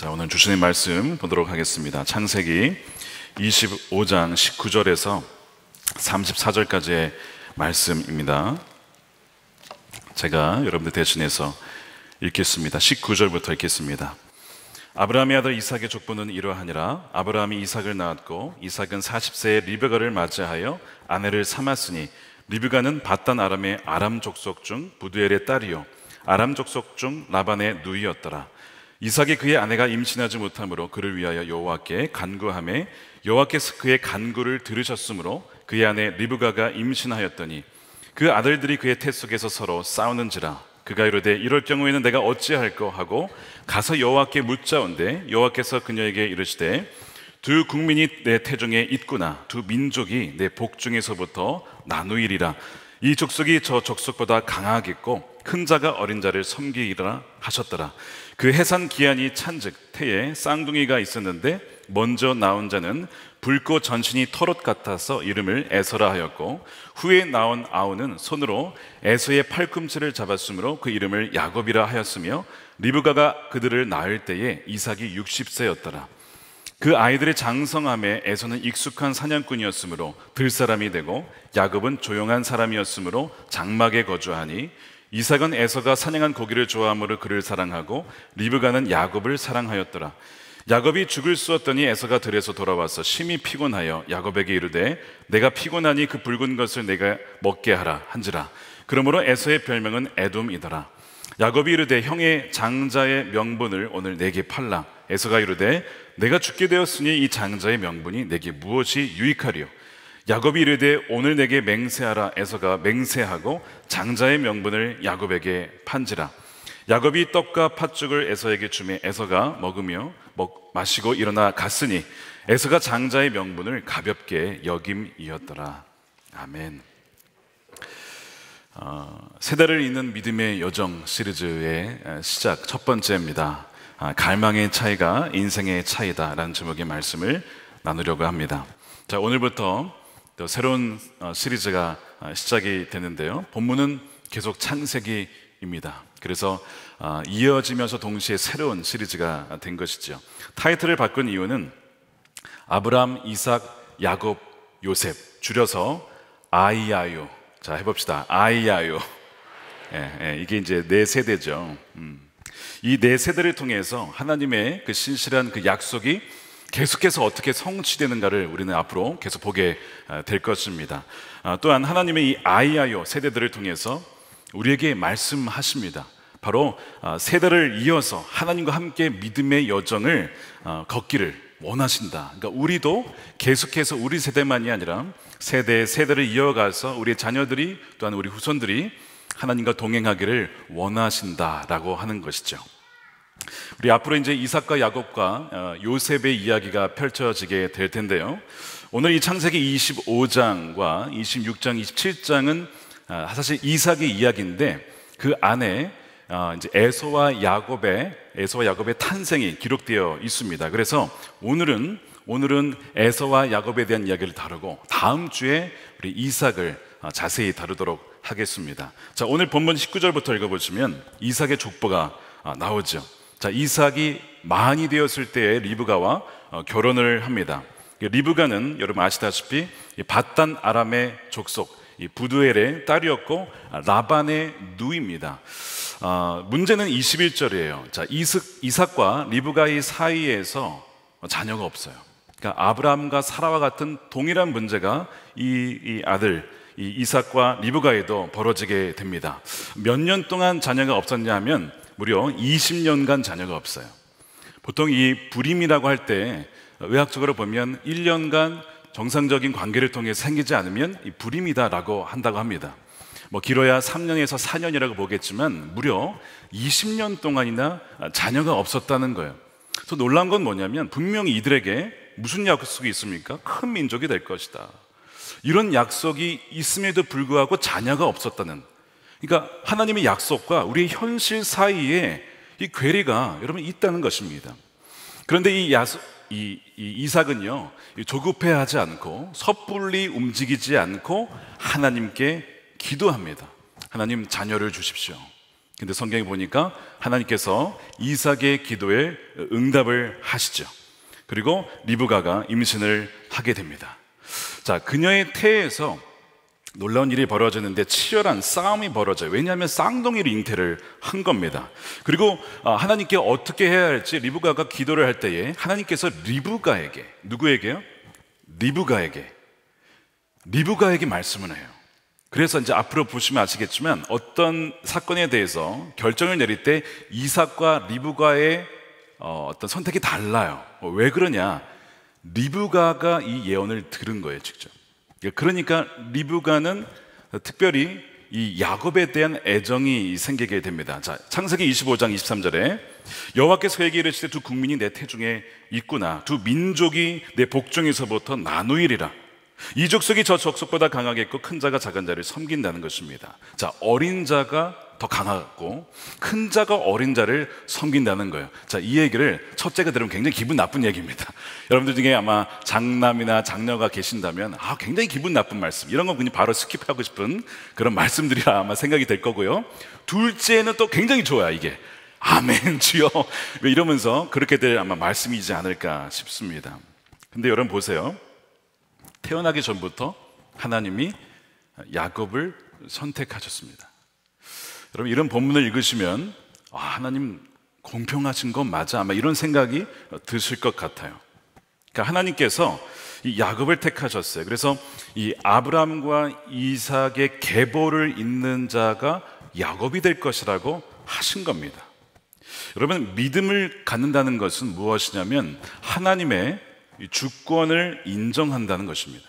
자, 오늘 주신의 말씀 보도록 하겠습니다. 창세기 25장 19절에서 34절까지의 말씀입니다. 제가 여러분들 대신해서 읽겠습니다. 19절부터 읽겠습니다. 아브라함의 아들 이삭의 족보는 이러하니라 아브라함이 이삭을 낳았고 이삭은 40세에 리베가를 맞이하여 아내를 삼았으니 리브가는 바단 아람의 아람 족속 중 부두엘의 딸이요 아람 족속 중 라반의 누이였더라 이삭이 그의 아내가 임신하지 못함으로 그를 위하여 여호와께 간구함에 여호와께서 그의 간구를 들으셨으므로 그의 아내 리브가가 임신하였더니 그 아들들이 그의 태 속에서 서로 싸우는지라 그가 이르되 이럴 경우에는 내가 어찌할까 하고 가서 여호와께 묻자온데 여호와께서 그녀에게 이르시되 두 국민이 내 태중에 있구나 두 민족이 내 복중에서부터 나누이리라 이 족속이 저 족속보다 강하겠고 큰 자가 어린 자를 섬기리라 하셨더라 그 해산 기한이 찬즉 태에 쌍둥이가 있었는데 먼저 나온 자는 붉고 전신이 털옷 같아서 이름을 에서라 하였고 후에 나온 아우는 손으로 에서의 팔꿈치를 잡았으므로 그 이름을 야곱이라 하였으며 리브가가 그들을 낳을 때에 이삭이 60세였더라 그 아이들의 장성함에 에서는 익숙한 사냥꾼이었으므로 들사람이 되고 야곱은 조용한 사람이었으므로 장막에 거주하니 이삭은 에서가 사냥한 고기를 좋아함으로 그를 사랑하고 리브가는 야곱을 사랑하였더라. 야곱이 죽을 수았더니 에서가 들에서 돌아와서 심히 피곤하여 야곱에게 이르되 내가 피곤하니 그 붉은 것을 내가 먹게 하라 한지라. 그러므로 에서의 별명은 에돔이더라. 야곱이 이르되 형의 장자의 명분을 오늘 내게 팔라. 에서가 이르되 내가 죽게 되었으니 이 장자의 명분이 내게 무엇이 유익하리요. 야곱이 이르되 오늘 내게 맹세하라 에서가 맹세하고 장자의 명분을 야곱에게 판지라 야곱이 떡과 팥죽을 에서에게 주매 에서가 먹으며 먹, 마시고 일어나 갔으니 에서가 장자의 명분을 가볍게 여김이었더라 아멘 어, 세대를 잇는 믿음의 여정 시리즈의 시작 첫 번째입니다 아, 갈망의 차이가 인생의 차이다라는 제목의 말씀을 나누려고 합니다 자 오늘부터 또 새로운 어, 시리즈가 어, 시작이 되는데요 본문은 계속 창세기입니다. 그래서 어, 이어지면서 동시에 새로운 시리즈가 된 것이죠. 타이틀을 바꾼 이유는 아브람, 이삭, 야곱, 요셉 줄여서 아이아요. 자 해봅시다. 아이아요. 예, 예, 이게 이제 네 세대죠. 음. 이네 세대를 통해서 하나님의 그 신실한 그 약속이 계속해서 어떻게 성취되는가를 우리는 앞으로 계속 보게 아, 될 것입니다. 아, 또한 하나님의 이아이아이 세대들을 통해서 우리에게 말씀하십니다. 바로 아, 세대를 이어서 하나님과 함께 믿음의 여정을 걷기를 원하신다. 그러니까 우리도 계속해서 우리 세대만이 아니라 세대 세대를 이어가서 우리 자녀들이 또한 우리 후손들이 하나님과 동행하기를 원하신다라고 하는 것이죠. 우리 앞으로 이제 이삭과 야곱과 어, 요셉의 이야기가 펼쳐지게 될 텐데요. 오늘 이 창세기 25장과 26장, 27장은 사실 이삭의 이야기인데 그 안에 어, 이제 에서와 야곱의 에서와 야곱의 탄생이 기록되어 있습니다. 그래서 오늘은 오늘은 에서와 야곱에 대한 이야기를 다루고 다음 주에 우리 이삭을 어, 자세히 다루도록 하겠습니다. 자, 오늘 본문 19절부터 읽어보시면 이삭의 족보가 나오죠. 자, 이삭이 만이 되었을 때에 리브가와 어, 결혼을 합니다. 리브가는 여러분 아시다시피 바단 아람의 족속 부두엘의 딸이었고 아, 라반의 누입니다. 아, 문제는 21절이에요. 자, 이삭, 과 리브가의 사이에서 자녀가 없어요. 그러니까 아브라함과 사라와 같은 동일한 문제가 이, 이 아들 이 이삭과 리브가에도 벌어지게 됩니다. 몇 년 동안 자녀가 없었냐면 무려 20년간 자녀가 없어요. 보통 이 불임이라고 할 때 의학적으로 보면 1년간 정상적인 관계를 통해 생기지 않으면 이 불임이다라고 한다고 합니다. 뭐 길어야 3년에서 4년이라고 보겠지만 무려 20년 동안이나 자녀가 없었다는 거예요. 그래서 놀란 건 뭐냐면 분명히 이들에게 무슨 약속이 있습니까? 큰 민족이 될 것이다. 이런 약속이 있음에도 불구하고 자녀가 없었다는 그러니까 하나님의 약속과 우리의 현실 사이에 이 괴리가 여러분 있다는 것입니다. 그런데 이, 야수, 이, 이 이삭은요 조급해하지 않고 섣불리 움직이지 않고 하나님께 기도합니다. 하나님 자녀를 주십시오. 근데 성경에 보니까 하나님께서 이삭의 기도에 응답을 하시죠. 그리고 리브가가 임신을 하게 됩니다. 자, 그녀의 태에서 놀라운 일이 벌어지는데 치열한 싸움이 벌어져요. 왜냐하면 쌍둥이로 잉태를 한 겁니다. 그리고 아, 하나님께 어떻게 해야 할지 리브가가 기도를 할 때에 하나님께서 리브가에게 누구에게요? 리브가에게 리브가에게 말씀을 해요. 그래서 이제 앞으로 보시면 아시겠지만 어떤 사건에 대해서 결정을 내릴 때 이삭과 리브가의 어, 어떤 선택이 달라요. 어, 왜 그러냐? 리브가가 이 예언을 들은 거예요, 직접. 예, 그러니까 리브가는 특별히 이 야곱에 대한 애정이 생기게 됩니다. 자, 창세기 25장 23절에 여호와께서 에게 이르시되 두 국민이 내 태중에 있구나 두 민족이 내 복중에서부터 나누이리라 이 족속이 저 족속보다 강하겠고 큰 자가 작은 자를 섬긴다는 것입니다. 자, 어린 자가 더 강하고 큰 자가 어린 자를 섬긴다는 거예요. 자, 이 얘기를 첫째가 들으면 굉장히 기분 나쁜 얘기입니다. 여러분들 중에 아마 장남이나 장녀가 계신다면 아, 굉장히 기분 나쁜 말씀. 이런 거 그냥 바로 스킵하고 싶은 그런 말씀들이라 아마 생각이 될 거고요. 둘째는 또 굉장히 좋아요, 이게. 아멘, 주여. 이러면서 그렇게들 아마 말씀이지 않을까 싶습니다. 근데 여러분 보세요. 태어나기 전부터 하나님이 야곱을 선택하셨습니다. 여러분 이런 본문을 읽으시면 아, 하나님 공평하신 건 맞아 아마 이런 생각이 드실 것 같아요. 그러니까 하나님께서 이 야곱을 택하셨어요. 그래서 이 아브람과 이삭의 계보를 잇는 자가 야곱이 될 것이라고 하신 겁니다. 여러분 믿음을 갖는다는 것은 무엇이냐면 하나님의 주권을 인정한다는 것입니다.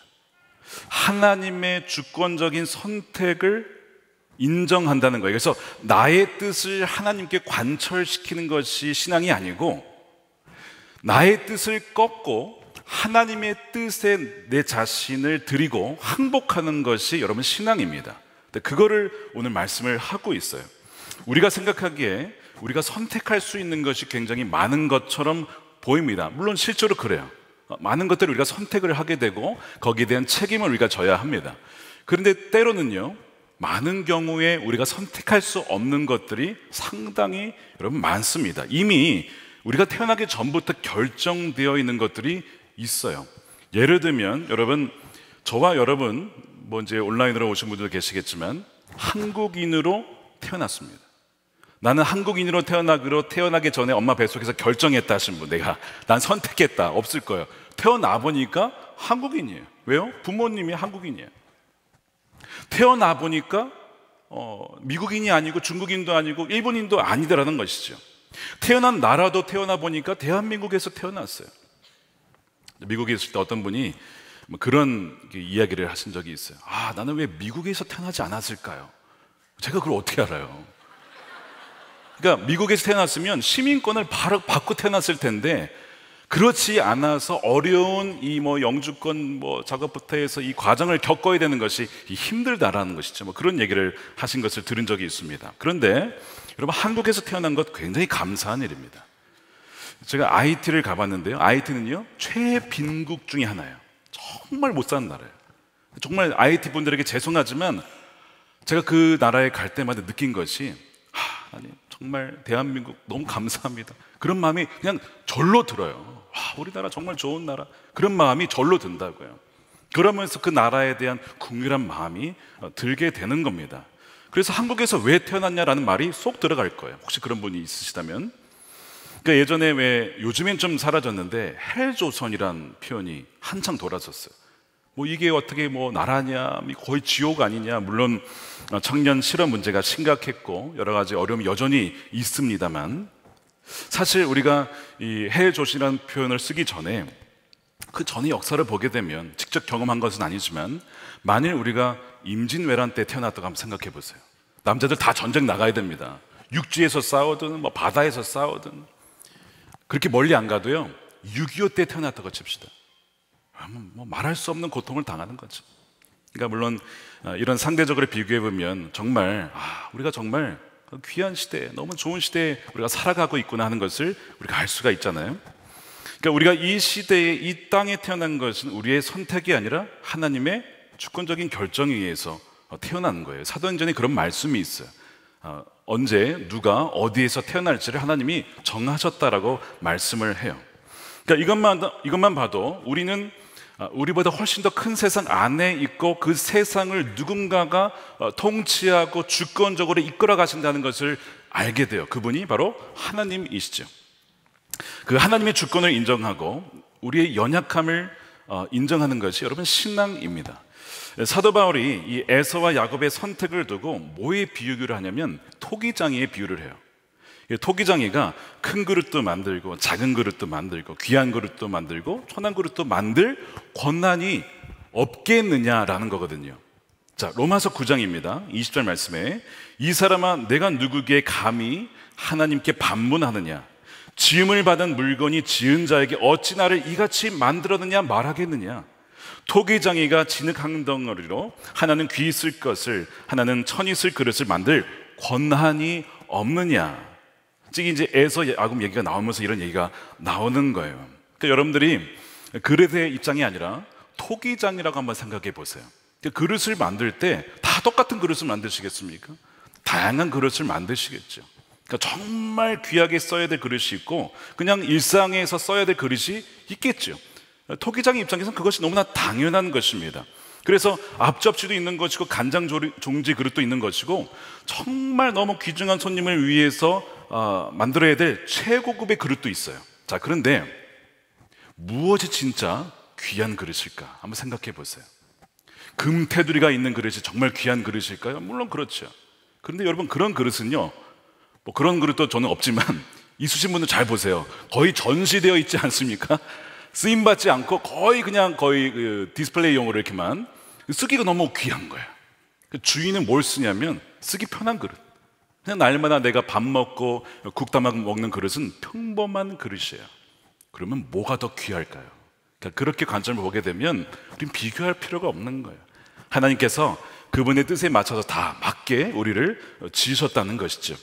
하나님의 주권적인 선택을 인정한다는 거예요. 그래서 나의 뜻을 하나님께 관철시키는 것이 신앙이 아니고 나의 뜻을 꺾고 하나님의 뜻에 내 자신을 드리고 항복하는 것이 여러분 신앙입니다. 그거를 오늘 말씀을 하고 있어요. 우리가 생각하기에 우리가 선택할 수 있는 것이 굉장히 많은 것처럼 보입니다. 물론 실제로 그래요. 어, 많은 것들을 우리가 선택을 하게 되고 거기에 대한 책임을 우리가 져야 합니다. 그런데 때로는요, 많은 경우에 우리가 선택할 수 없는 것들이 상당히 여러분 많습니다. 이미 우리가 태어나기 전부터 결정되어 있는 것들이 있어요. 예를 들면 여러분 저와 여러분 뭐 이제 온라인으로 오신 분들 도 계시겠지만 한국인으로 태어났습니다. 나는 한국인으로 태어나기로 태어나기 전에 엄마 뱃속에서 결정했다 하신 분 내가 난 선택했다 없을 거예요. 태어나 보니까 한국인이에요. 왜요? 부모님이 한국인이에요. 태어나 보니까 어, 미국인이 아니고 중국인도 아니고 일본인도 아니더라는 것이죠. 태어난 나라도 태어나 보니까 대한민국에서 태어났어요. 미국에 있을 때 어떤 분이 뭐 그런 그 이야기를 하신 적이 있어요. 아, 나는 왜 미국에서 태어나지 않았을까요? 제가 그걸 어떻게 알아요? 그러니까 미국에서 태어났으면 시민권을 바로 받고 태어났을 텐데 그렇지 않아서 어려운 이 뭐 영주권 뭐 작업부터 해서 이 과정을 겪어야 되는 것이 힘들다라는 것이죠. 뭐 그런 얘기를 하신 것을 들은 적이 있습니다. 그런데 여러분 한국에서 태어난 것 굉장히 감사한 일입니다. 제가 아이티를 가봤는데요. 아이티는요 최빈국 중에 하나예요. 정말 못 사는 나라예요. 정말 아이티 분들에게 죄송하지만 제가 그 나라에 갈 때마다 느낀 것이 하, 아니 정말 대한민국 너무 감사합니다. 그런 마음이 그냥 절로 들어요. 와, 아, 우리나라 정말 좋은 나라. 그런 마음이 절로 든다고요. 그러면서 그 나라에 대한 궁유한 마음이 어, 들게 되는 겁니다. 그래서 한국에서 왜 태어났냐라는 말이 쏙 들어갈 거예요. 혹시 그런 분이 있으시다면. 그러니까 예전에 왜 요즘엔 좀 사라졌는데 헬조선이란 표현이 한창 돌아섰어요뭐 이게 어떻게 뭐 나라냐, 거의 지옥 아니냐. 물론 어, 청년 실업 문제가 심각했고 여러 가지 어려움이 여전히 있습니다만 사실 우리가 이 해외 조신이라는 표현을 쓰기 전에 그 전의 역사를 보게 되면 직접 경험한 것은 아니지만 만일 우리가 임진왜란 때 태어났다고 한번 생각해 보세요. 남자들 다 전쟁 나가야 됩니다. 육지에서 싸우든 뭐 바다에서 싸우든 그렇게 멀리 안 가도요. 6.25 때 태어났다고 칩시다. 뭐 말할 수 없는 고통을 당하는 거죠. 그러니까 물론 어, 이런 상대적으로 비교해 보면 정말 아, 우리가 정말 그 귀한 시대, 너무 좋은 시대에 우리가 살아가고 있구나 하는 것을 우리가 알 수가 있잖아요. 그러니까 우리가 이 시대에 이 땅에 태어난 것은 우리의 선택이 아니라 하나님의 주권적인 결정에 의해서 어, 태어난 거예요. 사도행전에 그런 말씀이 있어요. 어, 언제 누가 어디에서 태어날지를 하나님이 정하셨다라고 말씀을 해요. 그러니까 이것만 이것만 봐도 우리는 아, 우리보다 훨씬 더 큰 세상 안에 있고 그 세상을 누군가가 어, 통치하고 주권적으로 이끌어 가신다는 것을 알게 돼요. 그분이 바로 하나님이시죠. 그 하나님의 주권을 인정하고 우리의 연약함을 어, 인정하는 것이 여러분 신앙입니다. 사도 바울이 이 에서와 야곱의 선택을 두고 뭐에 비유를 하냐면 토기장애 비유를 해요. 토기장이가 큰 그릇도 만들고 작은 그릇도 만들고 귀한 그릇도 만들고 천한 그릇도 만들 권한이 없겠느냐라는 거거든요. 자, 로마서 9장입니다. 20절 말씀에 이 사람아 내가 누구에게 감히 하나님께 반문하느냐 지음을 받은 물건이 지은 자에게 어찌 나를 이같이 만들었느냐 말하겠느냐 토기장이가 진흙한 덩어리로 하나는 귀 있을 것을 하나는 천 있을 그릇을 만들 권한이 없느냐 즉 이제 에서 야곱 얘기가 나오면서 이런 얘기가 나오는 거예요. 그러니까 여러분들이 그릇의 입장이 아니라 토기장이라고 한번 생각해 보세요. 그러니까 그릇을 만들 때 다 똑같은 그릇을 만드시겠습니까? 다양한 그릇을 만드시겠죠. 그러니까 정말 귀하게 써야 될 그릇이 있고 그냥 일상에서 써야 될 그릇이 있겠죠. 토기장의 입장에서는 그것이 너무나 당연한 것입니다. 그래서 앞접시도 있는 것이고 간장 종지 그릇도 있는 것이고 정말 너무 귀중한 손님을 위해서 어, 만들어야 될 최고급의 그릇도 있어요. 자, 그런데 무엇이 진짜 귀한 그릇일까? 한번 생각해 보세요. 금 테두리가 있는 그릇이 정말 귀한 그릇일까요? 물론 그렇죠. 그런데 여러분 그런 그릇은요. 뭐 그런 그릇도 저는 없지만 있으신 분들 잘 보세요. 거의 전시되어 있지 않습니까? 쓰임 받지 않고 거의 그냥 거의 그 디스플레이용으로 이렇게만 쓰기가 너무 귀한 거예요. 그 주인은 뭘 쓰냐면 쓰기 편한 그릇. 그냥 날마다 내가 밥 먹고 국담만 먹는 그릇은 평범한 그릇이에요. 그러면 뭐가 더 귀할까요? 그러니까 그렇게 관점을 보게 되면 우린 비교할 필요가 없는 거예요. 하나님께서 그분의 뜻에 맞춰서 다 맞게 우리를 지으셨다는 것이죠.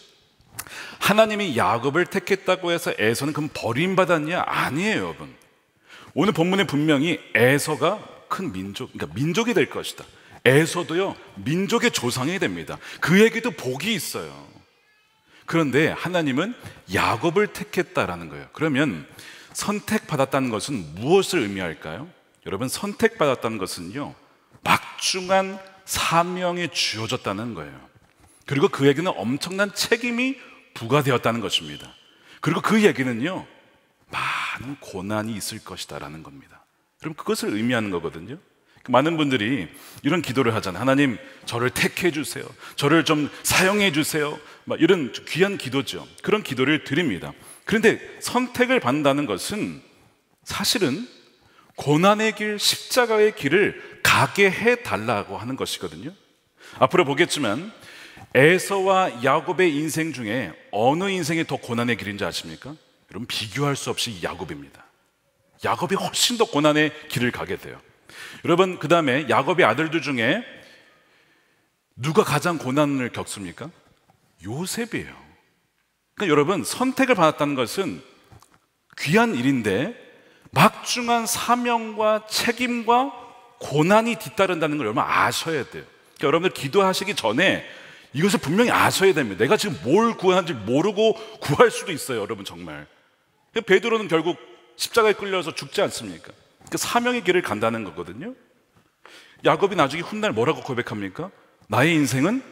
하나님이 야곱을 택했다고 해서 에서는 그럼 버림받았냐? 아니에요, 여러분. 오늘 본문에 분명히 에서가 큰 민족, 그러니까 민족이 될 것이다. 에서도요, 민족의 조상이 됩니다. 그에게도 복이 있어요. 그런데 하나님은 야곱을 택했다라는 거예요. 그러면 선택받았다는 것은 무엇을 의미할까요? 여러분 선택받았다는 것은요. 막중한 사명이 주어졌다는 거예요. 그리고 그에게는 엄청난 책임이 부과되었다는 것입니다. 그리고 그 얘기는요. 많은 고난이 있을 것이다라는 겁니다. 그럼 그것을 의미하는 거거든요. 많은 분들이 이런 기도를 하잖아요. 하나님, 저를 택해 주세요. 저를 좀 사용해 주세요. 막 이런 귀한 기도죠. 그런 기도를 드립니다. 그런데 선택을 받는다는 것은 사실은 고난의 길, 십자가의 길을 가게 해 달라고 하는 것이거든요. 앞으로 보겠지만 에서와 야곱의 인생 중에 어느 인생이 더 고난의 길인지 아십니까? 여러분 비교할 수 없이 야곱입니다. 야곱이 훨씬 더 고난의 길을 가게 돼요. 여러분 그 다음에 야곱의 아들들 중에 누가 가장 고난을 겪습니까? 요셉이에요. 그러니까 여러분, 선택을 받았다는 것은 귀한 일인데 막중한 사명과 책임과 고난이 뒤따른다는 걸 여러분 아셔야 돼요. 그러니까 여러분들 기도하시기 전에 이것을 분명히 아셔야 됩니다. 내가 지금 뭘 구하는지 모르고 구할 수도 있어요, 여러분 정말. 베드로는 결국 십자가에 끌려서 죽지 않습니까? 그 사명의 길을 간다는 거거든요. 야곱이 나중에 훗날 뭐라고 고백합니까? 나의 인생은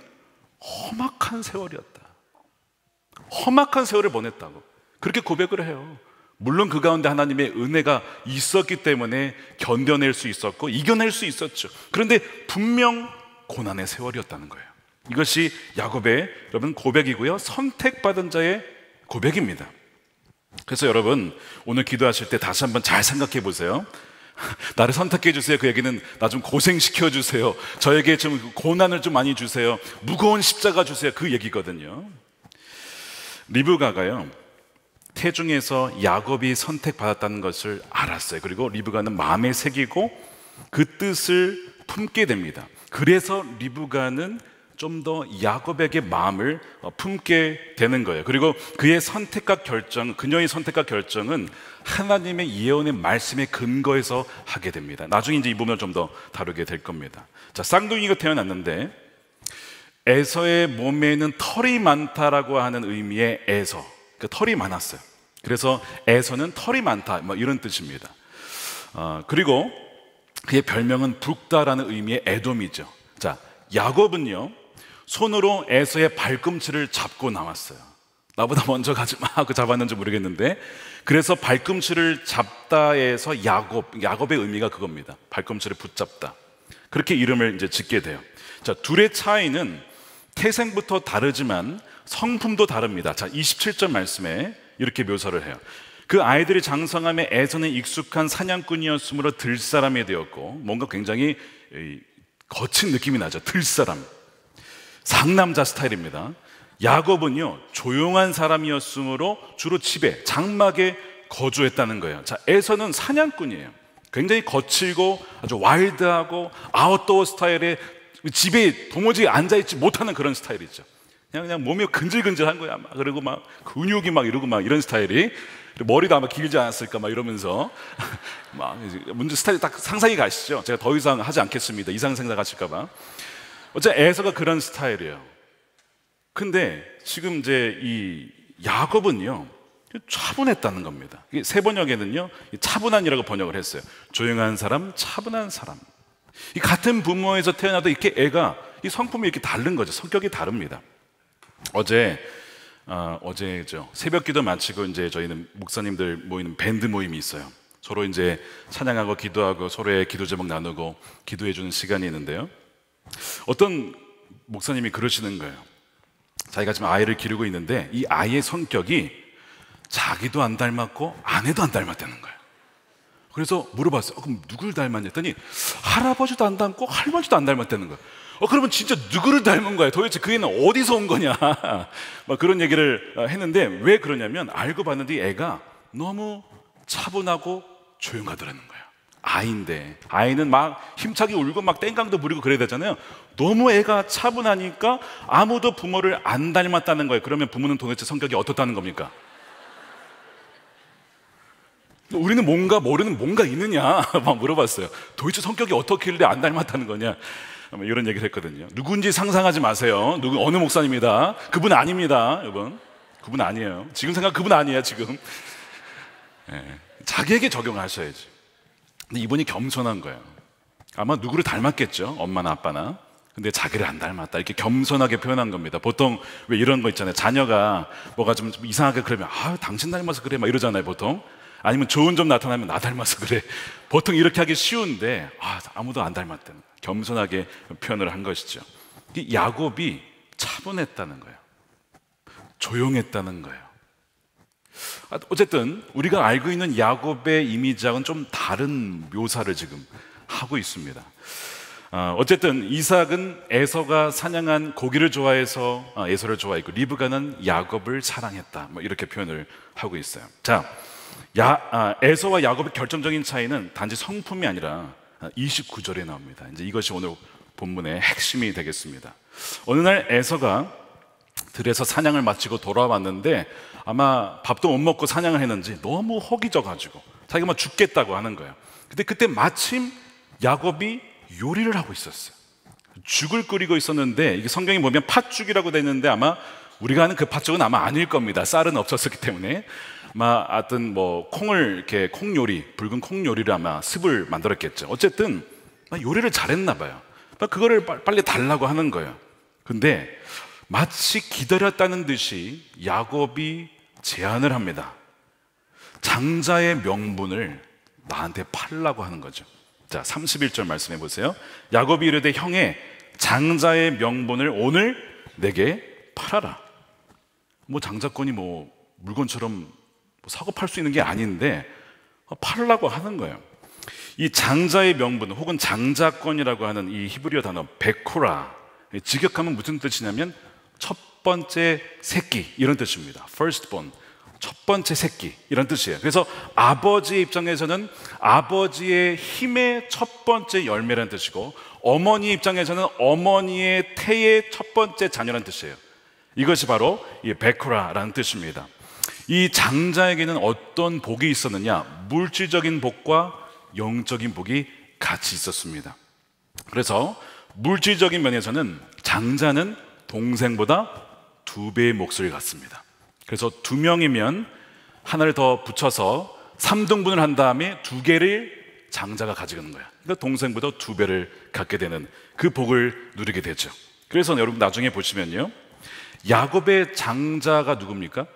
험악한 세월이었다. 험악한 세월을 보냈다고. 그렇게 고백을 해요. 물론 그 가운데 하나님의 은혜가 있었기 때문에 견뎌낼 수 있었고 이겨낼 수 있었죠. 그런데 분명 고난의 세월이었다는 거예요. 이것이 야곱의 여러분 고백이고요. 선택받은 자의 고백입니다. 그래서 여러분 오늘 기도하실 때 다시 한번 잘 생각해 보세요. 나를 선택해 주세요. 그 얘기는 나 좀 고생시켜 주세요. 저에게 좀 고난을 좀 많이 주세요. 무거운 십자가 주세요. 그 얘기거든요. 리브가가요. 태중에서 야곱이 선택받았다는 것을 알았어요. 그리고 리브가는 마음에 새기고 그 뜻을 품게 됩니다. 그래서 리브가는 좀더 야곱에게 마음을 어, 품게 되는 거예요. 그리고 그의 선택과 결정, 그녀의 선택과 결정은 하나님의 예언의 말씀에 근거해서 하게 됩니다. 나중에 이제 이 부분을 좀 더 다루게 될 겁니다. 자, 쌍둥이가 태어났는데 에서의 몸에는 털이 많다라고 하는 의미의 에서. 그 털이 많았어요. 그래서 에서는 털이 많다. 뭐 이런 뜻입니다. 어, 그리고 그의 별명은 북다라는 의미의 에돔이죠. 자, 야곱은요. 손으로 에서의 발꿈치를 잡고 나왔어요. 나보다 먼저 가지 마하 잡았는지 모르겠는데 그래서 발꿈치를 잡다에서 야곱 야곱의 의미가 그겁니다. 발꿈치를 붙잡다. 그렇게 이름을 이제 짓게 돼요. 자, 둘의 차이는 태생부터 다르지만 성품도 다릅니다. 자, 27절 말씀에 이렇게 묘사를 해요. 그 아이들이 장성함에 애선에 익숙한 사냥꾼이었으므로 들사람이 되었고 뭔가 굉장히 거친 느낌이 나죠. 들사람. 상남자 스타일입니다. 야곱은요, 조용한 사람이었으므로 주로 집에, 장막에 거주했다는 거예요. 자, 에서는 사냥꾼이에요. 굉장히 거칠고 아주 와일드하고 아웃도어 스타일의 집에 도무지 앉아있지 못하는 그런 스타일이죠. 그냥, 그냥 몸이 근질근질한 거야. 막 그리고 막 근육이 막 이러고 막 이런 스타일이. 머리도 아마 길지 않았을까 막 이러면서 막 문제 스타일 딱 상상이 가시죠. 제가 더 이상 하지 않겠습니다. 이상 생각하실까 봐. 어째 에서가 그런 스타일이에요. 근데 지금 이제 이 야곱은요. 차분했다는 겁니다. 세 번역에는요, 차분한이라고 번역을 했어요. 조용한 사람, 차분한 사람. 이 같은 부모에서 태어나도 이렇게 애가 이 성품이 이렇게 다른 거죠. 성격이 다릅니다. 어제 어, 아, 어제죠. 새벽기도 마치고 이제 저희는 목사님들 모이는 밴드 모임이 있어요. 서로 이제 찬양하고 기도하고 서로의 기도 제목 나누고 기도해 주는 시간이 있는데요. 어떤 목사님이 그러시는 거예요. 자기가 지금 아이를 기르고 있는데 이 아이의 성격이 자기도 안 닮았고 아내도 안 닮았다는 거예요. 그래서 물어봤어요. 어, 그럼 누굴 닮았냐 더니 할아버지도 안 닮고 할머니도 안 닮았다는 거예요. 어, 그러면 진짜 누구를 닮은 거야? 도대체 그 애는 어디서 온 거냐? 막 그런 얘기를 어, 했는데 왜 그러냐면 알고 봤는데 애가 너무 차분하고 조용하더라는 거예요. 아인데 아이는 막 힘차게 울고 막 땡깡도 부리고 그래야 되잖아요 너무 애가 차분하니까 아무도 부모를 안 닮았다는 거예요 그러면 부모는 도대체 성격이 어떻다는 겁니까? 우리는 뭔가 모르는 뭔가 있느냐 막 물어봤어요 도대체 성격이 어떻길래 안 닮았다는 거냐 이런 얘기를 했거든요 누군지 상상하지 마세요 누구 어느 목사입니다 그분 아닙니다 여러분 그분 아니에요 지금 생각 그분 아니에요 지금 네. 자기에게 적용하셔야지 근데 이분이 겸손한 거예요. 아마 누구를 닮았겠죠? 엄마나 아빠나. 근데 자기를 안 닮았다. 이렇게 겸손하게 표현한 겁니다. 보통 왜 이런 거 있잖아요. 자녀가 뭐가 좀 이상하게 그러면 아, 당신 닮아서 그래. 막 이러잖아요. 보통. 아니면 좋은 점 나타나면 나 닮아서 그래. 보통 이렇게 하기 쉬운데 아, 아무도 안닮았다 겸손하게 표현을 한 것이죠. 야곱이 차분했다는 거예요. 조용했다는 거예요. 아, 어쨌든 우리가 알고 있는 야곱의 이미지와는좀 다른 묘사를 지금 하고 있습니다. 아, 어쨌든 이삭은 에서가 사냥한 고기를 좋아해서 아, 에서를 좋아했고 리브가는 야곱을 사랑했다. 뭐 이렇게 표현을 하고 있어요. 자, 야, 에서와 야곱의 결정적인 차이는 단지 성품이 아니라 29절에 나옵니다. 이제 이것이 오늘 본문의 핵심이 되겠습니다. 어느 날 에서가 들에서 사냥을 마치고 돌아왔는데 아마 밥도 못 먹고 사냥을 했는지 너무 허기져 가지고 자기가 막 뭐 죽겠다고 하는 거예요. 근데 그때 마침 야곱이 요리를 하고 있었어요. 죽을 끓이고 있었는데 이게 성경에 보면 팥죽이라고 되어 있는데 아마 우리가 아는 그 팥죽은 아마 아닐 겁니다. 쌀은 없었기 때문에 아마 하여튼 뭐 콩을 이렇게 콩 요리, 붉은 콩 요리를 아마 습을 만들었겠죠. 어쨌든 아, 요리를 잘했나 봐요. 아, 그거를 빨리 달라고 하는 거예요. 근데 마치 기다렸다는 듯이 야곱이 제안을 합니다. 장자의 명분을 나한테 팔라고 하는 거죠. 자, 31절 말씀해 보세요. 야곱이 이르되 형의 장자의 명분을 오늘 내게 팔아라. 뭐 장자권이 뭐 물건처럼 뭐 사고 팔 수 있는 게 아닌데 팔라고 하는 거예요. 이 장자의 명분 혹은 장자권이라고 하는 이 히브리어 단어 베코라 직역하면 무슨 뜻이냐면 첫 번째 새끼 이런 뜻입니다. firstborn. 첫 번째 새끼 이런 뜻이에요. 그래서 아버지 입장에서는 아버지의 힘의 첫 번째 열매라는 뜻이고 어머니 입장에서는 어머니의 태의 첫 번째 자녀라는 뜻이에요. 이것이 바로 이 베코라라는 뜻입니다. 이 장자에게는 어떤 복이 있었느냐? 물질적인 복과 영적인 복이 같이 있었습니다. 그래서 물질적인 면에서는 장자는 동생보다 두 배의 목소리 같습니다 그래서 두 명이면 하나를 더 붙여서 3등분을 한 다음에 두 개를 장자가 가져가는 거야. 그러니까 동생보다 두 배를 갖게 되는 그 복을 누리게 되죠. 그래서 여러분 나중에 보시면요. 야곱의 장자가 누굽니까?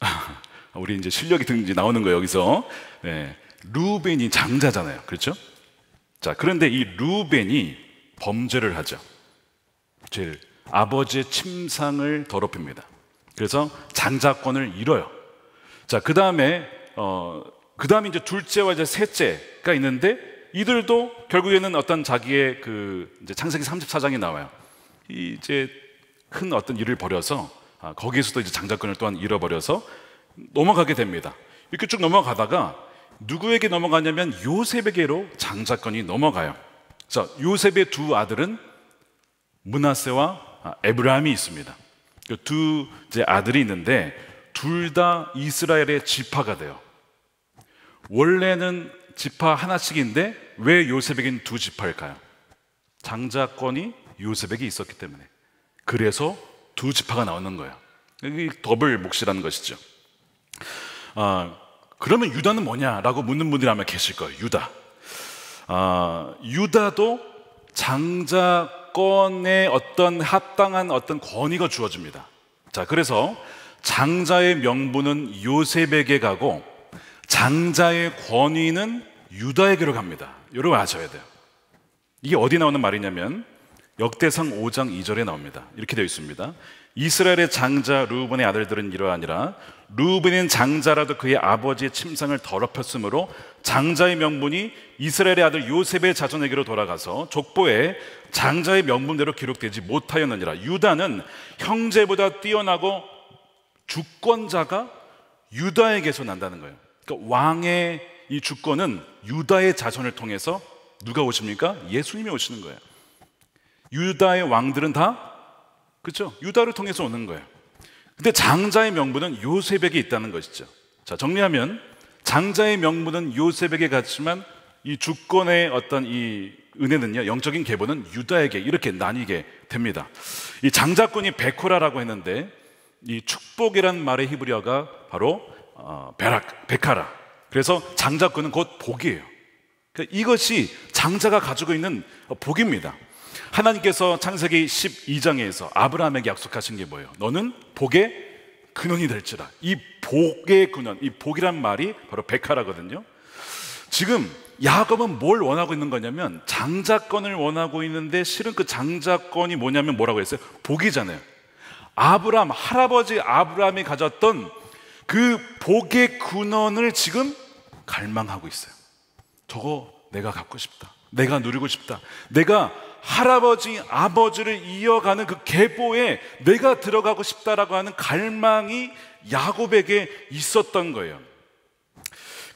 우리 이제 실력이 등지 나오는 거예요, 여기서. 네. 루벤이 장자잖아요. 그렇죠? 자, 그런데 이 루벤이 범죄를 하죠. 제일 아버지의 침상을 더럽힙니다. 그래서 장자권을 잃어요. 자, 그 다음에, 어, 그 다음에 이제 둘째와 이제 셋째가 있는데 이들도 결국에는 어떤 자기의 그 이제 창세기 34장이 나와요. 이제 큰 어떤 일을 벌여서 아, 거기에서도 이제 장자권을 또한 잃어버려서 넘어가게 됩니다. 이렇게 쭉 넘어가다가 누구에게 넘어가냐면 요셉에게로 장자권이 넘어가요. 자, 요셉의 두 아들은 문하세와 아, 에브라함이 있습니다. 그 두 아들이 있는데 둘 다 이스라엘의 지파가 돼요. 원래는 지파 하나씩인데 왜 요셉에겐 두 지파일까요? 장자권이 요셉에게 있었기 때문에. 그래서 두 지파가 나오는 거예요. 이 더블 몫이라는 것이죠. 아, 그러면 유다는 뭐냐라고 묻는 분들이 아마 계실 거예요. 유다. 아, 유다도 장자 사건에 어떤 합당한 어떤 권위가 주어집니다. 자, 그래서 장자의 명분은 요셉에게 가고 장자의 권위는 유다에게로 갑니다. 여러분 아셔야 돼요. 이게 어디 나오는 말이냐면 역대상 5장 2절에 나옵니다. 이렇게 되어 있습니다. 이스라엘의 장자 루벤의 아들들은 이러하니라 루벤인 장자라도 그의 아버지의 침상을 더럽혔으므로 장자의 명분이 이스라엘의 아들 요셉의 자손에게로 돌아가서 족보에 장자의 명분대로 기록되지 못하였느니라. 유다는 형제보다 뛰어나고 주권자가 유다에게서 난다는 거예요. 그러니까 왕의 이 주권은 유다의 자손을 통해서 누가 오십니까? 예수님이 오시는 거예요. 유다의 왕들은 다 그렇죠? 유다를 통해서 오는 거예요. 근데 장자의 명분은 요셉에게 있다는 것이죠. 자, 정리하면 장자의 명분은 요셉에게 갔지만 이 주권의 어떤 이 은혜는요, 영적인 계보는 유다에게 이렇게 나뉘게 됩니다. 이 장자권이 베코라라고 했는데 이 축복이란 말의 히브리어가 바로 어, 베락, 베카라. 그래서 장자권은 곧 복이에요. 그러니까 이것이 장자가 가지고 있는 복입니다. 하나님께서 창세기 12장에서 아브라함에게 약속하신 게 뭐예요? 너는 복의 근원이 될지라. 이 복의 근원, 이 복이란 말이 바로 백화라거든요. 지금 야곱은 뭘 원하고 있는 거냐면 장자권을 원하고 있는데 실은 그 장자권이 뭐냐면 뭐라고 했어요? 복이잖아요. 아브람 할아버지 아브람이 가졌던 그 복의 근원을 지금 갈망하고 있어요. 저거 내가 갖고 싶다. 내가 누리고 싶다. 내가 할아버지, 아버지를 이어가는 그 계보에 내가 들어가고 싶다라고 하는 갈망이 야곱에게 있었던 거예요.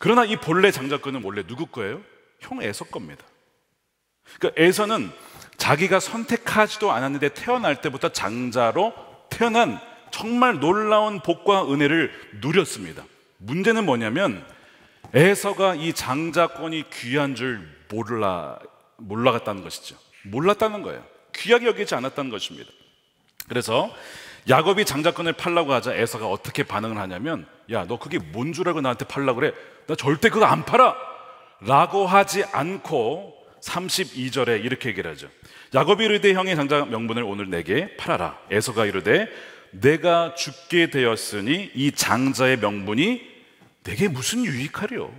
그러나 이 본래 장자권은 원래 누구 거예요? 형 에서 겁니다. 그러니까 에서는 자기가 선택하지도 않았는데 태어날 때부터 장자로 태어난 정말 놀라운 복과 은혜를 누렸습니다. 문제는 뭐냐면 에서가 이 장자권이 귀한 줄 몰라 몰라갔다는 것이죠. 몰랐다는 거예요. 귀하게 여기지 않았다는 것입니다. 그래서 야곱이 장자권을 팔라고 하자 에서가 어떻게 반응을 하냐면 야 너 그게 뭔 줄 알고 나한테 팔라 그래? 나 절대 그거 안 팔아! 라고 하지 않고 32절에 이렇게 얘기를 하죠. 야곱이 이르되 형의 장자 명분을 오늘 내게 팔아라. 에서가 이르되 내가 죽게 되었으니 이 장자의 명분이 내게 무슨 유익하려?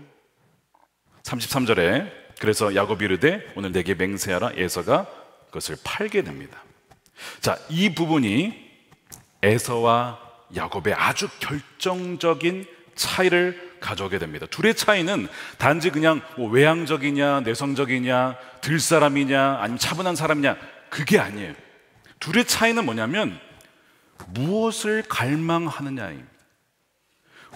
33절에 그래서 야곱이 이르되 오늘 내게 맹세하라 에서가 그것을 팔게 됩니다. 자, 이 부분이 에서와 야곱의 아주 결정적인 차이를 가져오게 됩니다. 둘의 차이는 단지 그냥 뭐 외향적이냐, 내성적이냐, 들 사람이냐, 아니면 차분한 사람이냐, 그게 아니에요. 둘의 차이는 뭐냐면 무엇을 갈망하느냐입니다.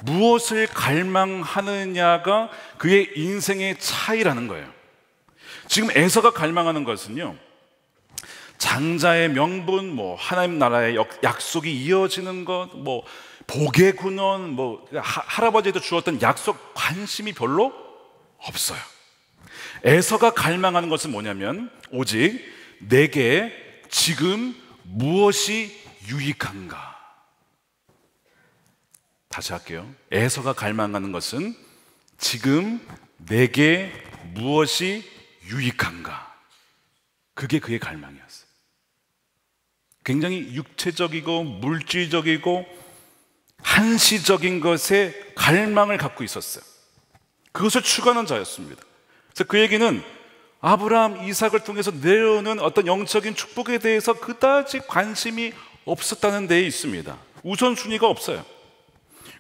무엇을 갈망하느냐가 그의 인생의 차이라는 거예요. 지금 에서가 갈망하는 것은요. 장자의 명분, 뭐 하나님 나라의 약속이 이어지는 것, 뭐 복의 군원, 뭐할아버지에게 주었던 약속 관심이 별로 없어요. 에서가 갈망하는 것은 뭐냐면 오직 내게 지금 무엇이 유익한가. 다시 할게요. 에서가 갈망하는 것은 지금 내게 무엇이 유익한가? 그게 그의 갈망이었어요. 굉장히 육체적이고 물질적이고 한시적인 것에 갈망을 갖고 있었어요. 그것을 추구하는 자였습니다. 그래서 그에게는 아브라함, 이삭을 통해서 내려오는 어떤 영적인 축복에 대해서 그다지 관심이 없었다는 데에 있습니다. 우선순위가 없어요.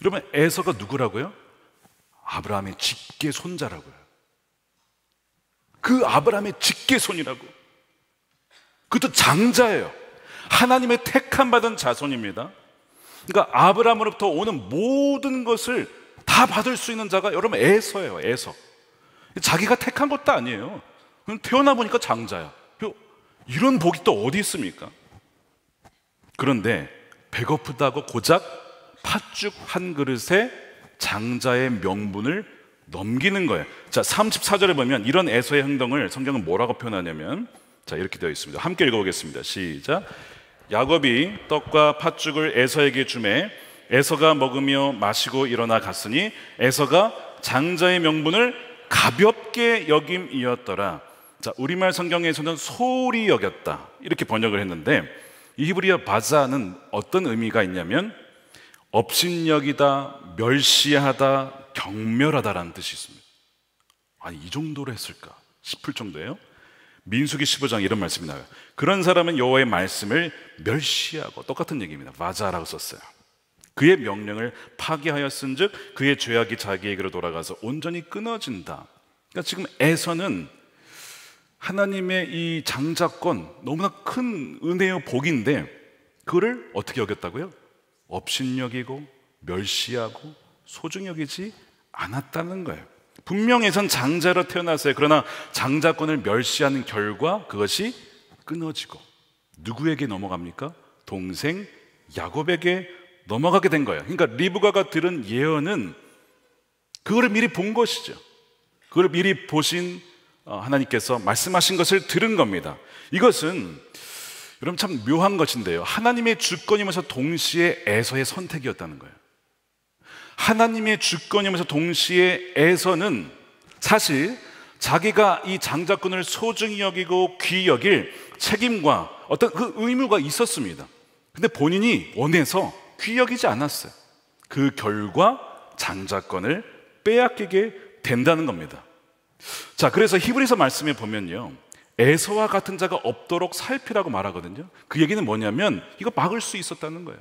여러분, 에서가 누구라고요? 아브라함의 직계 손자라고요. 그 아브라함의 직계손이라고. 그것도 장자예요. 하나님의 택함 받은 자손입니다. 그러니까 아브라함으로부터 오는 모든 것을 다 받을 수 있는 자가 여러분 에서예요. 에서. 자기가 택한 것도 아니에요. 태어나 보니까 장자야. 이런 복이 또 어디 있습니까? 그런데 배고프다고 고작 팥죽 한 그릇에 장자의 명분을 넘기는 거예요. 자, 34절에 보면 이런 애서의 행동을 성경은 뭐라고 표현하냐면 자, 이렇게 되어 있습니다. 함께 읽어 보겠습니다. 시작. 야곱이 떡과 팥죽을 에서에게 주매 에서가 먹으며 마시고 일어나 갔으니 에서가 장자의 명분을 가볍게 여김이었더라. 자, 우리말 성경에서는 소홀히 여겼다. 이렇게 번역을 했는데 이 히브리어 바자는 어떤 의미가 있냐면 업신여기다, 멸시하다, 경멸하다라는 뜻이 있습니다. 아니, 이 정도로 했을까 싶을 정도예요. 민수기 15장 이런 말씀이 나와요. 그런 사람은 여호와의 말씀을 멸시하고 똑같은 얘기입니다. 맞아라고 썼어요. 그의 명령을 파기하였은즉 그의 죄악이 자기에게로 돌아가서 온전히 끊어진다. 그러니까 지금 에서는 하나님의 이 장자권 너무나 큰 은혜의 복인데 그를 어떻게 여겼다고요? 업신여기고 멸시하고 소중여기지 않았다는 거예요. 분명해선 장자로 태어났어요. 그러나 장자권을 멸시하는 결과 그것이 끊어지고 누구에게 넘어갑니까? 동생 야곱에게 넘어가게 된 거예요. 그러니까 리브가가 들은 예언은 그거를 미리 본 것이죠. 그걸 미리 보신 어, 하나님께서 말씀하신 것을 들은 겁니다. 이것은 여러분 참 묘한 것인데요. 하나님의 주권이면서 동시에 애서의 선택이었다는 거예요. 하나님의 주권이면서 동시에 에서는 사실 자기가 이 장자권을 소중히 여기고 귀히 여길 책임과 어떤 그 의무가 있었습니다. 근데 본인이 원해서 귀히 여기지 않았어요. 그 결과 장자권을 빼앗기게 된다는 겁니다. 자, 그래서 히브리서 말씀에 보면요. 에서와 같은 자가 없도록 살피라고 말하거든요. 그 얘기는 뭐냐면 이거 막을 수 있었다는 거예요.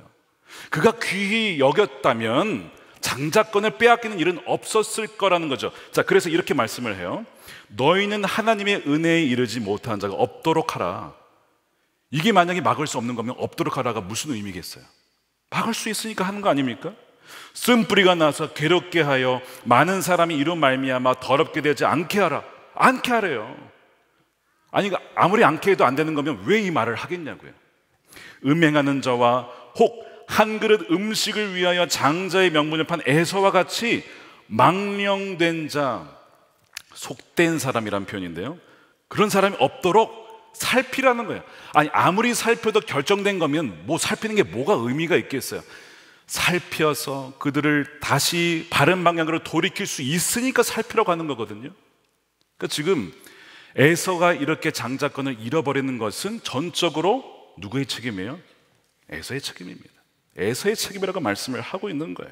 그가 귀히 여겼다면 장자권을 빼앗기는 일은 없었을 거라는 거죠. 자, 그래서 이렇게 말씀을 해요. 너희는 하나님의 은혜에 이르지 못한 자가 없도록 하라. 이게 만약에 막을 수 없는 거면 없도록 하라가 무슨 의미겠어요? 막을 수 있으니까 하는 거 아닙니까? 쓴 뿌리가 나서 괴롭게 하여 많은 사람이 이런 말미암아 더럽게 되지 않게 하라. 않게 하래요. 아니 그러니까 아무리 않게 해도 안 되는 거면 왜 이 말을 하겠냐고요. 음행하는 자와 혹한 그릇 음식을 위하여 장자의 명분을 판 에서와 같이 망령된 자, 속된 사람이란 표현인데요. 그런 사람이 없도록 살피라는 거예요. 아니, 아무리 살펴도 결정된 거면 뭐 살피는 게 뭐가 의미가 있겠어요. 살펴서 그들을 다시 바른 방향으로 돌이킬 수 있으니까 살피라고 하는 거거든요. 그러니까 지금 에서가 이렇게 장자권을 잃어버리는 것은 전적으로 누구의 책임이에요? 에서의 책임입니다. 에서의 책임이라고 말씀을 하고 있는 거예요.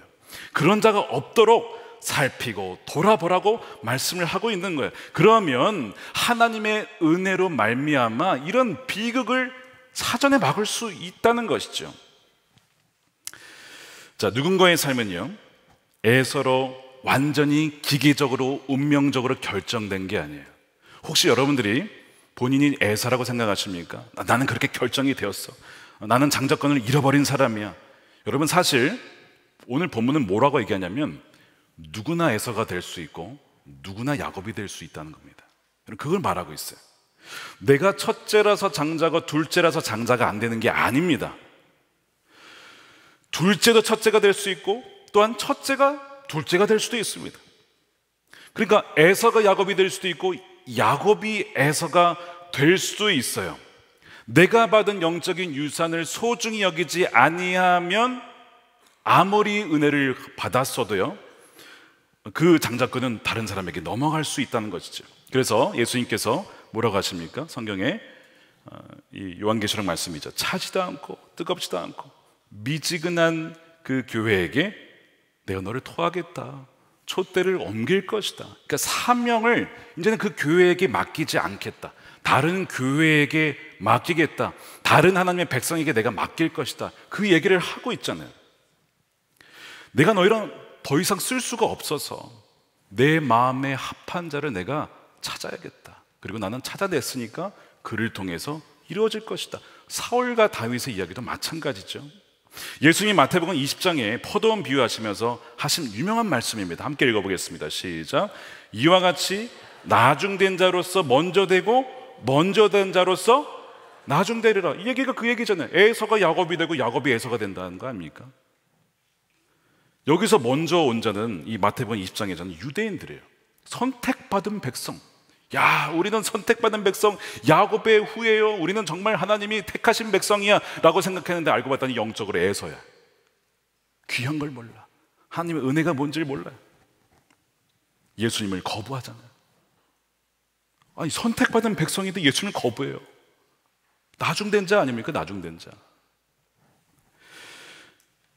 그런 자가 없도록 살피고 돌아보라고 말씀을 하고 있는 거예요. 그러면 하나님의 은혜로 말미암아 이런 비극을 사전에 막을 수 있다는 것이죠. 자, 누군가의 삶은요. 애서로 완전히 기계적으로 운명적으로 결정된 게 아니에요. 혹시 여러분들이 본인이 애사라고 생각하십니까? 나는 그렇게 결정이 되었어. 나는 장자권을 잃어버린 사람이야. 여러분 사실 오늘 본문은 뭐라고 얘기하냐면 누구나 에서가 될 수 있고 누구나 야곱이 될 수 있다는 겁니다. 그걸 말하고 있어요. 내가 첫째라서 장자고 둘째라서 장자가 안 되는 게 아닙니다. 둘째도 첫째가 될 수 있고 또한 첫째가 둘째가 될 수도 있습니다. 그러니까 에서가 야곱이 될 수도 있고 야곱이 에서가 될 수도 있어요. 내가 받은 영적인 유산을 소중히 여기지 아니하면 아무리 은혜를 받았어도요. 그 장자권은 다른 사람에게 넘어갈 수 있다는 것이죠. 그래서 예수님께서 뭐라고 하십니까? 성경에 어, 이 요한계시록 말씀이죠. 차지도 않고 뜨겁지도 않고 미지근한 그 교회에게 내가 너를 토하겠다. 촛대를 옮길 것이다. 그러니까 사명을 이제는 그 교회에게 맡기지 않겠다. 다른 교회에게 맡기겠다. 다른 하나님의 백성에게 내가 맡길 것이다. 그 얘기를 하고 있잖아요. 내가 너희랑 더 이상 쓸 수가 없어서 내 마음에 합한 자를 내가 찾아야겠다. 그리고 나는 찾아냈으니까 그를 통해서 이루어질 것이다. 사울과 다윗의 이야기도 마찬가지죠. 예수님 마태복음 20장에 포도원 비유하시면서 하신 유명한 말씀입니다. 함께 읽어보겠습니다. 시작. 이와 같이 나중된 자로서 먼저 되고 먼저 된 자로서 나중되리라이 얘기가 그 얘기잖아요. 에서가 야곱이 되고 야곱이 에서가 된다는 거 아닙니까? 여기서 먼저 온 자는 이 마태복음 20장에 서는 유대인들이에요. 선택받은 백성. 야, 우리는 선택받은 백성, 야곱의 후예요. 우리는 정말 하나님이 택하신 백성이야. 라고 생각했는데 알고 봤더니 영적으로 에서야 귀한 걸 몰라. 하나님의 은혜가 뭔지를 몰라. 예수님을 거부하잖아요. 아니 선택받은 백성인데 예수는 거부해요. 나중된 자 아닙니까? 나중된 자.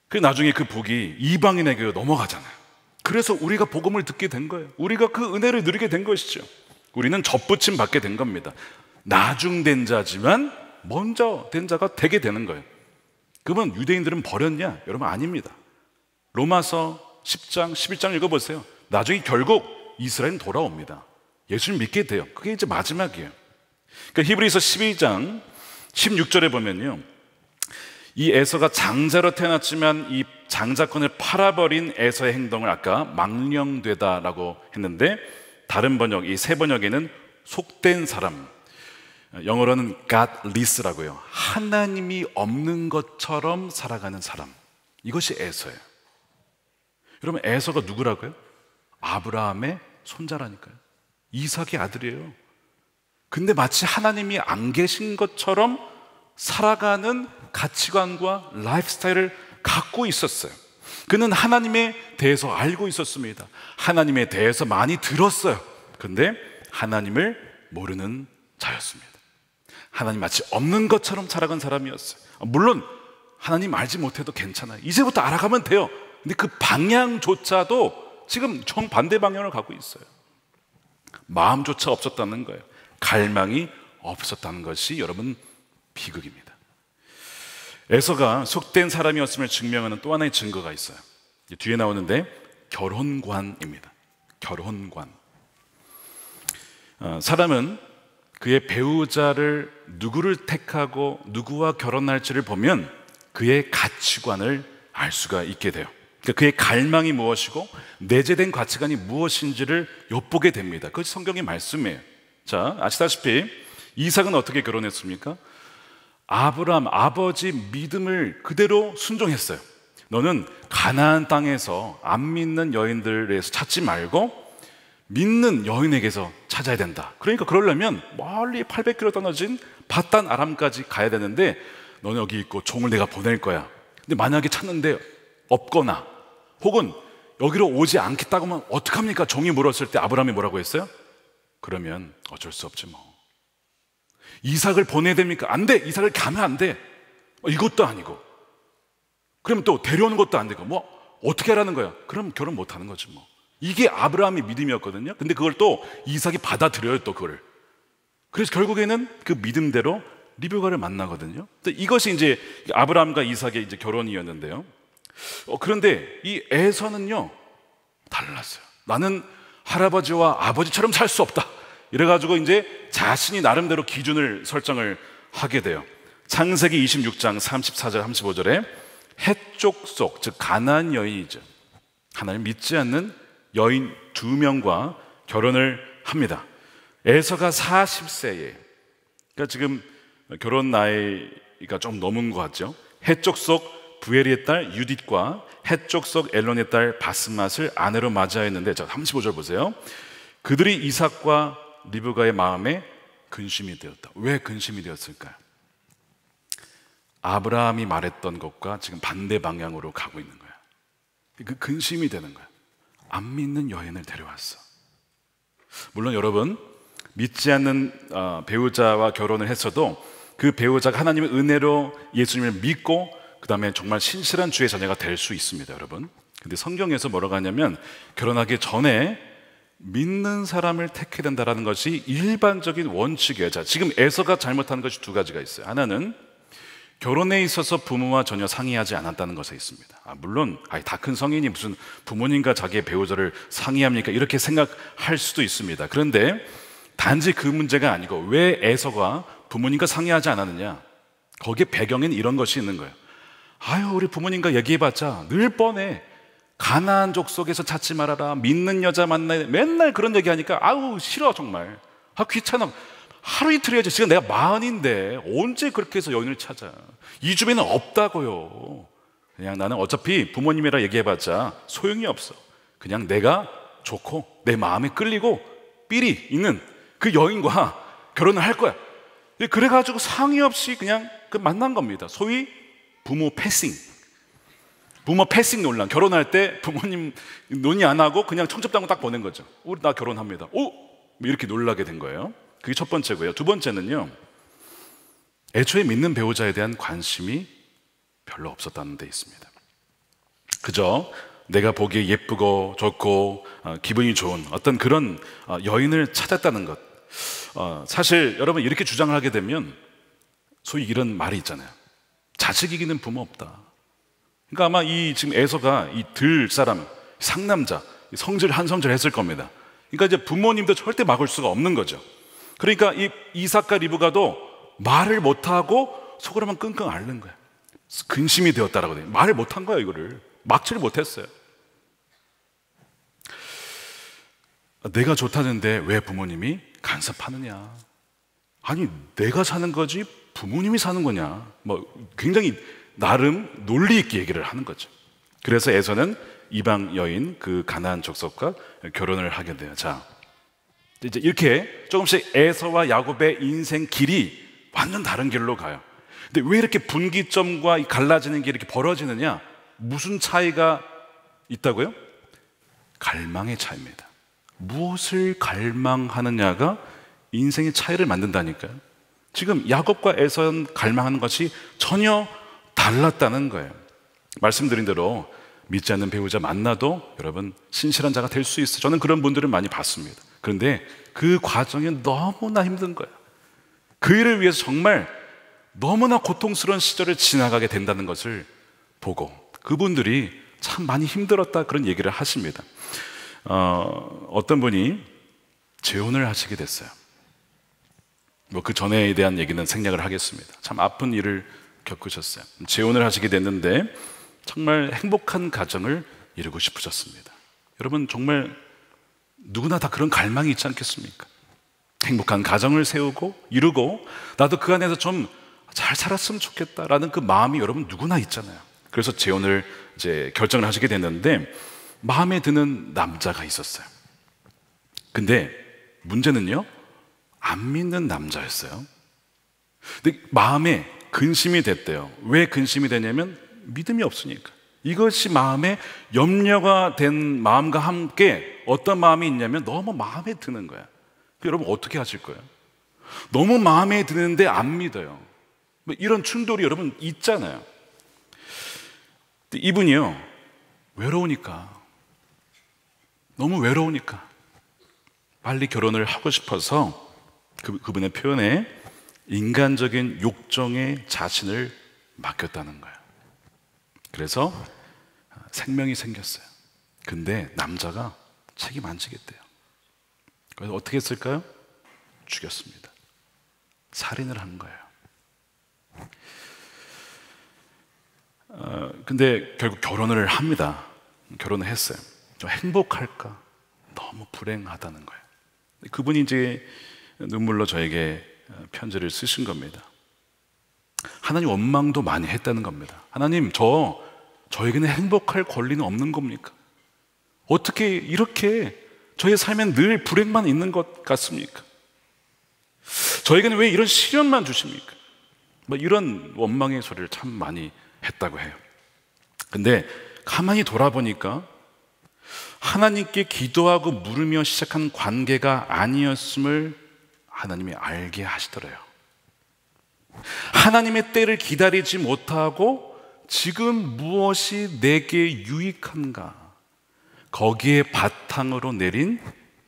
그 나중에 그 복이 이방인에게 넘어가잖아요. 그래서 우리가 복음을 듣게 된 거예요. 우리가 그 은혜를 누리게 된 것이죠. 우리는 접붙임 받게 된 겁니다. 나중된 자지만 먼저 된 자가 되게 되는 거예요. 그러면 유대인들은 버렸냐? 여러분 아닙니다. 로마서 10장, 11장 읽어보세요. 나중에 결국 이스라엘은 돌아옵니다. 예수님 믿게 돼요. 그게 이제 마지막이에요. 그러니까 히브리서 12장 16절에 보면요. 이 에서가 장자로 태어났지만 이 장자권을 팔아버린 에서의 행동을 아까 망령되다라고 했는데 다른 번역, 이 세 번역에는 속된 사람, 영어로는 godless라고요. 하나님이 없는 것처럼 살아가는 사람. 이것이 에서예요. 여러분, 에서가 누구라고요? 아브라함의 손자라니까요. 이삭의 아들이에요. 근데 마치 하나님이 안 계신 것처럼 살아가는 가치관과 라이프스타일을 갖고 있었어요. 그는 하나님에 대해서 알고 있었습니다. 하나님에 대해서 많이 들었어요. 근데 하나님을 모르는 자였습니다. 하나님 마치 없는 것처럼 살아간 사람이었어요. 물론 하나님 알지 못해도 괜찮아요. 이제부터 알아가면 돼요. 근데 그 방향조차도 지금 정반대 방향을 가고 있어요. 마음조차 없었다는 거예요. 갈망이 없었다는 것이 여러분 비극입니다. 에서가 속된 사람이었음을 증명하는 또 하나의 증거가 있어요. 뒤에 나오는데 결혼관입니다. 결혼관. 어, 사람은 그의 배우자를 누구를 택하고 누구와 결혼할지를 보면 그의 가치관을 알 수가 있게 돼요. 그러니까 그의 갈망이 무엇이고 내재된 가치관이 무엇인지를 엿보게 됩니다. 그것이 성경의 말씀이에요. 자, 아시다시피 이삭은 어떻게 결혼했습니까? 아브람 아버지 믿음을 그대로 순종했어요. 너는 가나안 땅에서 안 믿는 여인들에서 찾지 말고 믿는 여인에게서 찾아야 된다. 그러니까 그러려면 멀리 800km 떨어진 바단 아람까지 가야 되는데 너는 여기 있고 종을 내가 보낼 거야. 근데 만약에 찾는데 없거나 혹은 여기로 오지 않겠다고 하면 어떡합니까? 종이 물었을 때 아브라함이 뭐라고 했어요? 그러면 어쩔 수 없지 뭐. 이삭을 보내야 됩니까? 안 돼! 이삭을 가면 안 돼! 어, 이것도 아니고. 그럼 또 데려오는 것도 안 되고. 뭐, 어떻게 하라는 거야? 그럼 결혼 못 하는 거지 뭐. 이게 아브라함의 믿음이었거든요. 근데 그걸 또 이삭이 받아들여요, 또 그걸. 그래서 결국에는 그 믿음대로 리브가를 만나거든요. 이것이 이제 아브라함과 이삭의 이제 결혼이었는데요. 어, 그런데 이 에서는요, 달랐어요. 나는 할아버지와 아버지처럼 살 수 없다. 이래가지고 이제 자신이 나름대로 기준을 설정을 하게 돼요. 창세기 26장 34절 35절에 해쪽 속, 즉 가난 여인이죠. 하나님 믿지 않는 여인 두 명과 결혼을 합니다. 에서가 40세에, 그러니까 지금 결혼 나이가 좀 넘은 것 같죠. 해쪽 속 구에리의딸 유딧과 해쪽석 엘론의 딸 바스맛을 아내로 맞이하였는데 자 35절 보세요. 그들이 이삭과 리브가의 마음에 근심이 되었다. 왜 근심이 되었을까요? 아브라함이 말했던 것과 지금 반대 방향으로 가고 있는 거야. 그 근심이 되는 거야. 안 믿는 여인을 데려왔어. 물론 여러분 믿지 않는 어, 배우자와 결혼을 했어도 그 배우자가 하나님의 은혜로 예수님을 믿고 그 다음에 정말 신실한 주의 자녀가 될 수 있습니다, 여러분. 근데 성경에서 뭐라고 하냐면 결혼하기 전에 믿는 사람을 택해야 된다라는 것이 일반적인 원칙이에요. 자, 지금 에서가 잘못한 것이 두 가지가 있어요. 하나는 결혼에 있어서 부모와 전혀 상의하지 않았다는 것에 있습니다. 아, 물론 아이, 다 큰 성인이 무슨 부모님과 자기의 배우자를 상의합니까? 이렇게 생각할 수도 있습니다. 그런데 단지 그 문제가 아니고 왜 에서가 부모님과 상의하지 않았느냐? 거기에 배경엔 이런 것이 있는 거예요. 아유, 우리 부모님과 얘기해봤자 늘 뻔해. 가난한 족속에서 찾지 말아라. 믿는 여자 만나. 맨날 그런 얘기하니까 아우 싫어 정말. 아 귀찮아. 하루 이틀 해야지. 지금 내가 마흔인데 언제 그렇게 해서 여인을 찾아? 이 주변에는 없다고요. 그냥 나는 어차피 부모님이라 얘기해봤자 소용이 없어. 그냥 내가 좋고 내 마음에 끌리고 삘이 있는 그 여인과 결혼을 할 거야. 그래가지고 상의 없이 그냥 그 만난 겁니다. 소위 부모 패싱. 부모 패싱 논란. 결혼할 때 부모님 논의 안 하고 그냥 청첩장을 딱 보낸 거죠. 우리 어, 나 결혼합니다. 오! 어? 이렇게 놀라게 된 거예요. 그게 첫 번째고요. 두 번째는요. 애초에 믿는 배우자에 대한 관심이 별로 없었다는 데 있습니다. 그저 내가 보기에 예쁘고 좋고 어, 기분이 좋은 어떤 그런 어, 여인을 찾았다는 것. 어, 사실 여러분 이렇게 주장을 하게 되면 소위 이런 말이 있잖아요. 자식 이기는 부모 없다. 그러니까 아마 이 지금 에서가 이 들 사람, 상남자, 성질 한성질 했을 겁니다. 그러니까 이제 부모님도 절대 막을 수가 없는 거죠. 그러니까 이 이삭과 리브가도 말을 못하고 속으로만 끙끙 앓는 거야. 근심이 되었다라고 돼요. 말을 못 한 거야, 이거를. 막지를 못했어요. 내가 좋다는데 왜 부모님이 간섭하느냐? 아니, 내가 사는 거지 부모님이 사는 거냐? 뭐 굉장히 나름 논리 있게 얘기를 하는 거죠. 그래서 에서는 이방 여인 그 가나안 족속과 결혼을 하게 돼요. 자, 이제 이렇게 조금씩 에서와 야곱의 인생 길이 완전 다른 길로 가요. 근데 왜 이렇게 분기점과 갈라지는 게 이렇게 벌어지느냐? 무슨 차이가 있다고요? 갈망의 차입니다 무엇을 갈망하느냐가 인생의 차이를 만든다니까요. 지금 야곱과 에서는 갈망하는 것이 전혀 달랐다는 거예요. 말씀드린 대로 믿지 않는 배우자 만나도 여러분 신실한 자가 될 수 있어. 저는 그런 분들을 많이 봤습니다. 그런데 그 과정이 너무나 힘든 거예요. 그 일을 위해서 정말 너무나 고통스러운 시절을 지나가게 된다는 것을 보고 그분들이 참 많이 힘들었다 그런 얘기를 하십니다. 어, 어떤 분이 재혼을 하시게 됐어요. 뭐그 전에 대한 얘기는 생략을 하겠습니다. 참 아픈 일을 겪으셨어요. 재혼을 하시게 됐는데 정말 행복한 가정을 이루고 싶으셨습니다. 여러분 정말 누구나 다 그런 갈망이 있지 않겠습니까? 행복한 가정을 세우고 이루고 나도 그 안에서 좀 잘 살았으면 좋겠다라는 그 마음이 여러분 누구나 있잖아요. 그래서 재혼을 이제 결정을 하시게 됐는데 마음에 드는 남자가 있었어요. 근데 문제는요. 안 믿는 남자였어요. 근데 마음에 근심이 됐대요. 왜 근심이 되냐면 믿음이 없으니까. 이것이 마음에 염려가 된 마음과 함께 어떤 마음이 있냐면 너무 마음에 드는 거야. 여러분 어떻게 하실 거예요? 너무 마음에 드는데 안 믿어요. 뭐 이런 충돌이 여러분 있잖아요. 이분이요 외로우니까 너무 외로우니까 빨리 결혼을 하고 싶어서 그, 그분의 표현에 인간적인 욕정에 자신을 맡겼다는 거예요. 그래서 생명이 생겼어요. 근데 남자가 책임 안 지겠대요. 그래서 어떻게 했을까요? 죽였습니다. 살인을 한 거예요. 어, 근데 결국 결혼을 합니다. 결혼을 했어요. 좀 행복할까? 너무 불행하다는 거예요. 그분이 이제 눈물로 저에게 어, 편지를 쓰신 겁니다. 하나님 원망도 많이 했다는 겁니다. 하나님, 저, 저에게는 행복할 권리는 없는 겁니까? 어떻게 이렇게 저의 삶엔 늘 불행만 있는 것 같습니까? 저에게는 왜 이런 시련만 주십니까? 뭐 이런 원망의 소리를 참 많이 했다고 해요. 근데 가만히 돌아보니까 하나님께 기도하고 물으며 시작한 관계가 아니었음을 하나님이 알게 하시더래요. 하나님의 때를 기다리지 못하고 지금 무엇이 내게 유익한가? 거기에 바탕으로 내린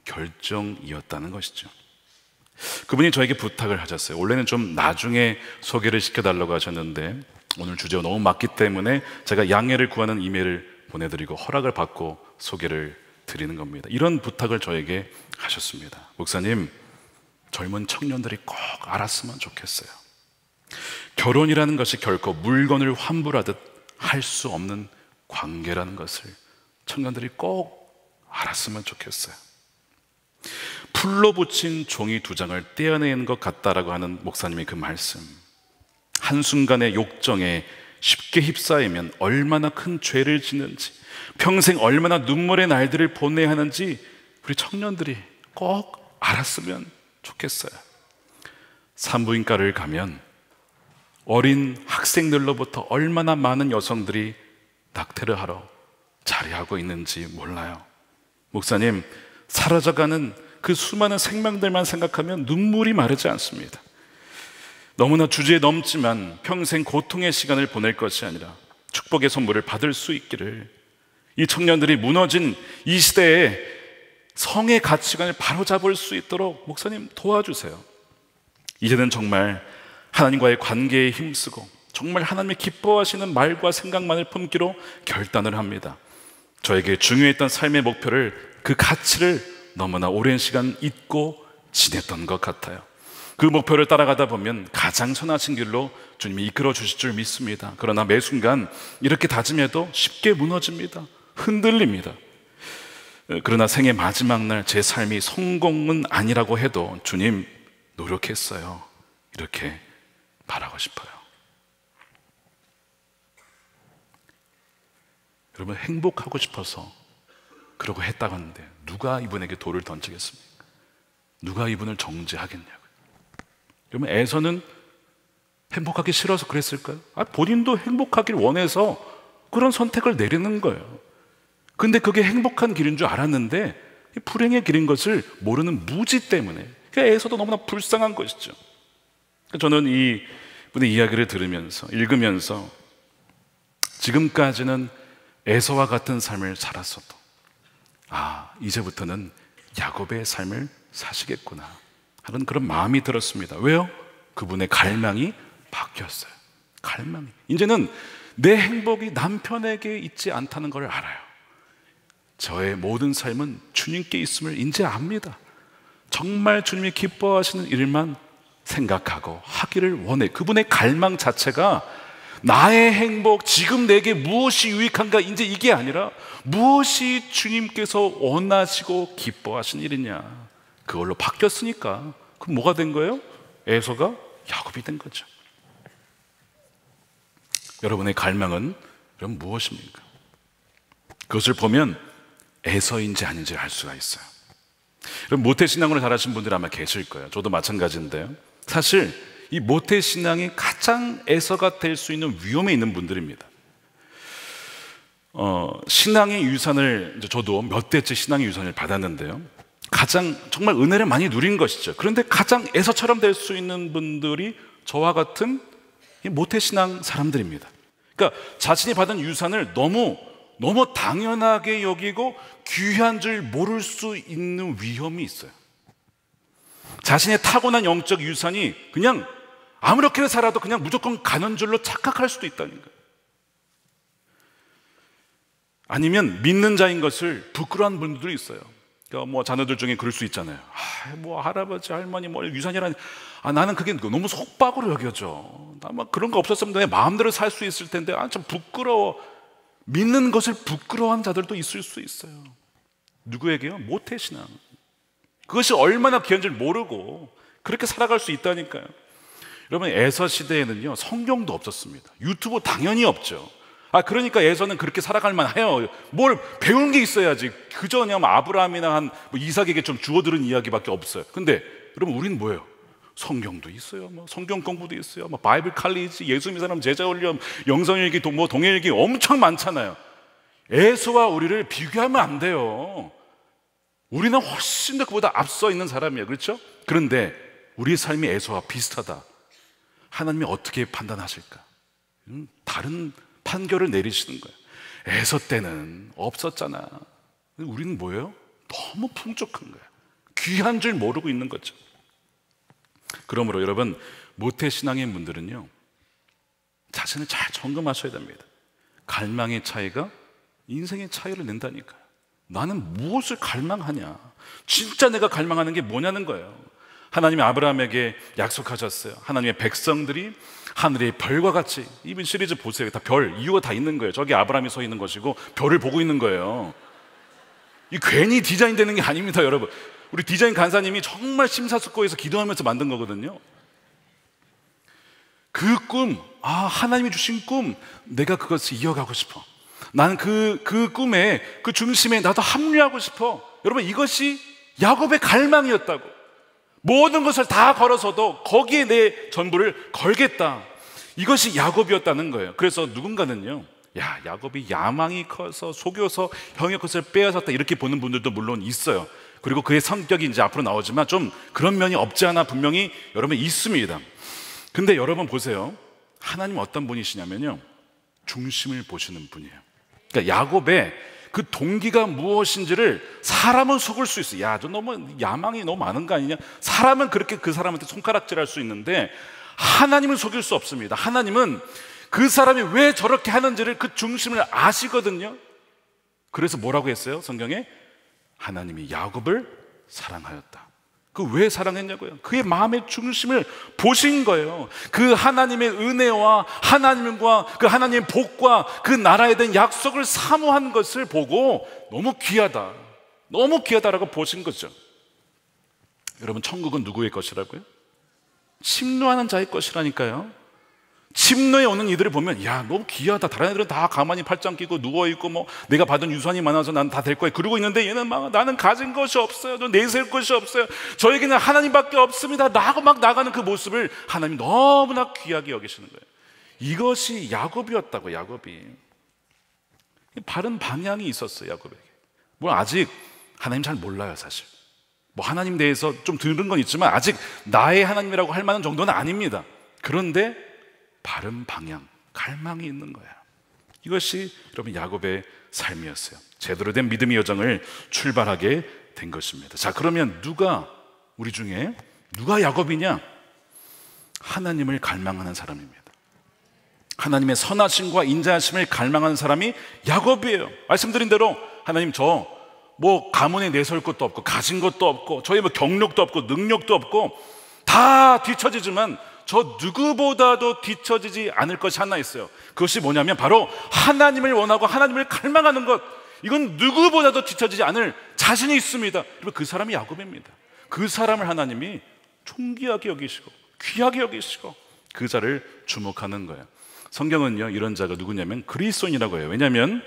결정이었다는 것이죠. 그분이 저에게 부탁을 하셨어요. 원래는 좀 나중에 소개를 시켜달라고 하셨는데 오늘 주제가 너무 맞기 때문에 제가 양해를 구하는 이메일을 보내드리고 허락을 받고 소개를 드리는 겁니다. 이런 부탁을 저에게 하셨습니다. 목사님, 젊은 청년들이 꼭 알았으면 좋겠어요. 결혼이라는 것이 결코 물건을 환불하듯 할 수 없는 관계라는 것을 청년들이 꼭 알았으면 좋겠어요. 풀로 붙인 종이 두 장을 떼어낸 것 같다라고 하는 목사님의 그 말씀. 한순간의 욕정에 쉽게 휩싸이면 얼마나 큰 죄를 짓는지, 평생 얼마나 눈물의 날들을 보내야 하는지 우리 청년들이 꼭 알았으면 좋겠어요. 산부인과를 가면 어린 학생들로부터 얼마나 많은 여성들이 낙태를 하러 자리하고 있는지 몰라요. 목사님, 사라져가는 그 수많은 생명들만 생각하면 눈물이 마르지 않습니다. 너무나 주제에 넘지만 평생 고통의 시간을 보낼 것이 아니라 축복의 선물을 받을 수 있기를 이 청년들이 무너진 이 시대에 성의 가치관을 바로잡을 수 있도록 목사님 도와주세요. 이제는 정말 하나님과의 관계에 힘쓰고 정말 하나님이 기뻐하시는 말과 생각만을 품기로 결단을 합니다. 저에게 중요했던 삶의 목표를 그 가치를 너무나 오랜 시간 잊고 지냈던 것 같아요. 그 목표를 따라가다 보면 가장 선하신 길로 주님이 이끌어 주실 줄 믿습니다. 그러나 매 순간 이렇게 다짐해도 쉽게 무너집니다. 흔들립니다. 어, 그러나 생의 마지막 날 제 삶이 성공은 아니라고 해도 주님 노력했어요. 이렇게 바라고 싶어요. 여러분 행복하고 싶어서 그러고 했다는데 누가 이분에게 돌을 던지겠습니까? 누가 이분을 정죄하겠냐고요. 여러분 애서는 행복하기 싫어서 그랬을까요? 아, 본인도 행복하길 원해서 그런 선택을 내리는 거예요. 근데 그게 행복한 길인 줄 알았는데 불행의 길인 것을 모르는 무지 때문에 그애 에서도 너무나 불쌍한 것이죠. 저는 이 분의 이야기를 들으면서 읽으면서 지금까지는 에서와 같은 삶을 살았어도 아 이제부터는 야곱의 삶을 사시겠구나 하는 그런 마음이 들었습니다. 왜요? 그분의 갈망이 바뀌었어요. 갈망이 이제는 내 행복이 남편에게 있지 않다는 걸 알아요. 저의 모든 삶은 주님께 있음을 인제압니다 정말 주님이 기뻐하시는 일만 생각하고 하기를 원해. 그분의 갈망 자체가 나의 행복, 지금 내게 무엇이 유익한가, 이제 이게 아니라 무엇이 주님께서 원하시고 기뻐하신 일이냐. 그걸로 바뀌었으니까. 그럼 뭐가 된 거예요? 에서가 야곱이 된 거죠. 여러분의 갈망은 그럼 무엇입니까? 그것을 보면 애서인지 아닌지 알 수가 있어요. 그럼 모태신앙으로 자라신 분들 아마 계실 거예요. 저도 마찬가지인데요. 사실 이 모태신앙이 가장 애서가 될 수 있는 위험에 있는 분들입니다. 어, 신앙의 유산을 저도 몇 대째 신앙의 유산을 받았는데요. 가장 정말 은혜를 많이 누린 것이죠. 그런데 가장 애서처럼 될 수 있는 분들이 저와 같은 모태신앙 사람들입니다. 그러니까 자신이 받은 유산을 너무 너무 당연하게 여기고 귀한 줄 모를 수 있는 위험이 있어요. 자신의 타고난 영적 유산이 그냥 아무렇게나 살아도 그냥 무조건 가는 줄로 착각할 수도 있다는 거예요. 아니면 믿는 자인 것을 부끄러운 분들도 있어요. 그러니까 뭐 자녀들 중에 그럴 수 있잖아요. 아, 뭐 할아버지, 할머니, 뭐 유산이라니. 아, 나는 그게 너무 속박으로 여겨져. 나막 그런 거 없었으면 내 마음대로 살 수 있을 텐데, 아, 참 부끄러워. 믿는 것을 부끄러워한 자들도 있을 수 있어요. 누구에게요? 모태신앙. 그것이 얼마나 귀한지 모르고 그렇게 살아갈 수 있다니까요. 여러분, 에서 시대에는요, 성경도 없었습니다. 유튜브 당연히 없죠. 아, 그러니까 에서는 그렇게 살아갈 만해요. 뭘 배운 게 있어야지. 그저 그냥 아브라함이나 한뭐 이삭에게 좀주어들은 이야기밖에 없어요. 근데 여러분, 우리는 뭐예요? 성경도 있어요. 뭐 성경 공부도 있어요. 뭐 바이블 칼리지, 예수 믿는 사람 제자 훈련, 영성 얘기, 뭐 동해 얘기 엄청 많잖아요. 에서와 우리를 비교하면 안 돼요. 우리는 훨씬 더 그보다 앞서 있는 사람이에요. 그렇죠? 그런데 우리의 삶이 에서와 비슷하다. 하나님이 어떻게 판단하실까? 음, 다른 판결을 내리시는 거예요. 에서 때는 없었잖아. 우리는 뭐예요? 너무 풍족한 거야. 귀한 줄 모르고 있는 거죠. 그러므로 여러분 모태신앙인 분들은요 자신을 잘 점검하셔야 됩니다 갈망의 차이가 인생의 차이를 낸다니까요 나는 무엇을 갈망하냐 진짜 내가 갈망하는 게 뭐냐는 거예요 하나님이 아브라함에게 약속하셨어요 하나님의 백성들이 하늘의 별과 같이 이번 시리즈 보세요 다별 이유가 다 있는 거예요 저기 아브라함이 서 있는 것이고 별을 보고 있는 거예요 이 괜히 디자인되는 게 아닙니다 여러분 우리 디자인 간사님이 정말 심사숙고해서 기도하면서 만든 거거든요. 그 꿈, 아, 하나님이 주신 꿈, 내가 그것을 이어가고 싶어. 나는 그, 그 꿈에, 그 중심에 나도 합류하고 싶어. 여러분, 이것이 야곱의 갈망이었다고. 모든 것을 다 걸어서도 거기에 내 전부를 걸겠다. 이것이 야곱이었다는 거예요. 그래서 누군가는요, 야, 야곱이 야망이 커서 속여서 형의 것을 빼앗았다. 이렇게 보는 분들도 물론 있어요. 그리고 그의 성격이 이제 앞으로 나오지만 좀 그런 면이 없지 않아 분명히 여러분 있습니다. 근데 여러분 보세요. 하나님 어떤 분이시냐면요. 중심을 보시는 분이에요. 그러니까 야곱의 그 동기가 무엇인지를 사람은 속을 수 있어. 야, 저 너무 뭐 야망이 너무 많은 거 아니냐? 사람은 그렇게 그 사람한테 손가락질할 수 있는데 하나님은 속일 수 없습니다. 하나님은 그 사람이 왜 저렇게 하는지를 그 중심을 아시거든요. 그래서 뭐라고 했어요? 성경에 하나님이 야곱을 사랑하였다. 그 왜 사랑했냐고요? 그의 마음의 중심을 보신 거예요. 그 하나님의 은혜와 하나님과 그 하나님의 복과 그 나라에 대한 약속을 사모한 것을 보고 너무 귀하다. 너무 귀하다라고 보신 거죠. 여러분, 천국은 누구의 것이라고요? 침노하는 자의 것이라니까요. 침노에 오는 이들을 보면 야 너무 귀하다 다른 애들은 다 가만히 팔짱 끼고 누워있고 뭐 내가 받은 유산이 많아서 난 다 될 거야 그러고 있는데 얘는 막 나는 가진 것이 없어요 너 내세울 것이 없어요 저에게는 하나님밖에 없습니다 나하고 막 나가는 그 모습을 하나님 너무나 귀하게 여기시는 거예요 이것이 야곱이었다고 야곱이 바른 방향이 있었어요 야곱에게 뭐 아직 하나님 잘 몰라요 사실 뭐 하나님 대해서 좀 들은 건 있지만 아직 나의 하나님이라고 할 만한 정도는 아닙니다 그런데 바른 방향, 갈망이 있는 거야. 이것이 여러분 야곱의 삶이었어요. 제대로 된 믿음의 여정을 출발하게 된 것입니다. 자, 그러면 누가 우리 중에 누가 야곱이냐? 하나님을 갈망하는 사람입니다. 하나님의 선하심과 인자하심을 갈망하는 사람이 야곱이에요. 말씀드린 대로 하나님 저 뭐 가문에 내설 것도 없고 가진 것도 없고 저희 뭐 경력도 없고 능력도 없고 다 뒤처지지만 저 누구보다도 뒤처지지 않을 것이 하나 있어요. 그것이 뭐냐면 바로 하나님을 원하고 하나님을 갈망하는 것. 이건 누구보다도 뒤처지지 않을 자신이 있습니다. 그리고 그 사람이 야곱입니다. 그 사람을 하나님이 존귀하게 여기시고 귀하게 여기시고 그 자를 주목하는 거예요. 성경은요 이런 자가 누구냐면 그리스도인이라고 해요. 왜냐하면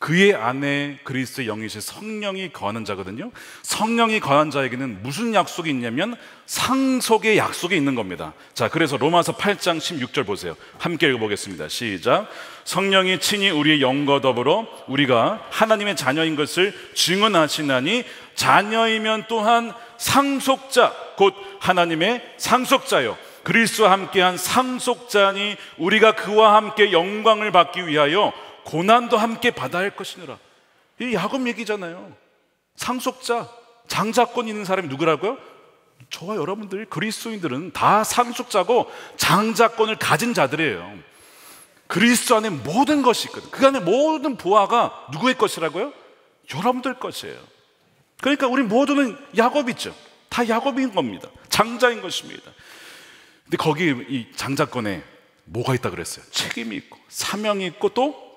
그의 안에 그리스도 영이시 성령이 거하는 자거든요. 성령이 거한 자에게는 무슨 약속이 있냐면 상속의 약속이 있는 겁니다. 자, 그래서 로마서 8장 16절 보세요. 함께 읽어보겠습니다. 시작. 성령이 친히 우리의 영과 더불어 우리가 하나님의 자녀인 것을 증언하시나니 자녀이면 또한 상속자, 곧 하나님의 상속자요. 그리스와 함께한 상속자니 우리가 그와 함께 영광을 받기 위하여 고난도 함께 받아야 할 것이니라. 이 야곱 얘기잖아요. 상속자, 장자권 있는 사람이 누구라고요? 저와 여러분들 그리스도인들은 다 상속자고 장자권을 가진 자들이에요. 그리스도 안에 모든 것이 있거든. 그 안에 모든 보화가 누구의 것이라고요? 여러분들 것이에요. 그러니까 우리 모두는 야곱이죠. 다 야곱인 겁니다. 장자인 것입니다. 근데 거기 이 장자권에 뭐가 있다 그랬어요? 책임이 있고 사명이 있고 또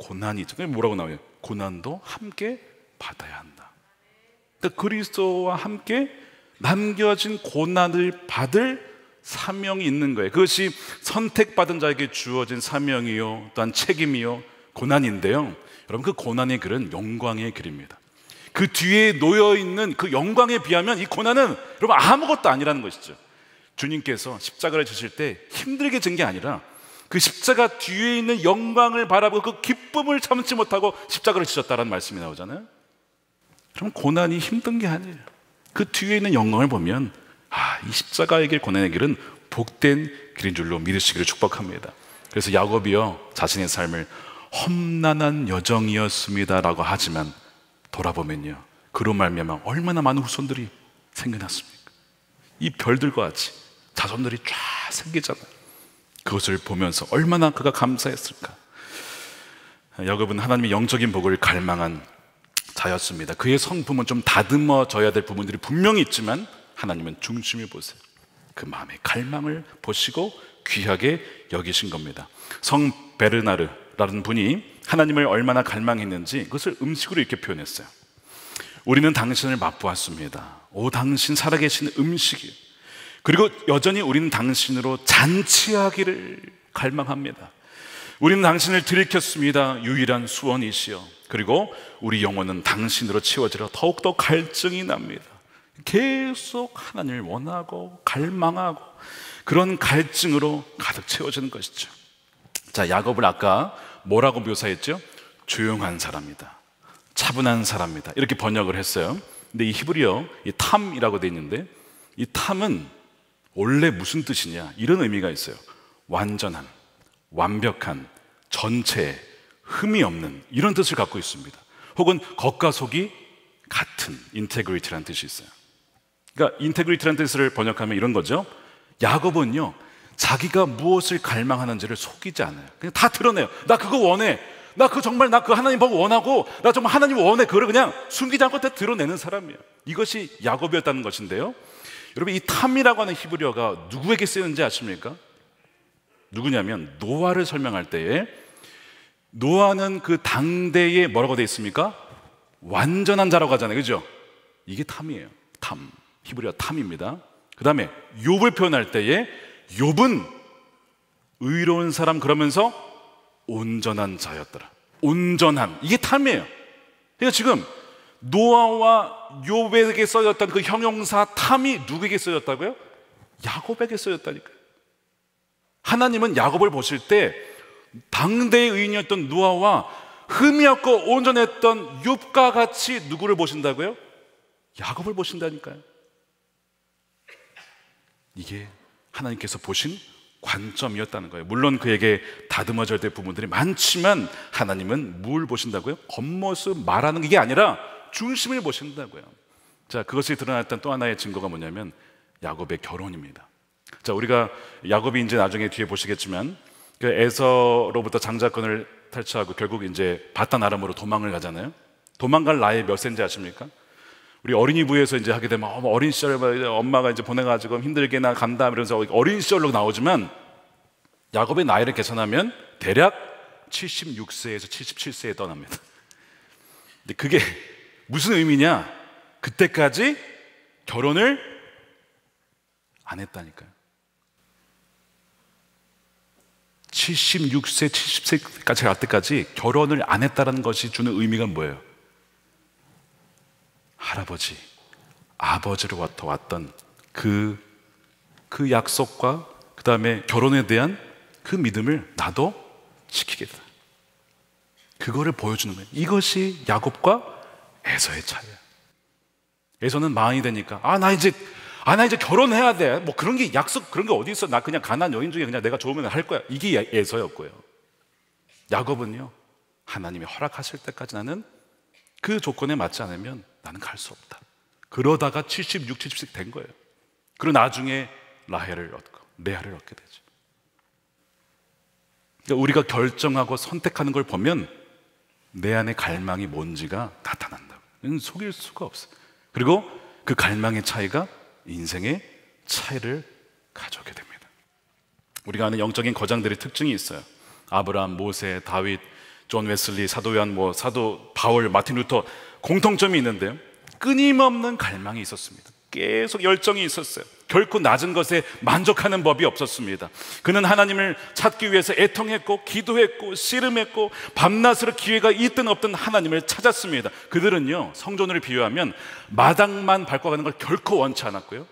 고난이 있죠. 뭐라고 나와요? 고난도 함께 받아야 한다. 그러니까 그리스도와 함께 남겨진 고난을 받을 사명이 있는 거예요. 그것이 선택받은 자에게 주어진 사명이요, 또한 책임이요, 고난인데요. 여러분 그 고난의 글은 영광의 글입니다. 그 뒤에 놓여 있는 그 영광에 비하면 이 고난은 여러분 아무것도 아니라는 것이죠. 주님께서 십자가를 지실 때 힘들게 진게 아니라 그 십자가 뒤에 있는 영광을 바라보고 그 기쁨을 참지 못하고 십자가를 지셨다는 말씀이 나오잖아요. 그럼 고난이 힘든 게 아니에요. 그 뒤에 있는 영광을 보면 아, 이 십자가의 길, 고난의 길은 복된 길인 줄로 믿으시기를 축복합니다. 그래서 야곱이요 자신의 삶을 험난한 여정이었습니다라고 하지만 돌아보면요 그로 말미 얼마나 많은 후손들이 생겨났습니까? 이 별들과 같이 자손들이 쫙 생기잖아요. 그것을 보면서 얼마나 그가 감사했을까. 야곱은 하나님의 영적인 복을 갈망한 자였습니다. 그의 성품은 좀 다듬어져야 될 부분들이 분명히 있지만 하나님은 중심을 보세요. 그 마음의 갈망을 보시고 귀하게 여기신 겁니다. 성 베르나르라는 분이 하나님을 얼마나 갈망했는지 그것을 음식으로 이렇게 표현했어요. 우리는 당신을 맛보았습니다. 오, 당신 살아계신 음식이 그리고 여전히 우리는 당신으로 잔치하기를 갈망합니다. 우리는 당신을 들이켰습니다. 유일한 수원이시여. 그리고 우리 영혼은 당신으로 치워지라 더욱더 갈증이 납니다. 계속 하나님을 원하고 갈망하고 그런 갈증으로 가득 채워지는 것이죠. 자, 야곱을 아까 뭐라고 묘사했죠? 조용한 사람이다. 차분한 사람이다. 이렇게 번역을 했어요. 근데 이 히브리어 이 탐이라고 돼 있는데 이 탐은 원래 무슨 뜻이냐? 이런 의미가 있어요. 완전한, 완벽한, 전체, 흠이 없는 이런 뜻을 갖고 있습니다. 혹은 겉과 속이 같은 인테그리티라는 뜻이 있어요. 그러니까 인테그리티라는 뜻을 번역하면 이런 거죠. 야곱은요. 자기가 무엇을 갈망하는지를 속이지 않아요. 그냥 다 드러내요. 나 그거 원해. 나그거 정말 나 그 하나님 보고 원하고 나 정말 하나님 원해. 그거를 그냥 숨기지 않고 다 드러내는 사람이에요. 이것이 야곱이었다는 것인데요. 여러분 이 탐이라고 하는 히브리어가 누구에게 쓰였는지 아십니까? 누구냐면 노아를 설명할 때에 노아는 그 당대에 뭐라고 되 있습니까? 완전한 자라고 하잖아요. 그죠? 이게 탐이에요. 탐. 히브리어 탐입니다. 그 다음에 욥을 표현할 때에 욥은 의로운 사람 그러면서 온전한 자였더라. 온전함. 이게 탐이에요. 그러니까 지금 노아와 요배에게 써졌던 그 형용사 탐이 누구에게 써졌다고요? 야곱에게 써졌다니까요. 하나님은 야곱을 보실 때 당대의 의인이었던 누아와 흠이 없고 온전했던 욥과 같이 누구를 보신다고요? 야곱을 보신다니까요. 이게 하나님께서 보신 관점이었다는 거예요. 물론 그에게 다듬어져야 될 부분들이 많지만 하나님은 뭘 보신다고요? 겉모습 말하는 게 아니라 중심을 모신다고요. 자, 그것이 드러났던 또 하나의 증거가 뭐냐면 야곱의 결혼입니다. 자, 우리가 야곱이 이제 나중에 뒤에 보시겠지만 그 에서로부터 장자권을 탈취하고 결국 이제 바탄 아람으로 도망을 가잖아요. 도망갈 나이 몇 세인지 아십니까? 우리 어린이 부에서 이제 하게 되면 어린 시절에 엄마가 이제 보내가지고 힘들게 나 간다 이러면서 어린 시절로 나오지만 야곱의 나이를 계산하면 대략 76세에서 77세에 떠납니다. 근데 그게 무슨 의미냐? 그때까지 결혼을 안 했다니까요. 76세, 70세까지 갈 때까지 결혼을 안 했다는 것이 주는 의미가 뭐예요? 할아버지, 아버지로부터 왔던 그, 그 약속과 그 다음에 결혼에 대한 그 믿음을 나도 지키겠다. 그거를 보여주는 거예요. 이것이 야곱과 에서의 차이야. 에서는 마흔이 되니까 아 나 이제 아 나 이제 결혼해야 돼. 뭐 그런 게 약속 그런 게 어디 있어? 나 그냥 가난 여인 중에 그냥 내가 좋으면 할 거야. 이게 에서였고요. 야곱은요 하나님이 허락하실 때까지 나는 그 조건에 맞지 않으면 나는 갈 수 없다. 그러다가 76, 70씩 된 거예요. 그리고 나중에 라헬을 얻고 레아를 얻게 되죠. 그러니까 우리가 결정하고 선택하는 걸 보면 내 안에 갈망이 뭔지가 나타난다. 속일 수가 없어. 요 그리고 그 갈망의 차이가 인생의 차이를 가져오게 됩니다. 우리가 아는 영적인 거장들의 특징이 있어요. 아브라함, 모세, 다윗, 존 웨슬리, 사도 요한, 뭐 사도 바울, 마틴 루터 공통점이 있는데요. 끊임없는 갈망이 있었습니다. 계속 열정이 있었어요. 결코 낮은 것에 만족하는 법이 없었습니다. 그는 하나님을 찾기 위해서 애통했고 기도했고 씨름했고 밤낮으로 기회가 있든 없든 하나님을 찾았습니다. 그들은요 성전을 비유하면 마당만 밟고 가는 걸 결코 원치 않았고요.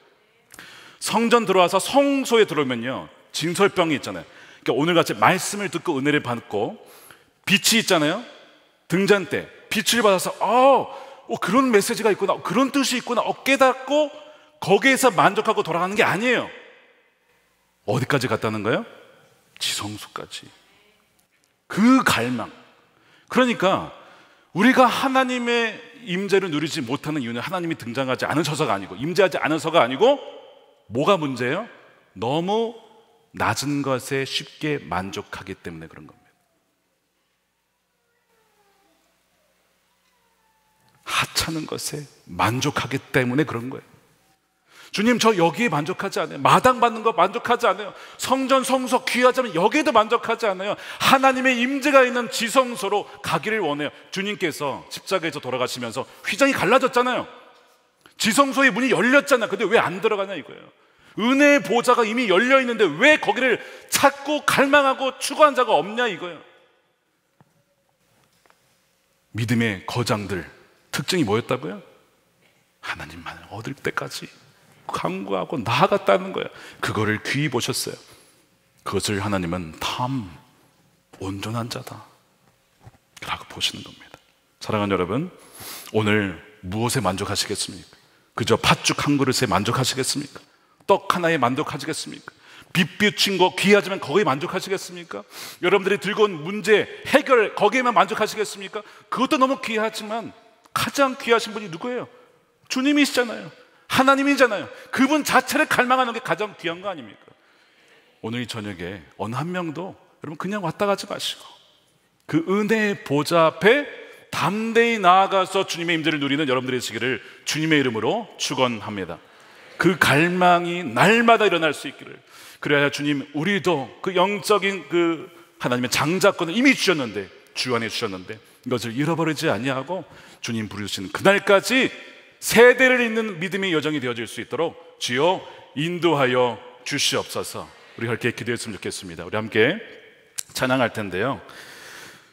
성전 들어와서 성소에 들어오면요 진설병이 있잖아요. 그러니까 오늘같이 말씀을 듣고 은혜를 받고 빛이 있잖아요. 등잔대 빛을 받아서 어, 어 그런 메시지가 있구나 그런 뜻이 있구나 어, 깨닫고 거기에서 만족하고 돌아가는 게 아니에요. 어디까지 갔다는 거예요? 지성수까지. 그 갈망. 그러니까 우리가 하나님의 임재를 누리지 못하는 이유는 하나님이 등장하지 않으셔서가 아니고 임재하지 않아서가 아니고 뭐가 문제예요? 너무 낮은 것에 쉽게 만족하기 때문에 그런 겁니다. 하찮은 것에 만족하기 때문에 그런 거예요. 주님 저 여기에 만족하지 않아요. 마당 받는 거 만족하지 않아요. 성전 성석 귀하자면 여기에도 만족하지 않아요. 하나님의 임재가 있는 지성소로 가기를 원해요. 주님께서 십자가에서 돌아가시면서 휘장이 갈라졌잖아요. 지성소의 문이 열렸잖아요. 근데 왜 안 들어가냐 이거예요. 은혜의 보좌가 이미 열려 있는데 왜 거기를 찾고 갈망하고 추구한 자가 없냐 이거예요. 믿음의 거장들 특징이 뭐였다고요? 하나님만을 얻을 때까지 강구하고 나아갔다는 거예요. 그거를 귀히 보셨어요. 그것을 하나님은 탐, 온전한 자다. 라고 보시는 겁니다. 사랑하는 여러분, 오늘 무엇에 만족하시겠습니까? 그저 팥죽 한 그릇에 만족하시겠습니까? 떡 하나에 만족하시겠습니까? 빛비친 거 귀하지만 거기에 만족하시겠습니까? 여러분들이 들고 온 문제 해결 거기에만 만족하시겠습니까? 그것도 너무 귀하지만 가장 귀하신 분이 누구예요? 주님이시잖아요. 하나님이잖아요. 그분 자체를 갈망하는 게 가장 귀한 거 아닙니까? 오늘 이 저녁에 어느 한 명도 여러분 그냥 왔다 가지 마시고 그 은혜의 보좌 앞에 담대히 나아가서 주님의 임재를 누리는 여러분들의 시기를 주님의 이름으로 축원합니다. 그 갈망이 날마다 일어날 수 있기를. 그래야 주님 우리도 그 영적인 그 하나님의 장자권을 이미 주셨는데 주안에 주셨는데 이것을 잃어버리지 아니하고 주님 부르신 그날까지 세대를 잇는 믿음의 여정이 되어질 수 있도록 주여 인도하여 주시옵소서. 우리 함께 기도했으면 좋겠습니다. 우리 함께 찬양할 텐데요.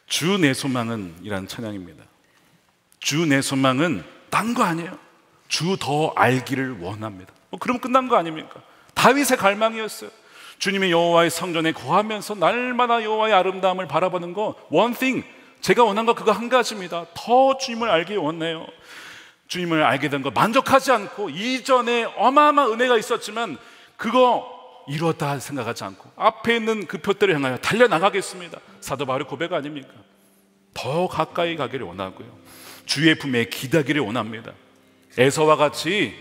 주 내 소망은 이란 찬양입니다. 주 내 소망은 딴 거 아니에요. 주 더 알기를 원합니다. 뭐 그럼 끝난 거 아닙니까? 다윗의 갈망이었어요. 주님의 여호와의 성전에 거하면서 날마다 여호와의 아름다움을 바라보는 거 one thing 제가 원한 거 그거 한 가지입니다. 더 주님을 알기 원해요. 주님을 알게 된 것 만족하지 않고 이전에 어마어마한 은혜가 있었지만 그거 이루었다 생각하지 않고 앞에 있는 그 표대를 향하여 달려나가겠습니다. 사도 바울의 고백 아닙니까? 더 가까이 가기를 원하고요. 주의 품에 기다기를 원합니다. 에서와 같이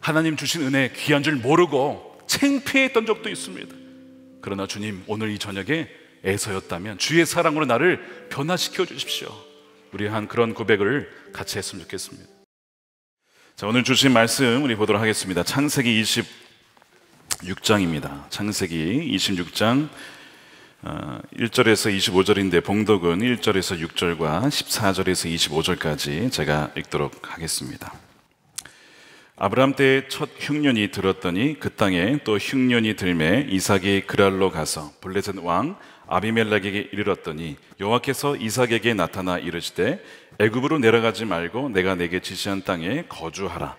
하나님 주신 은혜 귀한 줄 모르고 창피했던 적도 있습니다. 그러나 주님, 오늘 이 저녁에 에서였다면 주의 사랑으로 나를 변화시켜 주십시오. 우리 한 그런 고백을 같이 했으면 좋겠습니다. 자, 오늘 주신 말씀 우리 보도록 하겠습니다. 창세기 26장입니다. 창세기 26장 1절에서 어, 25절인데 봉독은 1절에서 6절과 14절에서 25절까지 제가 읽도록 하겠습니다. 아브람 때의 첫 흉년이 들었더니 그 땅에 또 흉년이 들매 이삭이 그랄로 가서 블레셋 왕 아비멜렉에게 이르렀더니 여호와께서 이삭에게 나타나 이르시되 애굽으로 내려가지 말고 내가 내게 지시한 땅에 거주하라.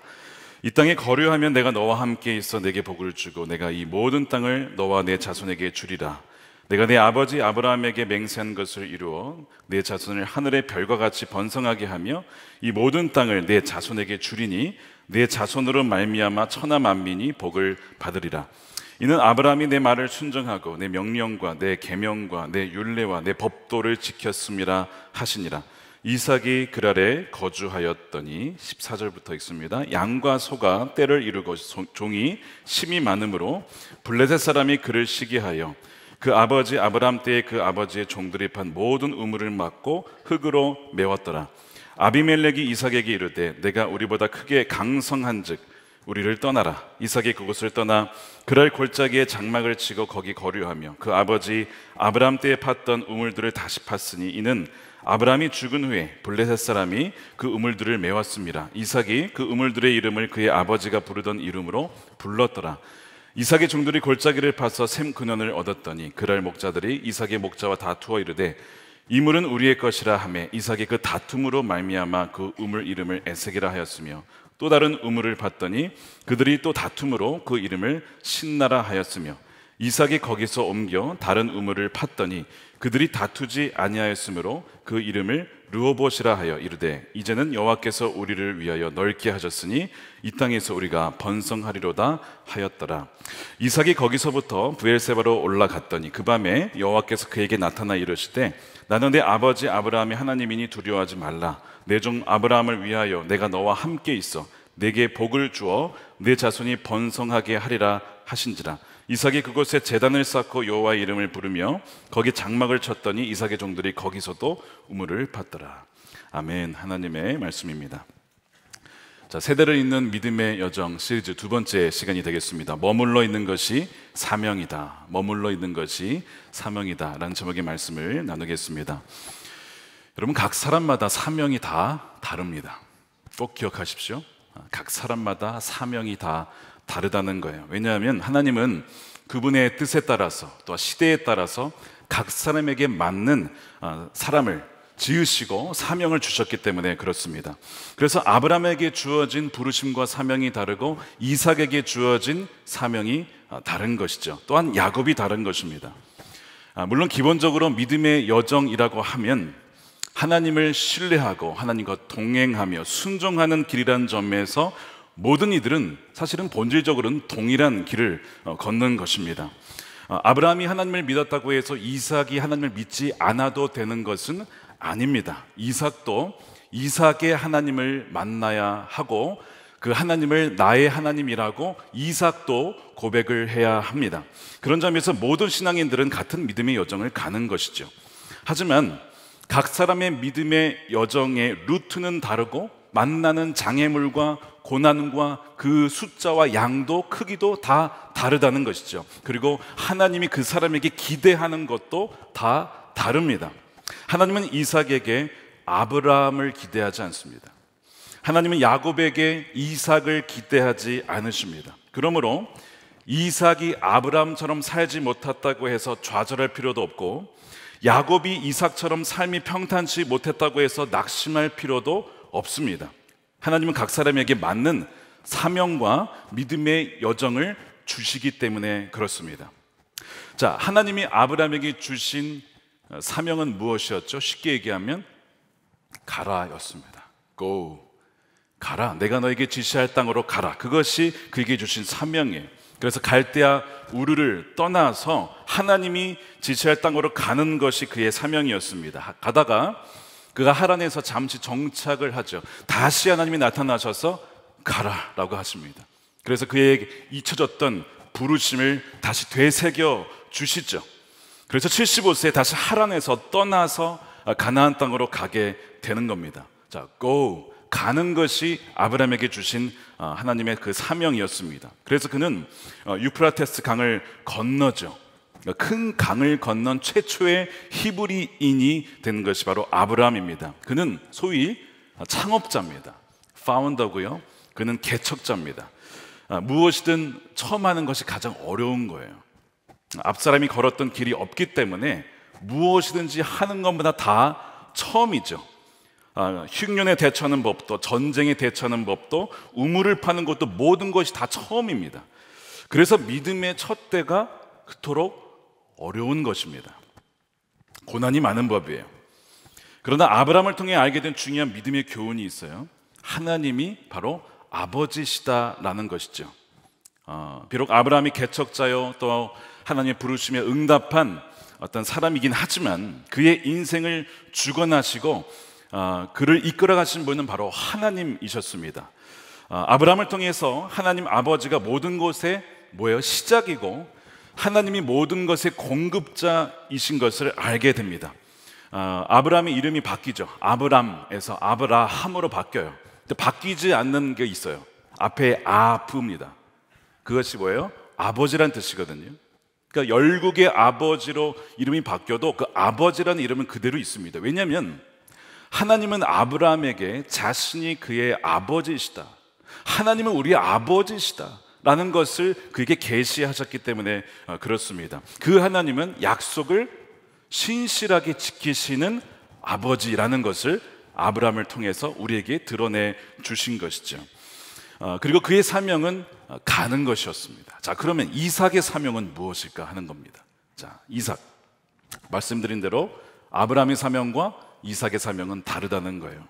이 땅에 거류하면 내가 너와 함께 있어 내게 복을 주고 내가 이 모든 땅을 너와 내 자손에게 주리라. 내가 내 아버지 아브라함에게 맹세한 것을 이루어 내 자손을 하늘의 별과 같이 번성하게 하며 이 모든 땅을 내 자손에게 주리니 내 자손으로 말미암아 천하 만민이 복을 받으리라. 이는 아브라함이 내 말을 순정하고 내 명령과 내 계명과 내 율례와 내 법도를 지켰음이라 하시니라. 이삭이 그랄에 거주하였더니 14절부터 있습니다. 양과 소가 때를 이루고 종이 심이 많으므로 블레셋 사람이 그를 시기하여 그 아버지 아브람 때에 그 아버지의 종들이 판 모든 우물을 막고 흙으로 메웠더라. 아비멜렉이 이삭에게 이르되 내가 우리보다 크게 강성한즉 우리를 떠나라. 이삭이 그곳을 떠나 그랄 골짜기에 장막을 치고 거기 거류하며 그 아버지 아브람 때에 팠던 우물들을 다시 팠으니 이는 아브람이 죽은 후에 블레셋 사람이 그 우물들을 메웠습니다. 이삭이 그 우물들의 이름을 그의 아버지가 부르던 이름으로 불렀더라. 이삭의 종들이 골짜기를 파서 샘 근원을 얻었더니 그랄 목자들이 이삭의 목자와 다투어 이르되 이물은 우리의 것이라 함에 이삭이 그 다툼으로 말미암아 그 우물 이름을 에색이라 하였으며 또 다른 의무를 봤더니 그들이 또 다툼으로 그 이름을 신나라 하였으며 이삭이 거기서 옮겨 다른 우물을 팠더니 그들이 다투지 아니하였으므로 그 이름을 르호봇이라 하여 이르되 이제는 여호와께서 우리를 위하여 넓게 하셨으니 이 땅에서 우리가 번성하리로다 하였더라 이삭이 거기서부터 부엘세바로 올라갔더니 그 밤에 여호와께서 그에게 나타나 이르시되 나는 내 아버지 아브라함의 하나님이니 두려워하지 말라 내종 아브라함을 위하여 내가 너와 함께 있어 내게 복을 주어 내 자손이 번성하게 하리라 하신지라 이삭이 그곳에 재단을 쌓고 여호와의 이름을 부르며 거기 장막을 쳤더니 이삭의 종들이 거기서도 우물을 팠더라 아멘 하나님의 말씀입니다 자, 세대를 잇는 믿음의 여정 시리즈 두 번째 시간이 되겠습니다. 머물러 있는 것이 사명이다. 머물러 있는 것이 사명이다. 라는 제목의 말씀을 나누겠습니다. 여러분 각 사람마다 사명이 다 다릅니다. 꼭 기억하십시오. 각 사람마다 사명이 다 다르다는 거예요. 왜냐하면 하나님은 그분의 뜻에 따라서 또 시대에 따라서 각 사람에게 맞는 어, 사람을 지으시고 사명을 주셨기 때문에 그렇습니다. 그래서 아브라함에게 주어진 부르심과 사명이 다르고 이삭에게 주어진 사명이 어, 다른 것이죠. 또한 야곱이 다른 것입니다. 아, 물론 기본적으로 믿음의 여정이라고 하면 하나님을 신뢰하고 하나님과 동행하며 순종하는 길이라는 점에서 모든 이들은 사실은 본질적으로는 동일한 길을 어, 걷는 것입니다. 어, 아브라함이 하나님을 믿었다고 해서 이삭이 하나님을 믿지 않아도 되는 것은 아닙니다. 이삭도 이삭의 하나님을 만나야 하고 그 하나님을 나의 하나님이라고 이삭도 고백을 해야 합니다. 그런 점에서 모든 신앙인들은 같은 믿음의 여정을 가는 것이죠. 하지만 각 사람의 믿음의 여정의 루트는 다르고 만나는 장애물과 고난과 그 숫자와 양도 크기도 다 다르다는 것이죠. 그리고 하나님이 그 사람에게 기대하는 것도 다 다릅니다. 하나님은 이삭에게 아브라함을 기대하지 않습니다. 하나님은 야곱에게 이삭을 기대하지 않으십니다. 그러므로 이삭이 아브라함처럼 살지 못했다고 해서 좌절할 필요도 없고 야곱이 이삭처럼 삶이 평탄치 못했다고 해서 낙심할 필요도 없습니다. 하나님은 각 사람에게 맞는 사명과 믿음의 여정을 주시기 때문에 그렇습니다. 자, 하나님이 아브라함에게 주신 어, 사명은 무엇이었죠? 쉽게 얘기하면 가라였습니다. Go. 가라. 내가 너에게 지시할 땅으로 가라. 그것이 그에게 주신 사명이에요. 그래서 갈대아 우르를 떠나서 하나님이 지시할 땅으로 가는 것이 그의 사명이었습니다. 가다가 그가 하란에서 잠시 정착을 하죠. 다시 하나님이 나타나셔서 가라라고 하십니다. 그래서 그에게 잊혀졌던 부르심을 다시 되새겨 주시죠. 그래서 75세에 다시 하란에서 떠나서 아, 가나안 땅으로 가게 되는 겁니다. 자, go 가는 것이 아브라함에게 주신 어, 하나님의 그 사명이었습니다. 그래서 그는 어, 유프라테스 강을 건너죠. 그러니까 큰 강을 건넌 최초의 히브리인이 된 것이 바로 아브라함입니다. 그는 소위 창업자입니다. 파운더고요. 그는 개척자입니다. 아, 무엇이든 처음 하는 것이 가장 어려운 거예요. 앞사람이 걸었던 길이 없기 때문에 무엇이든지 하는 것보다 다 처음이죠. 아, 흉년에 대처하는 법도 전쟁에 대처하는 법도 우물을 파는 것도 모든 것이 다 처음입니다. 그래서 믿음의 첫 때가 그토록 어려운 것입니다. 고난이 많은 법이에요. 그러나 아브라함을 통해 알게 된 중요한 믿음의 교훈이 있어요. 하나님이 바로 아버지시다라는 것이죠. 어, 비록 아브라함이 개척자요 또 하나님의 부르심에 응답한 어떤 사람이긴 하지만 그의 인생을 주관하시고 어, 그를 이끌어가신 분은 바로 하나님이셨습니다. 아, 아브라함을 통해서 하나님 아버지가 모든 것의 뭐예요? 시작이고 하나님이 모든 것의 공급자이신 것을 알게 됩니다. 어, 아브라함의 이름이 바뀌죠. 아브람에서 아브라함으로 바뀌어요. 근데 바뀌지 않는 게 있어요. 앞에 아프입니다. 그것이 뭐예요? 아버지란 뜻이거든요. 그러니까 열국의 아버지로 이름이 바뀌어도 그 아버지라는 이름은 그대로 있습니다. 왜냐하면 하나님은 아브라함에게 자신이 그의 아버지시다. 하나님은 우리 아버지시다. 라는 것을 그에게 계시하셨기 때문에 어, 그렇습니다. 그 하나님은 약속을 신실하게 지키시는 아버지라는 것을 아브라함을 통해서 우리에게 드러내 주신 것이죠. 어, 그리고 그의 사명은 어, 가는 것이었습니다. 자, 그러면 이삭의 사명은 무엇일까 하는 겁니다. 자, 이삭. 말씀드린 대로 아브라함의 사명과 이삭의 사명은 다르다는 거예요.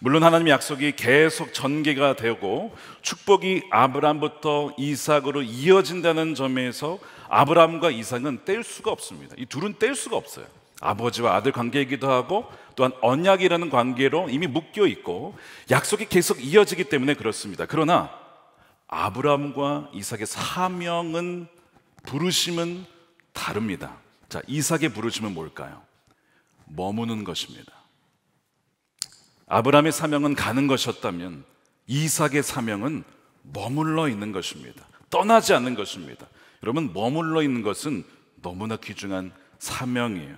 물론 하나님의 약속이 계속 전개가 되고 축복이 아브라함부터 이삭으로 이어진다는 점에서 아브라함과 이삭은 뗄 수가 없습니다. 이 둘은 뗄 수가 없어요. 아버지와 아들 관계이기도 하고 또한 언약이라는 관계로 이미 묶여 있고 약속이 계속 이어지기 때문에 그렇습니다. 그러나 아브라함과 이삭의 사명은 부르심은 다릅니다. 자, 이삭의 부르심은 뭘까요? 머무는 것입니다. 아브라함의 사명은 가는 것이었다면 이삭의 사명은 머물러 있는 것입니다. 떠나지 않는 것입니다. 여러분 머물러 있는 것은 너무나 귀중한 사명이에요.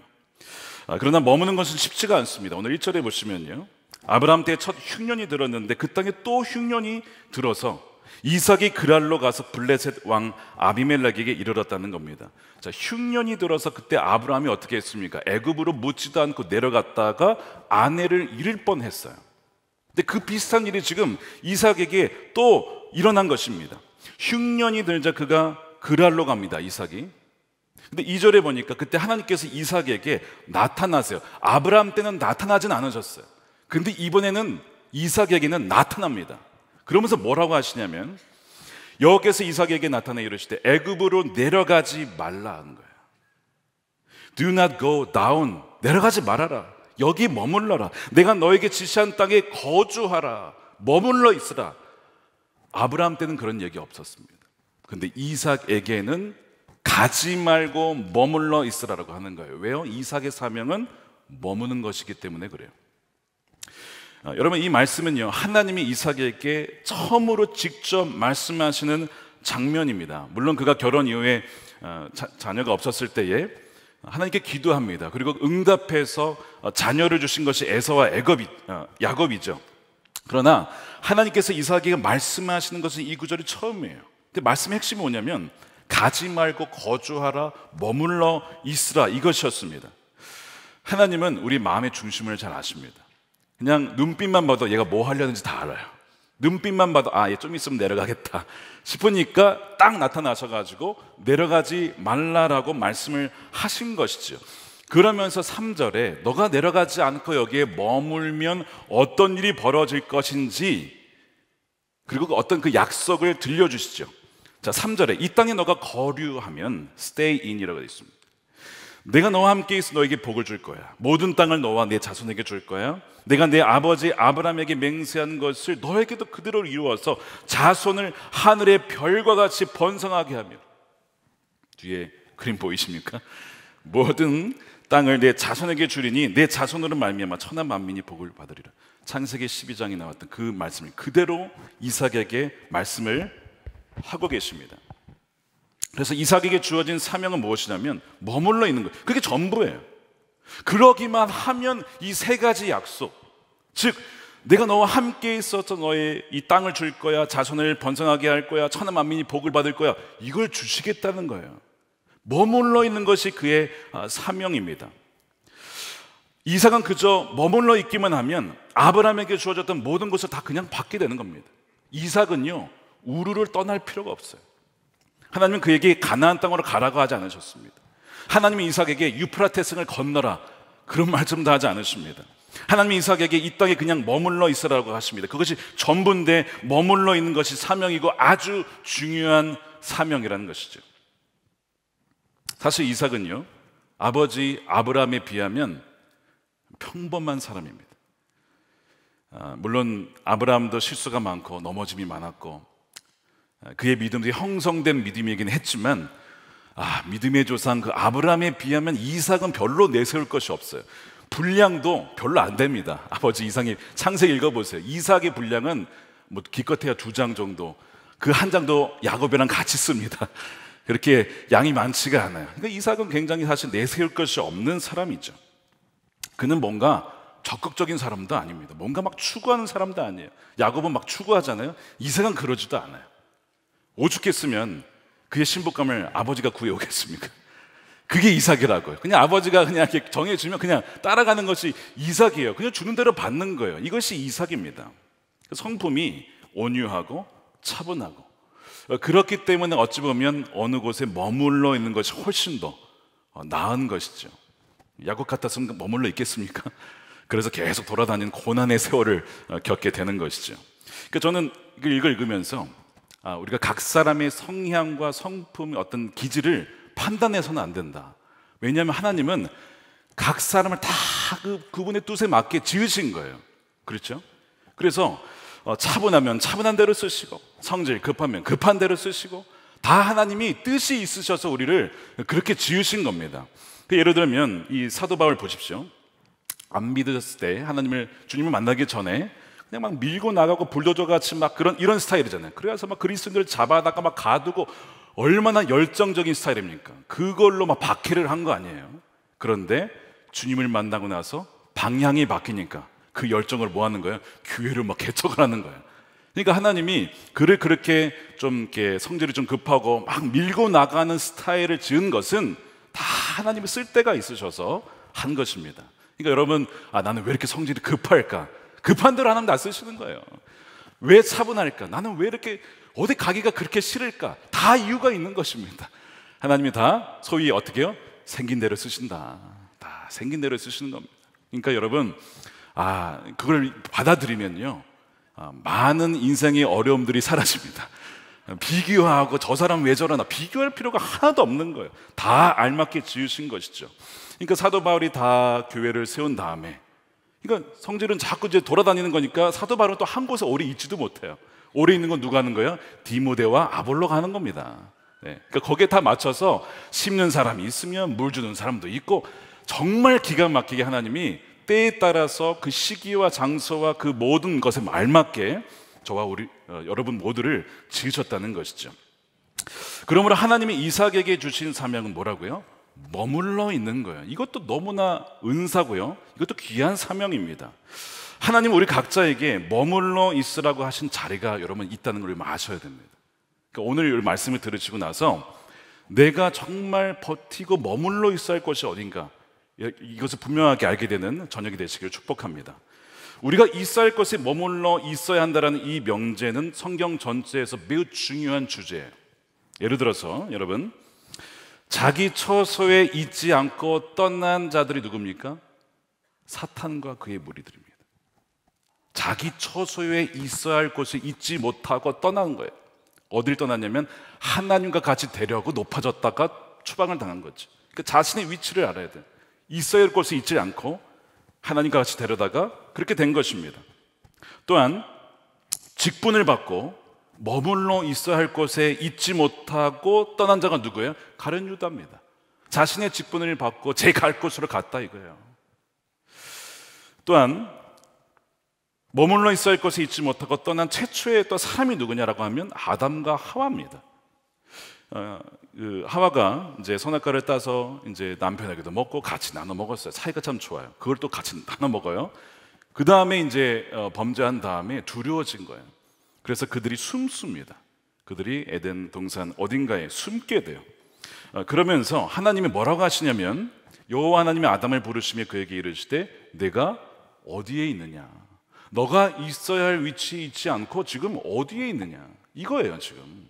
아, 그러나 머무는 것은 쉽지가 않습니다. 오늘 1절에 보시면요. 아브라함 때 첫 흉년이 들었는데 그 땅에 또 흉년이 들어서 이삭이 그랄로 가서 블레셋 왕 아비멜렉에게 이르렀다는 겁니다. 자, 흉년이 들어서 그때 아브라함이 어떻게 했습니까? 애굽으로 묻지도 않고 내려갔다가 아내를 잃을 뻔했어요. 근데 그 비슷한 일이 지금 이삭에게 또 일어난 것입니다. 흉년이 들자 그가 그랄로 갑니다. 이삭이. 근데 이절에 보니까 그때 하나님께서 이삭에게 나타나세요. 아브라함 때는 나타나진 않으셨어요. 근데 이번에는 이삭에게는 나타납니다. 그러면서 뭐라고 하시냐면 여호께서 이삭에게 나타나 이러시되 애굽으로 내려가지 말라 하는 거예요. Do not go down. 내려가지 말아라. 여기 머물러라. 내가 너에게 지시한 땅에 거주하라. 머물러 있으라. 아브라함 때는 그런 얘기 없었습니다. 근데 이삭에게는 가지 말고 머물러 있으라라고 하는 거예요. 왜요? 이삭의 사명은 머무는 것이기 때문에 그래요. 어, 여러분 이 말씀은요 하나님이 이삭에게 처음으로 직접 말씀하시는 장면입니다. 물론 그가 결혼 이후에 어, 자, 자녀가 없었을 때에 하나님께 기도합니다. 그리고 응답해서 어, 자녀를 주신 것이 에서와 애겁이, 야곱이죠. 그러나 하나님께서 이삭에게 말씀하시는 것은 이 구절이 처음이에요. 근데 말씀의 핵심이 뭐냐면 가지 말고 거주하라, 머물러 있으라 이것이었습니다. 하나님은 우리 마음의 중심을 잘 아십니다. 그냥 눈빛만 봐도 얘가 뭐 하려는지 다 알아요. 눈빛만 봐도 아, 얘 좀 있으면 내려가겠다 싶으니까 딱 나타나셔 가지고 내려가지 말라라고 말씀을 하신 것이죠. 그러면서 3절에 너가 내려가지 않고 여기에 머물면 어떤 일이 벌어질 것인지 그리고 그 어떤 그 약속을 들려주시죠. 자, 3절에 이 땅에 너가 거류하면 stay in이라고 되어 있습니다. 내가 너와 함께 있어 너에게 복을 줄 거야. 모든 땅을 너와 내 자손에게 줄 거야. 내가 내 아버지 아브라함에게 맹세한 것을 너에게도 그대로 이루어서 자손을 하늘의 별과 같이 번성하게 하며 뒤에 그림 보이십니까? 모든 땅을 내 자손에게 주리니 내 자손으로 말미암아 천하 만민이 복을 받으리라. 창세기 12장에 나왔던 그 말씀을 그대로 이삭에게 말씀을 하고 계십니다. 그래서 이삭에게 주어진 사명은 무엇이냐면 머물러 있는 거예요. 그게 전부예요. 그러기만 하면 이 세 가지 약속, 즉 내가 너와 함께 있어서 너의 이 땅을 줄 거야, 자손을 번성하게 할 거야, 천하 만민이 복을 받을 거야. 이걸 주시겠다는 거예요. 머물러 있는 것이 그의 아, 사명입니다. 이삭은 그저 머물러 있기만 하면 아브라함에게 주어졌던 모든 것을 다 그냥 받게 되는 겁니다. 이삭은요, 우르를 떠날 필요가 없어요. 하나님은 그에게 가나안 땅으로 가라고 하지 않으셨습니다. 하나님은 이삭에게 유프라테스를 건너라 그런 말씀도 하지 않으십니다. 하나님이 이삭에게 이 땅에 그냥 머물러 있으라고 하십니다. 그것이 전부인데 머물러 있는 것이 사명이고 아주 중요한 사명이라는 것이죠. 사실 이삭은요, 아버지 아브라함에 비하면 평범한 사람입니다. 아, 물론 아브라함도 실수가 많고 넘어짐이 많았고 그의 믿음이 형성된 믿음이긴 했지만 아, 믿음의 조상 그 아브라함에 비하면 이삭은 별로 내세울 것이 없어요. 분량도 별로 안 됩니다. 아버지 이상이 창세기 읽어보세요. 이삭의 분량은 뭐 기껏해야 두 장 정도. 그 한 장도 야곱이랑 같이 씁니다. 그렇게 양이 많지가 않아요. 그러니까 이삭은 굉장히 사실 내세울 것이 없는 사람이죠. 그는 뭔가 적극적인 사람도 아닙니다. 뭔가 막 추구하는 사람도 아니에요. 야곱은 막 추구하잖아요. 이삭은 그러지도 않아요. 오죽했으면 그의 신복감을 아버지가 구해오겠습니까? 그게 이삭이라고요. 그냥 아버지가 그냥 이렇게 정해주면 그냥 따라가는 것이 이삭이에요. 그냥 주는 대로 받는 거예요. 이것이 이삭입니다. 그 성품이 온유하고 차분하고 어, 그렇기 때문에 어찌 보면 어느 곳에 머물러 있는 것이 훨씬 더 어, 나은 것이죠. 야곱 같았으면 머물러 있겠습니까? 그래서 계속 돌아다니는 고난의 세월을 어, 겪게 되는 것이죠. 그러니까 저는 이걸 읽으면서 아, 우리가 각 사람의 성향과 성품 어떤 기질을 판단해서는 안 된다. 왜냐하면 하나님은 각 사람을 다 그, 그분의 뜻에 맞게 지으신 거예요. 그렇죠? 그래서 어, 차분하면 차분한 대로 쓰시고 성질 급하면 급한 대로 쓰시고 다 하나님이 뜻이 있으셔서 우리를 그렇게 지으신 겁니다. 그 예를 들면 이 사도 바울 보십시오. 안 믿었을 때 하나님을 주님을 만나기 전에 그냥 막 밀고 나가고 불도저 같이 막 그런 이런 스타일이잖아요. 그래서 막 그리스도인들 잡아다가 막 가두고 얼마나 열정적인 스타일입니까? 그걸로 막 박해를 한 거 아니에요. 그런데 주님을 만나고 나서 방향이 바뀌니까 그 열정을 뭐 하는 거예요? 교회를 막 개척을 하는 거예요. 그러니까 하나님이 그를 그렇게 좀 이렇게 성질이 좀 급하고 막 밀고 나가는 스타일을 지은 것은 다 하나님이 쓸 때가 있으셔서 한 것입니다. 그러니까 여러분, 아, 나는 왜 이렇게 성질이 급할까? 급한 대로 하나님 안 쓰시는 거예요. 왜 차분할까? 나는 왜 이렇게 어디 가기가 그렇게 싫을까? 다 이유가 있는 것입니다. 하나님이 다 소위 어떻게 요 생긴 대로 쓰신다. 다 생긴 대로 쓰시는 겁니다. 그러니까 여러분, 아, 그걸 받아들이면요. 아, 많은 인생의 어려움들이 사라집니다. 비교하고 저 사람 왜 저러나 비교할 필요가 하나도 없는 거예요. 다 알맞게 지으신 것이죠. 그러니까 사도 바울이 다 교회를 세운 다음에 그러니까 성질은 자꾸 이제 돌아다니는 거니까 사도 바울은 또한 곳에 오래 있지도 못해요. 오래 있는 건 누가 하는 거예요? 디모데와 아볼로가 는 겁니다. 네. 그러니까 거기에 다 맞춰서 심는 사람이 있으면 물 주는 사람도 있고 정말 기가 막히게 하나님이 때에 따라서 그 시기와 장소와 그 모든 것에 말맞게 저와 우리 어, 여러분 모두를 지으셨다는 것이죠. 그러므로 하나님이 이삭에게 주신 사명은 뭐라고요? 머물러 있는 거예요. 이것도 너무나 은사고요. 이것도 귀한 사명입니다. 하나님 우리 각자에게 머물러 있으라고 하신 자리가 여러분 있다는 걸 아셔야 됩니다. 그러니까 오늘 이 말씀을 들으시고 나서 내가 정말 버티고 머물러 있어야 할 것이 어딘가 예, 이것을 분명하게 알게 되는 저녁이 되시기를 축복합니다. 우리가 있어야 할 것에 머물러 있어야 한다는이 명제는 성경 전체에서 매우 중요한 주제예요. 예를 들어서 여러분 자기 처소에 있지 않고 떠난 자들이 누굽니까? 사탄과 그의 무리들입니다. 자기 처소에 있어야 할 곳에 있지 못하고 떠난 거예요. 어딜 떠났냐면 하나님과 같이 되려고 높아졌다가 추방을 당한 거지. 그러니까 자신의 위치를 알아야 돼. 있어야 할 곳에 있지 않고 하나님과 같이 되려다가 그렇게 된 것입니다. 또한 직분을 받고 머물러 있어야 할 곳에 있지 못하고 떠난 자가 누구예요? 가룟 유다입니다. 자신의 직분을 받고 제 갈 곳으로 갔다 이거예요. 또한 머물러 있어야 할 곳에 있지 못하고 떠난 최초의 또 사람이 누구냐라고 하면 아담과 하와입니다. 어, 그 하와가 이제 선악과를 따서 이제 남편에게도 먹고 같이 나눠 먹었어요. 사이가 참 좋아요. 그걸 또 같이 나눠 먹어요. 그 다음에 이제 어, 범죄한 다음에 두려워진 거예요. 그래서 그들이 숨습니다. 그들이 에덴 동산 어딘가에 숨게 돼요. 어, 그러면서 하나님이 뭐라고 하시냐면 여호와 하나님이 아담을 부르시며 그에게 이르시되 내가 어디에 있느냐? 너가 있어야 할 위치에 있지 않고 지금 어디에 있느냐? 이거예요, 지금.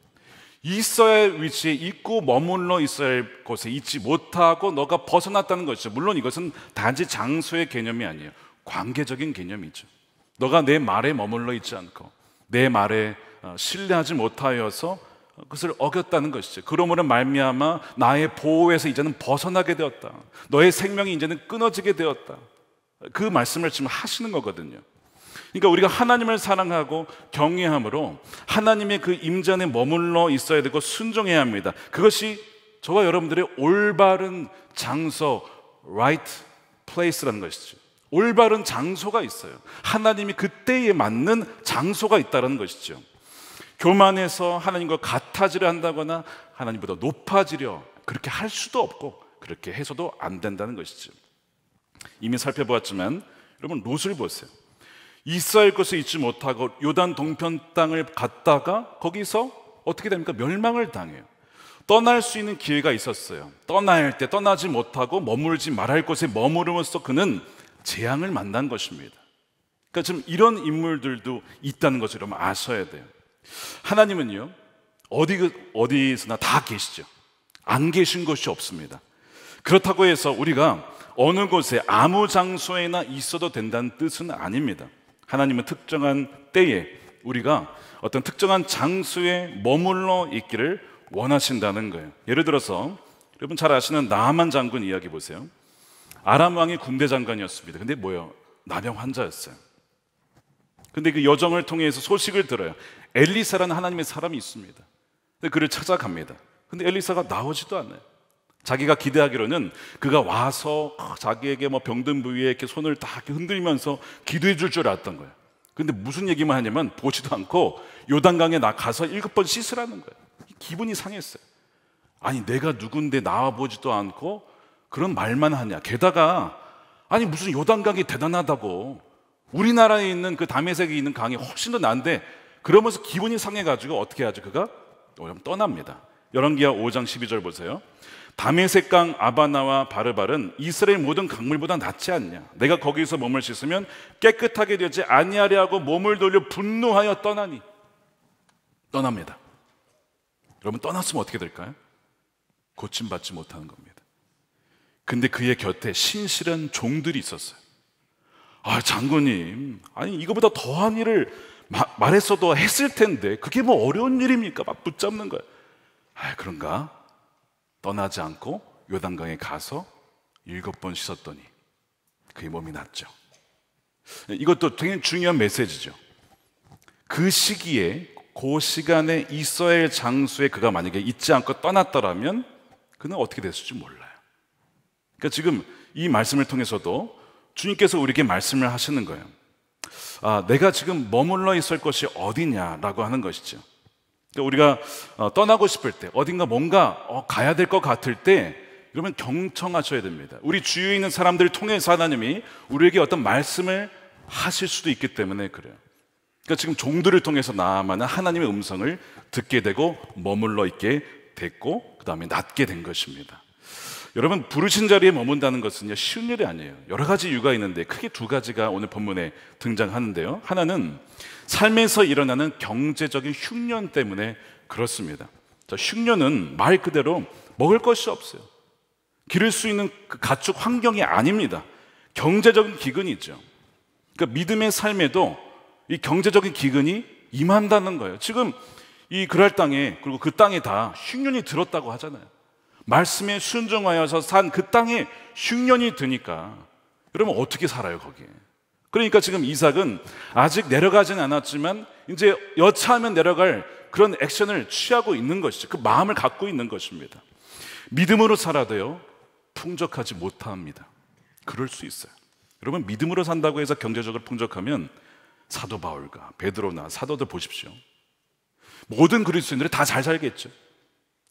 있어야 할 위치에 있고 머물러 있어야 할 곳에 있지 못하고 너가 벗어났다는 것이죠. 물론 이것은 단지 장소의 개념이 아니에요. 관계적인 개념이죠. 너가 내 말에 머물러 있지 않고 내 말에 어, 신뢰하지 못하여서 그것을 어겼다는 것이죠. 그러므로 말미암아 나의 보호에서 이제는 벗어나게 되었다. 너의 생명이 이제는 끊어지게 되었다. 그 말씀을 지금 하시는 거거든요. 그러니까 우리가 하나님을 사랑하고 경외함으로 하나님의 그 임전에 머물러 있어야 되고 순종해야 합니다. 그것이 저와 여러분들의 올바른 장소, right place라는 것이죠. 올바른 장소가 있어요. 하나님이 그때에 맞는 장소가 있다는 것이죠. 교만해서 하나님과 같아지려 한다거나 하나님보다 높아지려 그렇게 할 수도 없고 그렇게 해서도 안 된다는 것이죠. 이미 살펴보았지만 여러분 롯을 보세요. 이스라엘 것을 잊지 못하고 요단 동편 땅을 갔다가 거기서 어떻게 됩니까? 멸망을 당해요. 떠날 수 있는 기회가 있었어요. 떠날 때 떠나지 못하고 머물지 말할 곳에 머무르면서 그는 재앙을 만난 것입니다. 그러니까 좀 이런 인물들도 있다는 것을 여러분 아셔야 돼요. 하나님은요, 어디, 어디서나 다 계시죠. 안 계신 것이 없습니다. 그렇다고 해서 우리가 어느 곳에 아무 장소에나 있어도 된다는 뜻은 아닙니다. 하나님은 특정한 때에 우리가 어떤 특정한 장소에 머물러 있기를 원하신다는 거예요. 예를 들어서 여러분 잘 아시는 나만 장군 이야기 보세요. 아람 왕의 군대 장관이었습니다. 근데 뭐예요? 남병 환자였어요. 근데 그 여정을 통해서 소식을 들어요. 엘리사라는 하나님의 사람이 있습니다. 근데 그를 찾아갑니다. 근데 엘리사가 나오지도 않아요. 자기가 기대하기로는 그가 와서 어, 자기에게 뭐 병든 부위에 이렇게 손을 다 이렇게 흔들면서 기도해 줄 줄 알았던 거예요. 근데 무슨 얘기만 하냐면 보지도 않고 요단강에 나 가서 일곱 번 씻으라는 거예요. 기분이 상했어요. 아니 내가 누군데 나와 보지도 않고 그런 말만 하냐. 게다가 아니 무슨 요단강이 대단하다고 우리나라에 있는 그 담해색이 있는 강이 훨씬 더 난데 그러면서 기분이 상해가지고 어떻게 하죠? 그가 어, 떠납니다. 1 1기하 5장 12절 보세요. 담에색 강 아바나와 바르발은 이스라엘 모든 강물보다 낫지 않냐? 내가 거기서 몸을 씻으면 깨끗하게 되지 아니하리 하고 몸을 돌려 분노하여 떠나니 떠납니다. 여러분 떠났으면 어떻게 될까요? 고침받지 못하는 겁니다. 근데 그의 곁에 신실한 종들이 있었어요. 아, 장군님. 아니, 이거보다 더한 일을 마, 말했어도 했을 텐데, 그게 뭐 어려운 일입니까? 막 붙잡는 거예 아, 그런가? 떠나지 않고 요단강에 가서 일곱 번 씻었더니 그의 몸이 낫죠. 이것도 되게 중요한 메시지죠. 그 시기에, 그 시간에 이스라엘 장수에 그가 만약에 있지 않고 떠났더라면 그는 어떻게 됐을지 몰라. 그러니까 지금 이 말씀을 통해서도 주님께서 우리에게 말씀을 하시는 거예요. 아, 내가 지금 머물러 있을 것이 어디냐라고 하는 것이죠. 그러니까 우리가 어, 떠나고 싶을 때, 어딘가 뭔가 어, 가야 될 것 같을 때, 이러면 경청하셔야 됩니다. 우리 주위에 있는 사람들을 통해서 하나님이 우리에게 어떤 말씀을 하실 수도 있기 때문에 그래요. 그러니까 지금 종들을 통해서 나만은 하나님의 음성을 듣게 되고 머물러 있게 됐고, 그 다음에 낫게 된 것입니다. 여러분 부르신 자리에 머문다는 것은요 쉬운 일이 아니에요. 여러 가지 이유가 있는데 크게 두 가지가 오늘 본문에 등장하는데요. 하나는 삶에서 일어나는 경제적인 흉년 때문에 그렇습니다. 자, 흉년은 말 그대로 먹을 것이 없어요. 기를 수 있는 그 가축 환경이 아닙니다. 경제적인 기근이죠. 그러니까 믿음의 삶에도 이 경제적인 기근이 임한다는 거예요. 지금 이 그랄 땅에 그리고 그 땅에 다 흉년이 들었다고 하잖아요. 말씀에 순종하여서 산 그 땅에 흉년이 드니까 그러면 어떻게 살아요 거기에? 그러니까 지금 이삭은 아직 내려가진 않았지만 이제 여차하면 내려갈 그런 액션을 취하고 있는 것이죠. 그 마음을 갖고 있는 것입니다. 믿음으로 살아도요 풍족하지 못합니다. 그럴 수 있어요. 여러분 믿음으로 산다고 해서 경제적으로 풍족하면 사도 바울과 베드로나 사도들 보십시오. 모든 그리스도인들이 다 잘 살겠죠.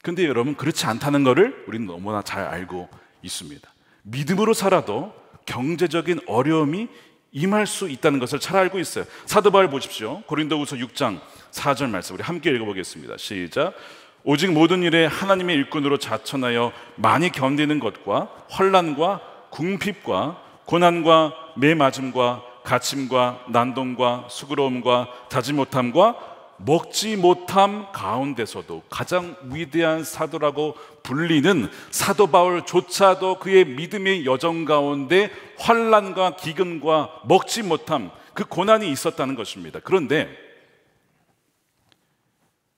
근데 여러분 그렇지 않다는 것을 우리는 너무나 잘 알고 있습니다. 믿음으로 살아도 경제적인 어려움이 임할 수 있다는 것을 잘 알고 있어요. 사도 바울 보십시오. 고린도후서 6장 4절 말씀 우리 함께 읽어보겠습니다. 시작. 오직 모든 일에 하나님의 일꾼으로 자천하여 많이 견디는 것과 환란과 궁핍과 고난과 매맞음과 갇힘과 난동과 수그러움과 다지 못함과 먹지 못함 가운데서도 가장 위대한 사도라고 불리는 사도 바울조차도 그의 믿음의 여정 가운데 환란과 기근과 먹지 못함 그 고난이 있었다는 것입니다. 그런데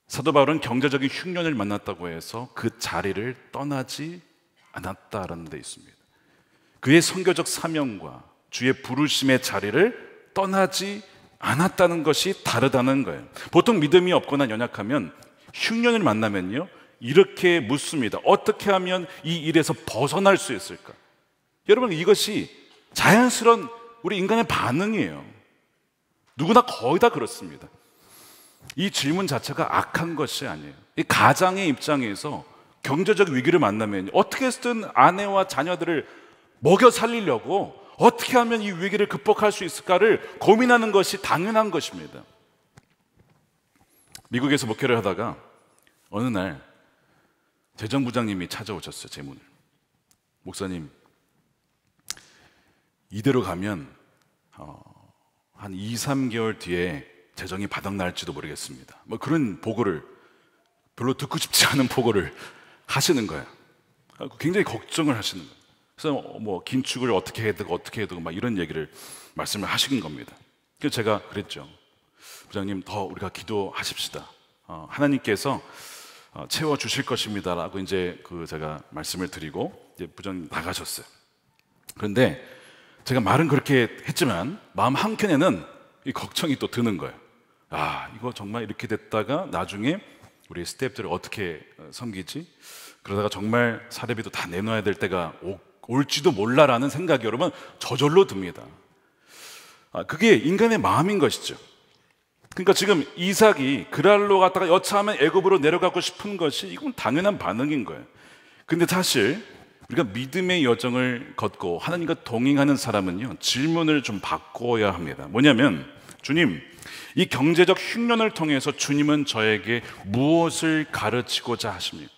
사도 바울은 경제적인 흉년을 만났다고 해서 그 자리를 떠나지 않았다라는 데 있습니다. 그의 선교적 사명과 주의 부르심의 자리를 떠나지 않았다는 것이 다르다는 거예요. 보통 믿음이 없거나 연약하면 흉년을 만나면요. 이렇게 묻습니다. 어떻게 하면 이 일에서 벗어날 수 있을까? 여러분, 이것이 자연스러운 우리 인간의 반응이에요. 누구나 거의 다 그렇습니다. 이 질문 자체가 악한 것이 아니에요. 이 가장의 입장에서 경제적 위기를 만나면 어떻게든 아내와 자녀들을 먹여 살리려고 어떻게 하면 이 위기를 극복할 수 있을까를 고민하는 것이 당연한 것입니다. 미국에서 목회를 하다가 어느 날 재정부장님이 찾아오셨어요, 제 문을. 목사님, 이대로 가면 어, 한 2, 3개월 뒤에 재정이 바닥날지도 모르겠습니다. 뭐 그런 보고를 별로 듣고 싶지 않은 보고를 하시는 거예요. 굉장히 걱정을 하시는 거예요. 그래서 뭐 긴축을 어떻게 해야 되고 어떻게 해야 되고 막 이런 얘기를 말씀을 하시는 겁니다. 그래서 제가 그랬죠. 부장님 더 우리가 기도하십시다. 어, 하나님께서 어, 채워 주실 것입니다라고 이제 그 제가 말씀을 드리고 이제 부장님 나가셨어요. 그런데 제가 말은 그렇게 했지만 마음 한 켠에는 이 걱정이 또 드는 거예요. 아 이거 정말 이렇게 됐다가 나중에 우리 스태프들을 어떻게 섬기지? 그러다가 정말 사례비도 다 내놔야 될 때가 올지도 몰라라는 생각이 여러분 저절로 듭니다. 아, 그게 인간의 마음인 것이죠. 그러니까 지금 이삭이 그랄로 갔다가 여차하면 애굽으로 내려가고 싶은 것이 이건 당연한 반응인 거예요. 근데 사실 우리가 믿음의 여정을 걷고 하나님과 동행하는 사람은요 질문을 좀 바꿔야 합니다. 뭐냐면 주님 이 경제적 흉년을 통해서 주님은 저에게 무엇을 가르치고자 하십니까?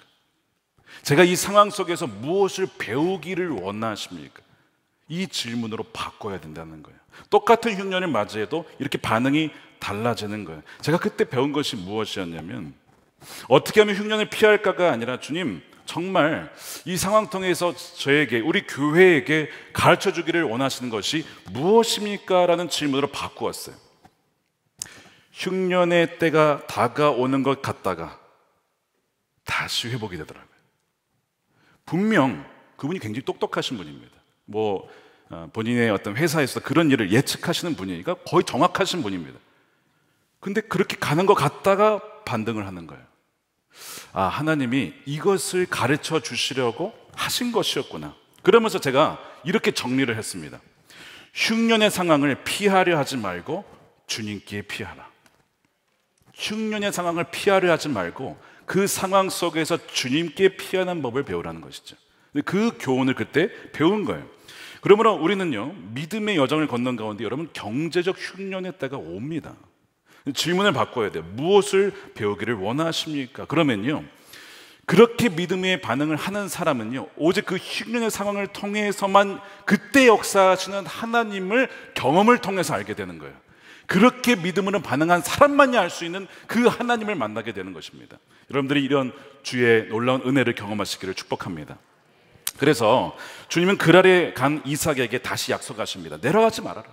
제가 이 상황 속에서 무엇을 배우기를 원하십니까? 이 질문으로 바꿔야 된다는 거예요. 똑같은 흉년을 맞이해도 이렇게 반응이 달라지는 거예요. 제가 그때 배운 것이 무엇이었냐면 어떻게 하면 흉년을 피할까가 아니라 주님 정말 이 상황 통해서 저에게 우리 교회에게 가르쳐 주기를 원하시는 것이 무엇입니까? 라는 질문으로 바꾸었어요. 흉년의 때가 다가오는 것 같다가 다시 회복이 되더라 분명 그분이 굉장히 똑똑하신 분입니다. 뭐 어, 본인의 어떤 회사에서 그런 일을 예측하시는 분이니까 거의 정확하신 분입니다. 근데 그렇게 가는 것 같다가 반등을 하는 거예요. 아, 하나님이 이것을 가르쳐 주시려고 하신 것이었구나. 그러면서 제가 이렇게 정리를 했습니다. 흉년의 상황을 피하려 하지 말고 주님께 피하라. 흉년의 상황을 피하려 하지 말고 그 상황 속에서 주님께 피하는 법을 배우라는 것이죠. 그 교훈을 그때 배운 거예요. 그러므로 우리는요, 믿음의 여정을 걷는 가운데 여러분 경제적 흉년에 따가 옵니다. 질문을 바꿔야 돼요. 무엇을 배우기를 원하십니까? 그러면요. 그렇게 믿음의 반응을 하는 사람은요, 오직 그 흉년의 상황을 통해서만 그때 역사하시는 하나님을 경험을 통해서 알게 되는 거예요. 그렇게 믿음으로 반응한 사람만이 알 수 있는 그 하나님을 만나게 되는 것입니다. 여러분들이 이런 주의 놀라운 은혜를 경험하시기를 축복합니다. 그래서 주님은 그랄에 간 이삭에게 다시 약속하십니다. 내려가지 말아라.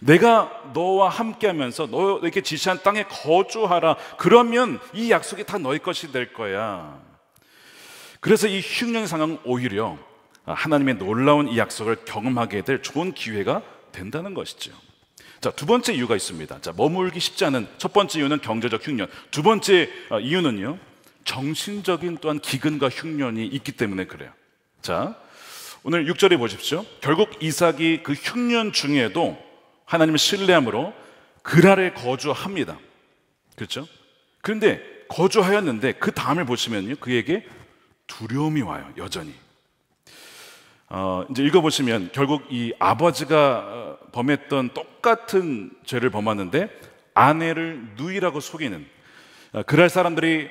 내가 너와 함께 하면서 너에게 지시한 땅에 거주하라. 그러면 이 약속이 다 너의 것이 될 거야. 그래서 이 흉년 상황 오히려 하나님의 놀라운 이 약속을 경험하게 될 좋은 기회가 된다는 것이죠. 자, 두 번째 이유가 있습니다. 자, 머물기 쉽지 않은 첫 번째 이유는 경제적 흉년. 두 번째 어, 이유는요. 정신적인 또한 기근과 흉년이 있기 때문에 그래요. 자, 오늘 6절에 보십시오. 결국 이삭이 그 흉년 중에도 하나님을 신뢰함으로 그랄에 거주합니다. 그렇죠? 그런데 거주하였는데 그 다음을 보시면요. 그에게 두려움이 와요. 여전히. 어, 이제 읽어보시면 결국 이 아버지가 어, 범했던 똑같은 죄를 범하는데 아내를 누이라고 속이는 아, 그럴 사람들이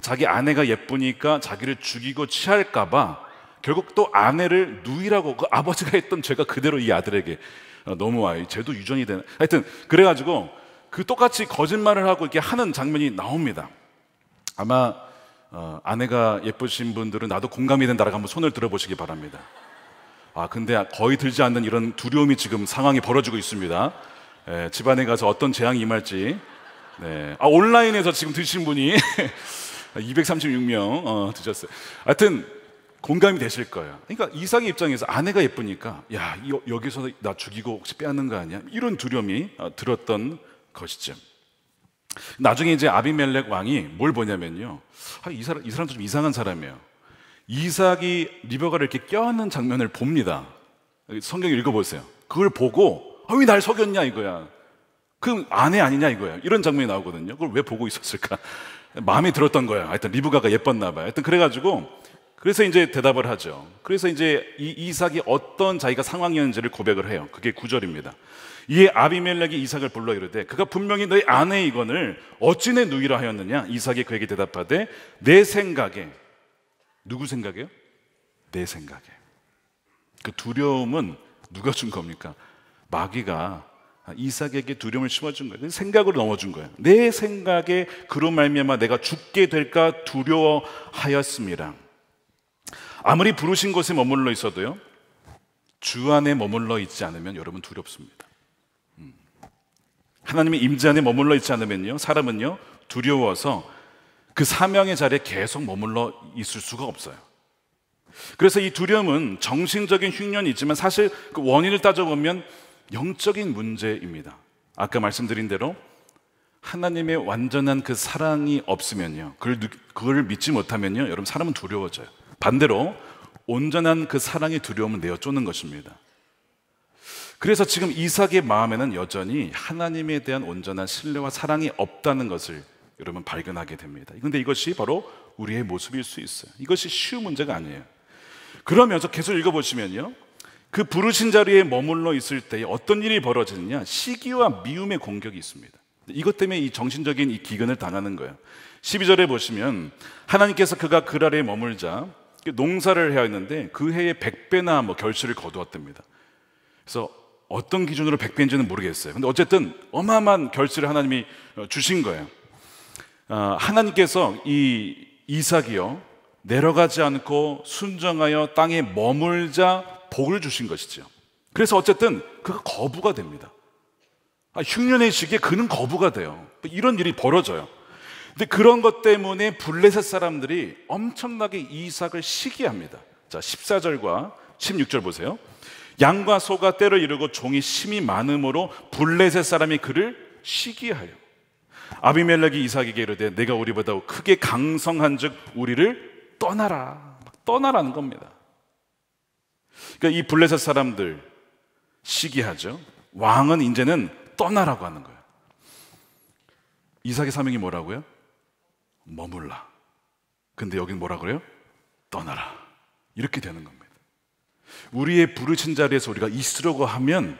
자기 아내가 예쁘니까 자기를 죽이고 취할까봐 결국 또 아내를 누이라고 그 아버지가 했던 죄가 그대로 이 아들에게 아, 넘어와요. 죄도 유전이 되는. 하여튼 그래가지고 그 똑같이 거짓말을 하고 이렇게 하는 장면이 나옵니다. 아마 어, 아내가 예쁘신 분들은 나도 공감이 된다라고 한번 손을 들어보시기 바랍니다. 아, 근데 거의 들지 않는 이런 두려움이 지금 상황이 벌어지고 있습니다. 예, 집안에 가서 어떤 재앙이 임할지. 네. 아, 온라인에서 지금 드신 분이 236명 어, 드셨어요. 하여튼 공감이 되실 거예요. 그러니까 이삭의 입장에서 아내가 예쁘니까 야 여, 여기서 나 죽이고 혹시 빼앗는 거 아니야? 이런 두려움이 어, 들었던 것이죠. 나중에 이제 아비멜렉 왕이 뭘 보냐면요. 아, 이 사람 이 사람도 좀 이상한 사람이에요. 이삭이 리버가를 이렇게 껴안는 장면을 봅니다. 성경 읽어보세요. 그걸 보고 아, 왜날 속였냐 이거야. 그 아내 아니냐 이거야. 이런 장면이 나오거든요. 그걸 왜 보고 있었을까? 마음에 들었던 거야. 하여튼 리브가가 예뻤나 봐요. 하여튼 그래가지고 그래서 이제 대답을 하죠. 그래서 이제 이 이삭이 어떤 자기가 상황이었는지를 고백을 해요. 그게 구절입니다 이에 아비멜렉이 이삭을 불러 이르되 그가 분명히 너희 아내 이건을 어찌 내 누이라 하였느냐? 이삭이 그에게 대답하되 내 생각에 누구 생각이에요? 내생각에그 두려움은 누가 준 겁니까? 마귀가 이삭에게 두려움을 심어준 거예요. 생각으로 넘어준 거예요. 내 생각에 그런 말미암아 내가 죽게 될까 두려워하였습니다. 아무리 부르신 곳에 머물러 있어도요. 주 안에 머물러 있지 않으면 여러분 두렵습니다. 음. 하나님의 임재 안에 머물러 있지 않으면요. 사람은요. 두려워서 그 사명의 자리에 계속 머물러 있을 수가 없어요. 그래서 이 두려움은 정신적인 흉년이지만 사실 그 원인을 따져보면 영적인 문제입니다. 아까 말씀드린 대로 하나님의 완전한 그 사랑이 없으면요. 그걸, 그걸 믿지 못하면요. 여러분, 사람은 두려워져요. 반대로 온전한 그 사랑의 두려움을 내어 쫓는 것입니다. 그래서 지금 이삭의 마음에는 여전히 하나님에 대한 온전한 신뢰와 사랑이 없다는 것을 여러분 발견하게 됩니다. 그런데 이것이 바로 우리의 모습일 수 있어요. 이것이 쉬운 문제가 아니에요. 그러면서 계속 읽어보시면요. 그 부르신 자리에 머물러 있을 때 어떤 일이 벌어지느냐? 시기와 미움의 공격이 있습니다. 이것 때문에 이 정신적인 이 기근을 당하는 거예요. 12절에 보시면 하나님께서 그가 그 아래에 머물자 농사를 해야 했는데 그 해에 1배나뭐 결실을 거두었답니다. 그래서 어떤 기준으로 1배인지는 모르겠어요. 근데 어쨌든 어마어마한 결실을 하나님이 주신 거예요. 어, 하나님께서 이 이삭이요 내려가지 않고 순정하여 땅에 머물자 복을 주신 것이죠. 그래서 어쨌든 그가 거부가 됩니다. 아, 흉년의 시기에 그는 거부가 돼요. 이런 일이 벌어져요. 근데 그런 것 때문에 블레셋 사람들이 엄청나게 이삭을 시기합니다. 자, 14절과 16절 보세요. 양과 소가 때를 이르고 종이 심이 많음으로 블레셋 사람이 그를 시기하여. 아비멜렉이 이삭에게 이르되 내가 우리보다 크게 강성한즉 우리를 떠나라 떠나라는 겁니다. 그러니까 이 블레셋 사람들 시기하죠. 왕은 이제는 떠나라고 하는 거예요. 이삭의 사명이 뭐라고요? 머물라. 근데 여기는 뭐라 그래요? 떠나라. 이렇게 되는 겁니다. 우리의 부르신 자리에서 우리가 있으려고 하면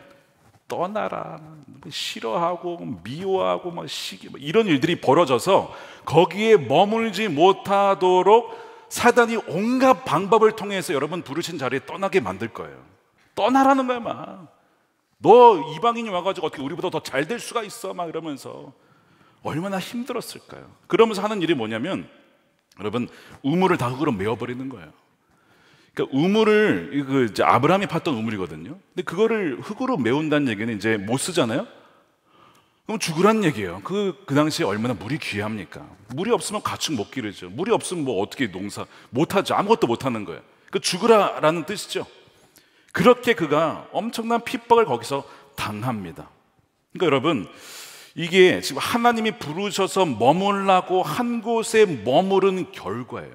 떠나라, 뭐 싫어하고 뭐 미워하고 막 뭐 시기 이런 일들이 벌어져서 거기에 머물지 못하도록 사단이 온갖 방법을 통해서 여러분 부르신 자리에 떠나게 만들 거예요. 떠나라는 거야, 너 이방인이 와가지고 어떻게 우리보다 더 잘 될 수가 있어? 막 이러면서 얼마나 힘들었을까요? 그러면서 하는 일이 뭐냐면 여러분 우물을 다 흙으로 메어버리는 거예요. 그러니까 우물을 그 아브라함이 팠던 우물이거든요. 근데 그거를 흙으로 메운다는 얘기는 이제 못 쓰잖아요. 그럼 죽으란 얘기예요. 그, 그 당시에 얼마나 물이 귀합니까? 물이 없으면 가축 못 기르죠. 물이 없으면 뭐 어떻게 농사 못하죠. 아무것도 못하는 거예요. 그 죽으라라는 뜻이죠. 그렇게 그가 엄청난 핍박을 거기서 당합니다. 그러니까 여러분, 이게 지금 하나님이 부르셔서 머물라고 한 곳에 머무른 결과예요.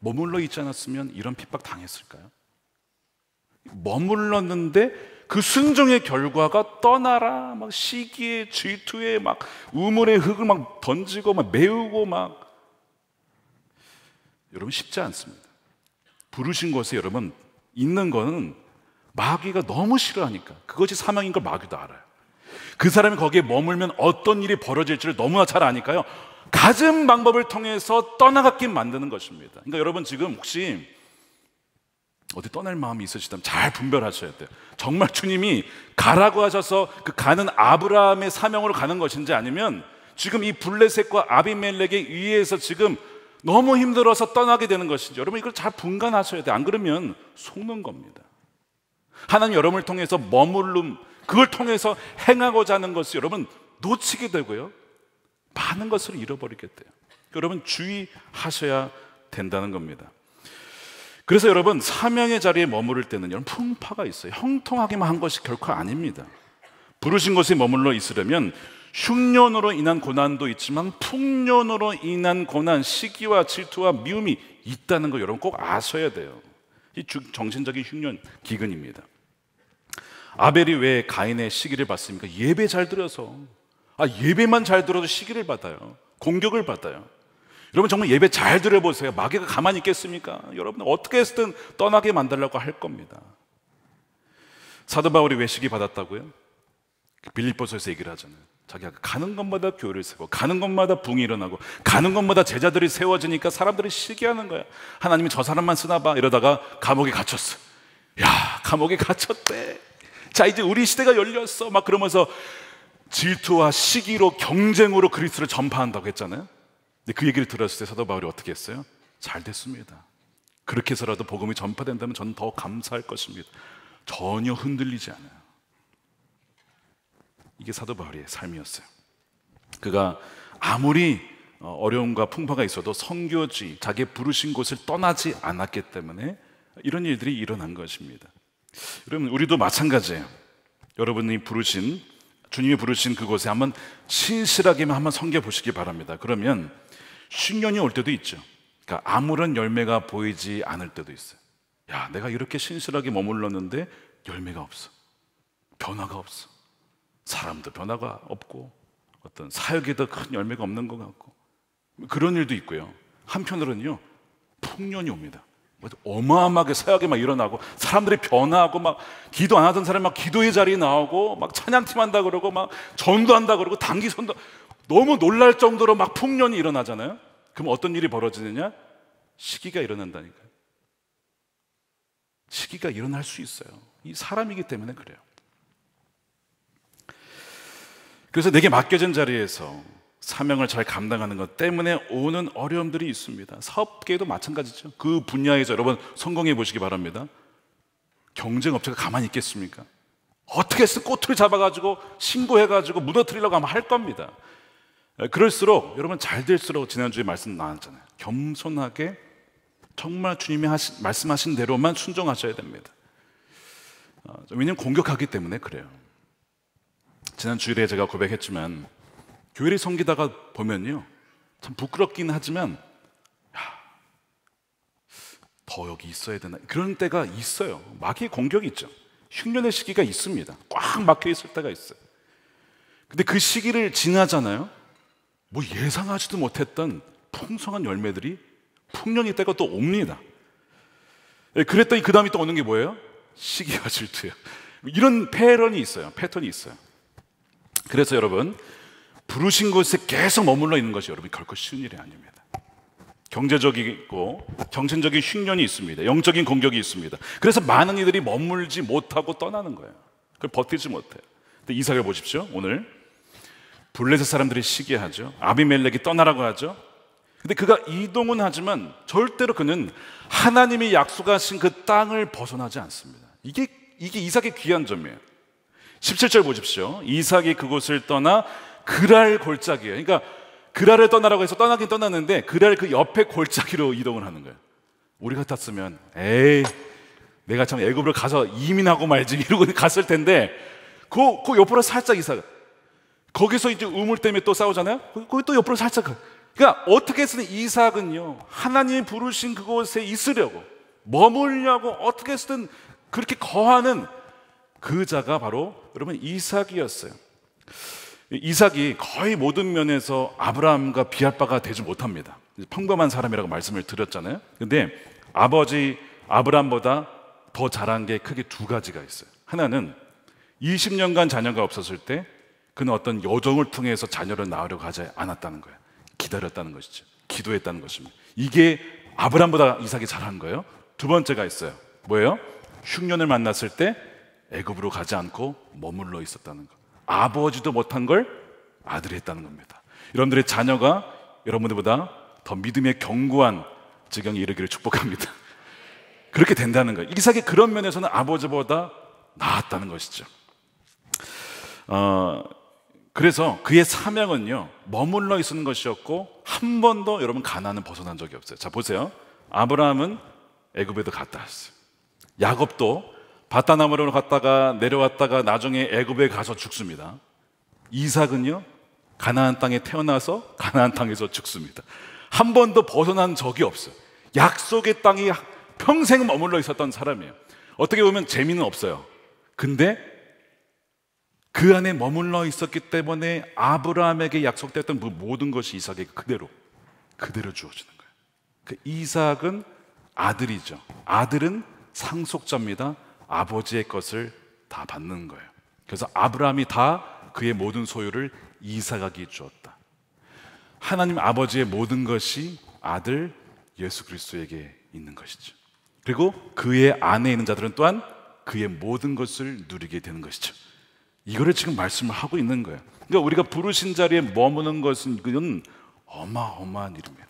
머물러 있지 않았으면 이런 핍박 당했을까요? 머물렀는데 그 순종의 결과가 떠나라 막 시기에 질투에 막 우물의 흙을 막 던지고 막 메우고 막 여러분 쉽지 않습니다. 부르신 것에 여러분 있는 거는 마귀가 너무 싫어하니까 그것이 사명인 걸 마귀도 알아요. 그 사람이 거기에 머물면 어떤 일이 벌어질지를 너무나 잘 아니까요. 가은 방법을 통해서 떠나갔게 만드는 것입니다. 그러니까 여러분 지금 혹시 어디 떠날 마음이 있으시다면 잘 분별하셔야 돼요. 정말 주님이 가라고 하셔서 그 가는 아브라함의 사명으로 가는 것인지 아니면 지금 이 블레셋과 아비멜렉의 위서 지금 너무 힘들어서 떠나게 되는 것인지 여러분 이걸 잘 분간하셔야 돼요. 안 그러면 속는 겁니다. 하나님 여러분을 통해서 머물름 그걸 통해서 행하고자 하는 것을 여러분 놓치게 되고요. 많은 것을 잃어버리겠대요 여러분 주의하셔야 된다는 겁니다. 그래서 여러분 사명의 자리에 머무를 때는 이런 풍파가 있어요. 형통하기만 한 것이 결코 아닙니다. 부르신 것에 머물러 있으려면 흉년으로 인한 고난도 있지만 풍년으로 인한 고난, 시기와 질투와 미움이 있다는 거 여러분 꼭 아셔야 돼요. 이 정신적인 흉년 기근입니다. 아벨이 왜 가인의 시기를 봤습니까? 예배 잘 드려서 아, 예배만 잘 들어도 시기를 받아요. 공격을 받아요. 여러분 정말 예배 잘 들어보세요. 마귀가 가만히 있겠습니까? 여러분 어떻게 해서든 떠나게 만들려고 할 겁니다. 사도 바울이 외식이 받았다고요? 빌리보서에서 얘기를 하잖아요. 자기가 가는 것마다 교회를 세고 가는 것마다 붕이 일어나고, 가는 것마다 제자들이 세워지니까 사람들이 시기하는 거야. 하나님이 저 사람만 쓰나 봐. 이러다가 감옥에 갇혔어. 야, 감옥에 갇혔대. 자, 이제 우리 시대가 열렸어. 막 그러면서 질투와 시기로 경쟁으로 그리스도를 전파한다고 했잖아요. 근데 그 얘기를 들었을 때 사도 바울이 어떻게 했어요? 잘 됐습니다. 그렇게 해서라도 복음이 전파된다면 저는 더 감사할 것입니다. 전혀 흔들리지 않아요. 이게 사도 바울의 삶이었어요. 그가 아무리 어, 어려움과 풍파가 있어도 성교지, 자기 부르신 곳을 떠나지 않았기 때문에 이런 일들이 일어난 것입니다. 여러분, 우리도 마찬가지예요. 여러분이 부르신 주님이 부르신 그곳에 한번 신실하게 한번 섬겨 보시기 바랍니다. 그러면 신년이 올 때도 있죠. 그러니까 아무런 열매가 보이지 않을 때도 있어요. 야, 내가 이렇게 신실하게 머물렀는데 열매가 없어. 변화가 없어. 사람도 변화가 없고 어떤 사역에도 큰 열매가 없는 것 같고 그런 일도 있고요. 한편으로는요. 풍년이 옵니다. 뭐 어마어마하게 새하게 막 일어나고 사람들이 변화하고 막 기도 안 하던 사람이 막 기도의 자리에 나오고 막 찬양팀 한다 그러고 막 전도한다 그러고 단기 선도 너무 놀랄 정도로 막 풍년이 일어나잖아요. 그럼 어떤 일이 벌어지느냐? 시기가 일어난다니까요. 시기가 일어날 수 있어요. 이 사람이기 때문에 그래요. 그래서 내게 맡겨진 자리에서 사명을 잘 감당하는 것 때문에 오는 어려움들이 있습니다. 사업계도 마찬가지죠. 그 분야에서 여러분 성공해 보시기 바랍니다. 경쟁업체가 가만히 있겠습니까? 어떻게 해서 꼬투리 잡아가지고 신고해가지고 무너뜨리려고 하면 할 겁니다. 그럴수록 여러분 잘 될수록 지난주에 말씀 나왔잖아요. 겸손하게 정말 주님이 하신, 말씀하신 대로만 순종하셔야 됩니다. 어, 왜냐면 공격하기 때문에 그래요. 지난 주일에 제가 고백했지만 교회를 섬기다가 보면요. 참 부끄럽긴 하지만, 야, 더 여기 있어야 되나? 그런 때가 있어요. 마귀의 공격이 있죠. 흉년의 시기가 있습니다. 꽉 막혀있을 때가 있어요. 근데 그 시기를 지나잖아요. 뭐 예상하지도 못했던 풍성한 열매들이 풍년이 때가 또 옵니다. 예, 그랬더니 그 다음이 또 오는 게 뭐예요? 시기가 질투예요. 이런 패런이 있어요. 패턴이 있어요. 그래서 여러분, 부르신 곳에 계속 머물러 있는 것이 여러분 이 결코 쉬운 일이 아닙니다. 경제적이고 정신적인 흉년이 있습니다. 영적인 공격이 있습니다. 그래서 많은 이들이 머물지 못하고 떠나는 거예요. 그걸 버티지 못해요. 근데 이삭을 보십시오. 오늘 블레셋 사람들이 시기하죠. 아비멜렉이 떠나라고 하죠. 근데 그가 이동은 하지만 절대로 그는 하나님이 약속하신 그 땅을 벗어나지 않습니다. 이게 이게 이삭의 귀한 점이에요. 17절 보십시오. 이삭이 그곳을 떠나 그랄 골짜기예요. 그러니까 그랄을 떠나라고 해서 떠나긴 떠났는데 그랄 그 옆에 골짜기로 이동을 하는 거예요. 우리 같았으면 에이 내가 참 애굽을 가서 이민하고 말지 이러고 갔을 텐데 그, 그 옆으로 살짝 이사 거기서 이제 우물 때문에 또 싸우잖아요. 그, 거기 또 옆으로 살짝 가. 그러니까 어떻게 해서든 이삭은요 하나님이 부르신 그곳에 있으려고 머물려고 어떻게 해서든 그렇게 거하는 그 자가 바로 여러분 이삭이었어요. 이삭이 거의 모든 면에서 아브라함과 비할 바가 되지 못합니다. 평범한 사람이라고 말씀을 드렸잖아요. 근데 아버지 아브라함보다 더 잘한 게 크게 두 가지가 있어요. 하나는 20년간 자녀가 없었을 때 그는 어떤 여정을 통해서 자녀를 낳으려고 하지 않았다는 거예요. 기다렸다는 것이죠. 기도했다는 것입니다. 이게 아브라함보다 이삭이 잘한 거예요. 두 번째가 있어요. 뭐예요? 흉년을 만났을 때 애굽으로 가지 않고 머물러 있었다는 거. 아버지도 못한 걸 아들이 했다는 겁니다. 여러분들의 자녀가 여러분들보다 더 믿음의 견고한 지경에 이르기를 축복합니다. 그렇게 된다는 거예요. 이삭이 그런 면에서는 아버지보다 나았다는 것이죠. 어, 그래서 그의 사명은요, 머물러 있는 것이었고, 한 번도 여러분 가난은 벗어난 적이 없어요. 자, 보세요. 아브라함은 애굽에도 갔다 왔어요. 야곱도 바다나무로 갔다가 내려왔다가 나중에 애굽에 가서 죽습니다. 이삭은요 가나안 땅에 태어나서 가나안 땅에서 죽습니다. 한 번도 벗어난 적이 없어요. 약속의 땅이 평생 머물러 있었던 사람이에요. 어떻게 보면 재미는 없어요. 근데 그 안에 머물러 있었기 때문에 아브라함에게 약속됐던 그 모든 것이 이삭에 그대로 그대로 주어지는 거예요. 그 이삭은 아들이죠. 아들은 상속자입니다. 아버지의 것을 다 받는 거예요. 그래서 아브라함이 다 그의 모든 소유를 이삭에게 주었다. 하나님 아버지의 모든 것이 아들 예수 그리스도에게 있는 것이죠. 그리고 그의 안에 있는 자들은 또한 그의 모든 것을 누리게 되는 것이죠. 이거를 지금 말씀을 하고 있는 거예요. 그러니까 우리가 부르신 자리에 머무는 것은 그건 어마어마한 일입니다.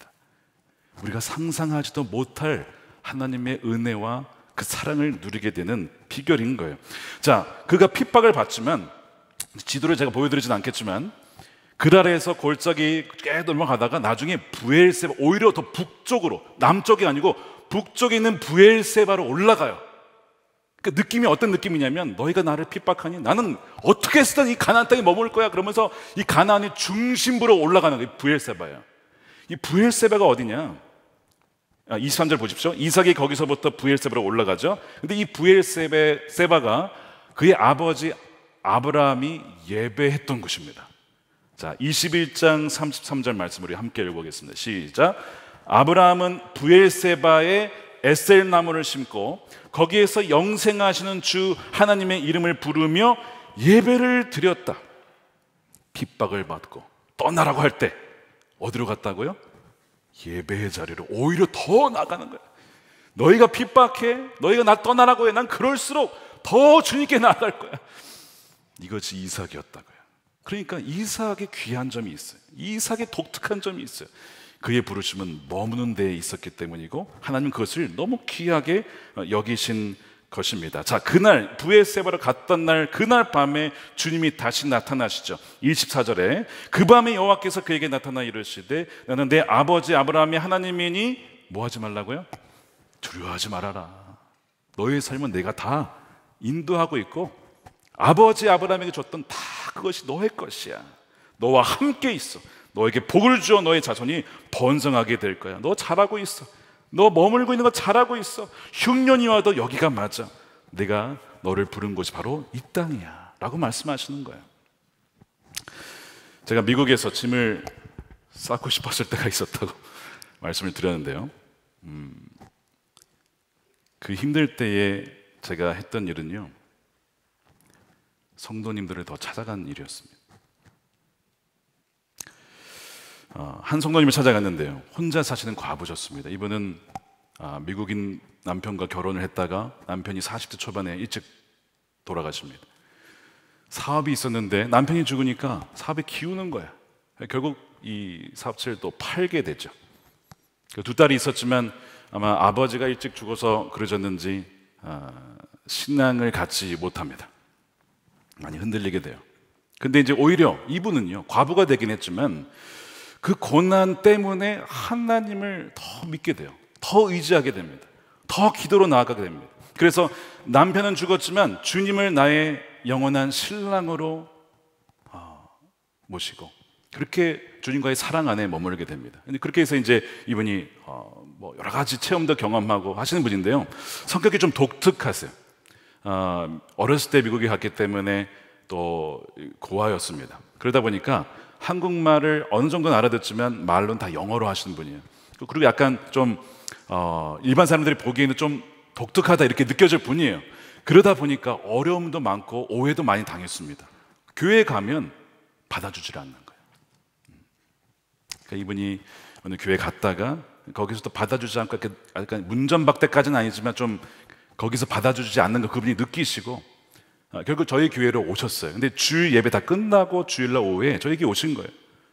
우리가 상상하지도 못할 하나님의 은혜와 그 사랑을 누리게 되는 비결인 거예요. 자, 그가 핍박을 받지만 지도를 제가 보여드리진 않겠지만 그라레에서 골짜기 꽤 넘어가다가 나중에 부엘세바 오히려 더 북쪽으로 남쪽이 아니고 북쪽에 있는 부엘세바로 올라가요. 그 느낌이 어떤 느낌이냐면 너희가 나를 핍박하니 나는 어떻게 쓰든 이 가나안 땅에 머물 거야 그러면서 이 가나안의 중심부로 올라가는 거 부엘세바예요. 이 부엘세바가 어디냐? 23절 아, 보십시오. 이삭이 거기서부터 부엘세바로 올라가죠. 근데 이 부엘세베 세바가 그의 아버지 아브라함이 예배했던 곳입니다. 자, 21장 33절 말씀으로 함께 읽어보겠습니다. 시작. 아브라함은 부엘세바에 에셀 나무를 심고 거기에서 영생하시는 주 하나님의 이름을 부르며 예배를 드렸다. 핍박을 받고 떠나라고 할 때 어디로 갔다고요? 예배의 자리로 오히려 더 나가는 거야. 너희가 핍박해, 너희가 나 떠나라고 해. 난 그럴수록 더 주님께 나아갈 거야. 이것이 이삭이었다고요. 그러니까 이삭의 귀한 점이 있어요. 이삭의 독특한 점이 있어요. 그의 부르심은 머무는 데에 있었기 때문이고 하나님 그것을 너무 귀하게 여기신 것입니다. 자, 그날 부에세바로 갔던 날 그날 밤에 주님이 다시 나타나시죠. 24절에 그 밤에 여호와께서 그에게 나타나 이르시되 나는 내 아버지 아브라함이 하나님이니 뭐 하지 말라고요? 두려워하지 말아라. 너의 삶은 내가 다 인도하고 있고 아버지 아브라함에게 줬던 다 그것이 너의 것이야. 너와 함께 있어. 너에게 복을 주어 너의 자손이 번성하게 될 거야. 너 잘하고 있어. 너 머물고 있는 거 잘하고 있어. 흉년이 와도 여기가 맞아. 내가 너를 부른 곳이 바로 이 땅이야. 라고 말씀하시는 거예요. 제가 미국에서 짐을 쌓고 싶었을 때가 있었다고 말씀을 드렸는데요. 음, 그 힘들 때에 제가 했던 일은요, 성도님들을 더 찾아간 일이었습니다. 어, 한 성도님을 찾아갔는데요. 혼자 사시는 과부셨습니다. 이분은 아, 미국인 남편과 결혼을 했다가 남편이 40대 초반에 일찍 돌아가십니다. 사업이 있었는데 남편이 죽으니까 사업에 기우는 거야. 결국 이 사업체를 또 팔게 되죠. 그 두 딸이 있었지만 아마 아버지가 일찍 죽어서 그러셨는지 아, 신앙을 갖지 못합니다. 많이 흔들리게 돼요. 근데 이제 오히려 이분은요, 과부가 되긴 했지만 그 고난 때문에 하나님을 더 믿게 돼요. 더 의지하게 됩니다. 더 기도로 나아가게 됩니다. 그래서 남편은 죽었지만 주님을 나의 영원한 신랑으로 어, 모시고 그렇게 주님과의 사랑 안에 머물게 됩니다. 그렇게 해서 이제 이분이 어뭐 여러 가지 체험도 경험하고 하시는 분인데요. 성격이 좀 독특하세요. 어, 어렸을 때 미국에 갔기 때문에 또 고아였습니다. 그러다 보니까 한국말을 어느 정도는 알아듣지만 말로는 다 영어로 하시는 분이에요. 그리고 약간 좀 어, 일반 사람들이 보기에는 좀 독특하다 이렇게 느껴질 분이에요. 그러다 보니까 어려움도 많고 오해도 많이 당했습니다. 교회에 가면 받아주질 않는 거예요. 음. 그러니까 이분이 오늘 교회 갔다가 거기서 또 받아주지 않고 약간 문전박대까지는 아니지만 좀 거기서 받아주지 않는 거 그분이 느끼시고 아, 결국 저희 교회로 오셨어요. 근데 주일 예배 다 끝나고 주일날 오후에 저에게 오신 거예요.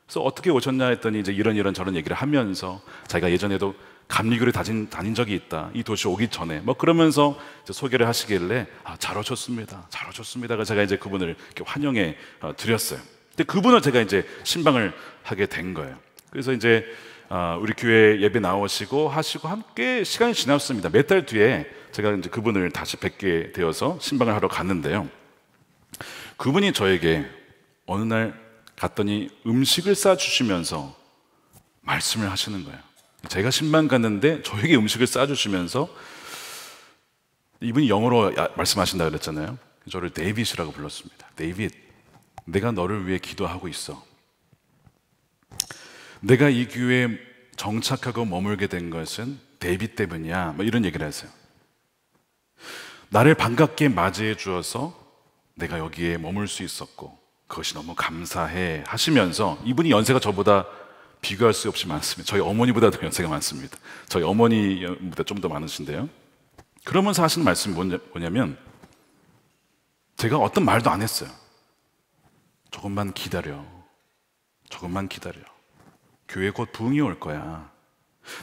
그래서 어떻게 오셨냐 했더니 이제 이런 이런 저런 얘기를 하면서 자기가 예전에도 감리교를 다닌, 다닌 적이 있다. 이 도시 오기 전에. 뭐 그러면서 소개를 하시길래 아, 잘 오셨습니다. 잘 오셨습니다. 제가 이제 그분을 이렇게 환영해 어, 드렸어요. 근데 그분을 제가 이제 신방을 하게 된 거예요. 그래서 이제 아, 우리 교회 예배 나오시고 하시고 함께 시간이 지났습니다. 몇 달 뒤에 제가 이제 그분을 다시 뵙게 되어서 신방을 하러 갔는데요. 그분이 저에게 어느 날 갔더니 음식을 싸주시면서 말씀을 하시는 거예요. 제가 신방 갔는데 저에게 음식을 싸주시면서 이분이 영어로 말씀하신다 그랬잖아요. 저를 데이빗이라고 불렀습니다. 데이빗, 내가 너를 위해 기도하고 있어. 내가 이 교회에 정착하고 머물게 된 것은 데이빗 때문이야. 뭐 이런 얘기를 했어요 나를 반갑게 맞이해 주어서 내가 여기에 머물 수 있었고 그것이 너무 감사해 하시면서 이분이 연세가 저보다 비교할 수 없이 많습니다. 저희 어머니보다 더 연세가 많습니다. 저희 어머니보다 좀 더 많으신데요. 그러면서 하시는 말씀이 뭐냐면 제가 어떤 말도 안 했어요. 조금만 기다려. 조금만 기다려. 교회 곧 부흥이 올 거야.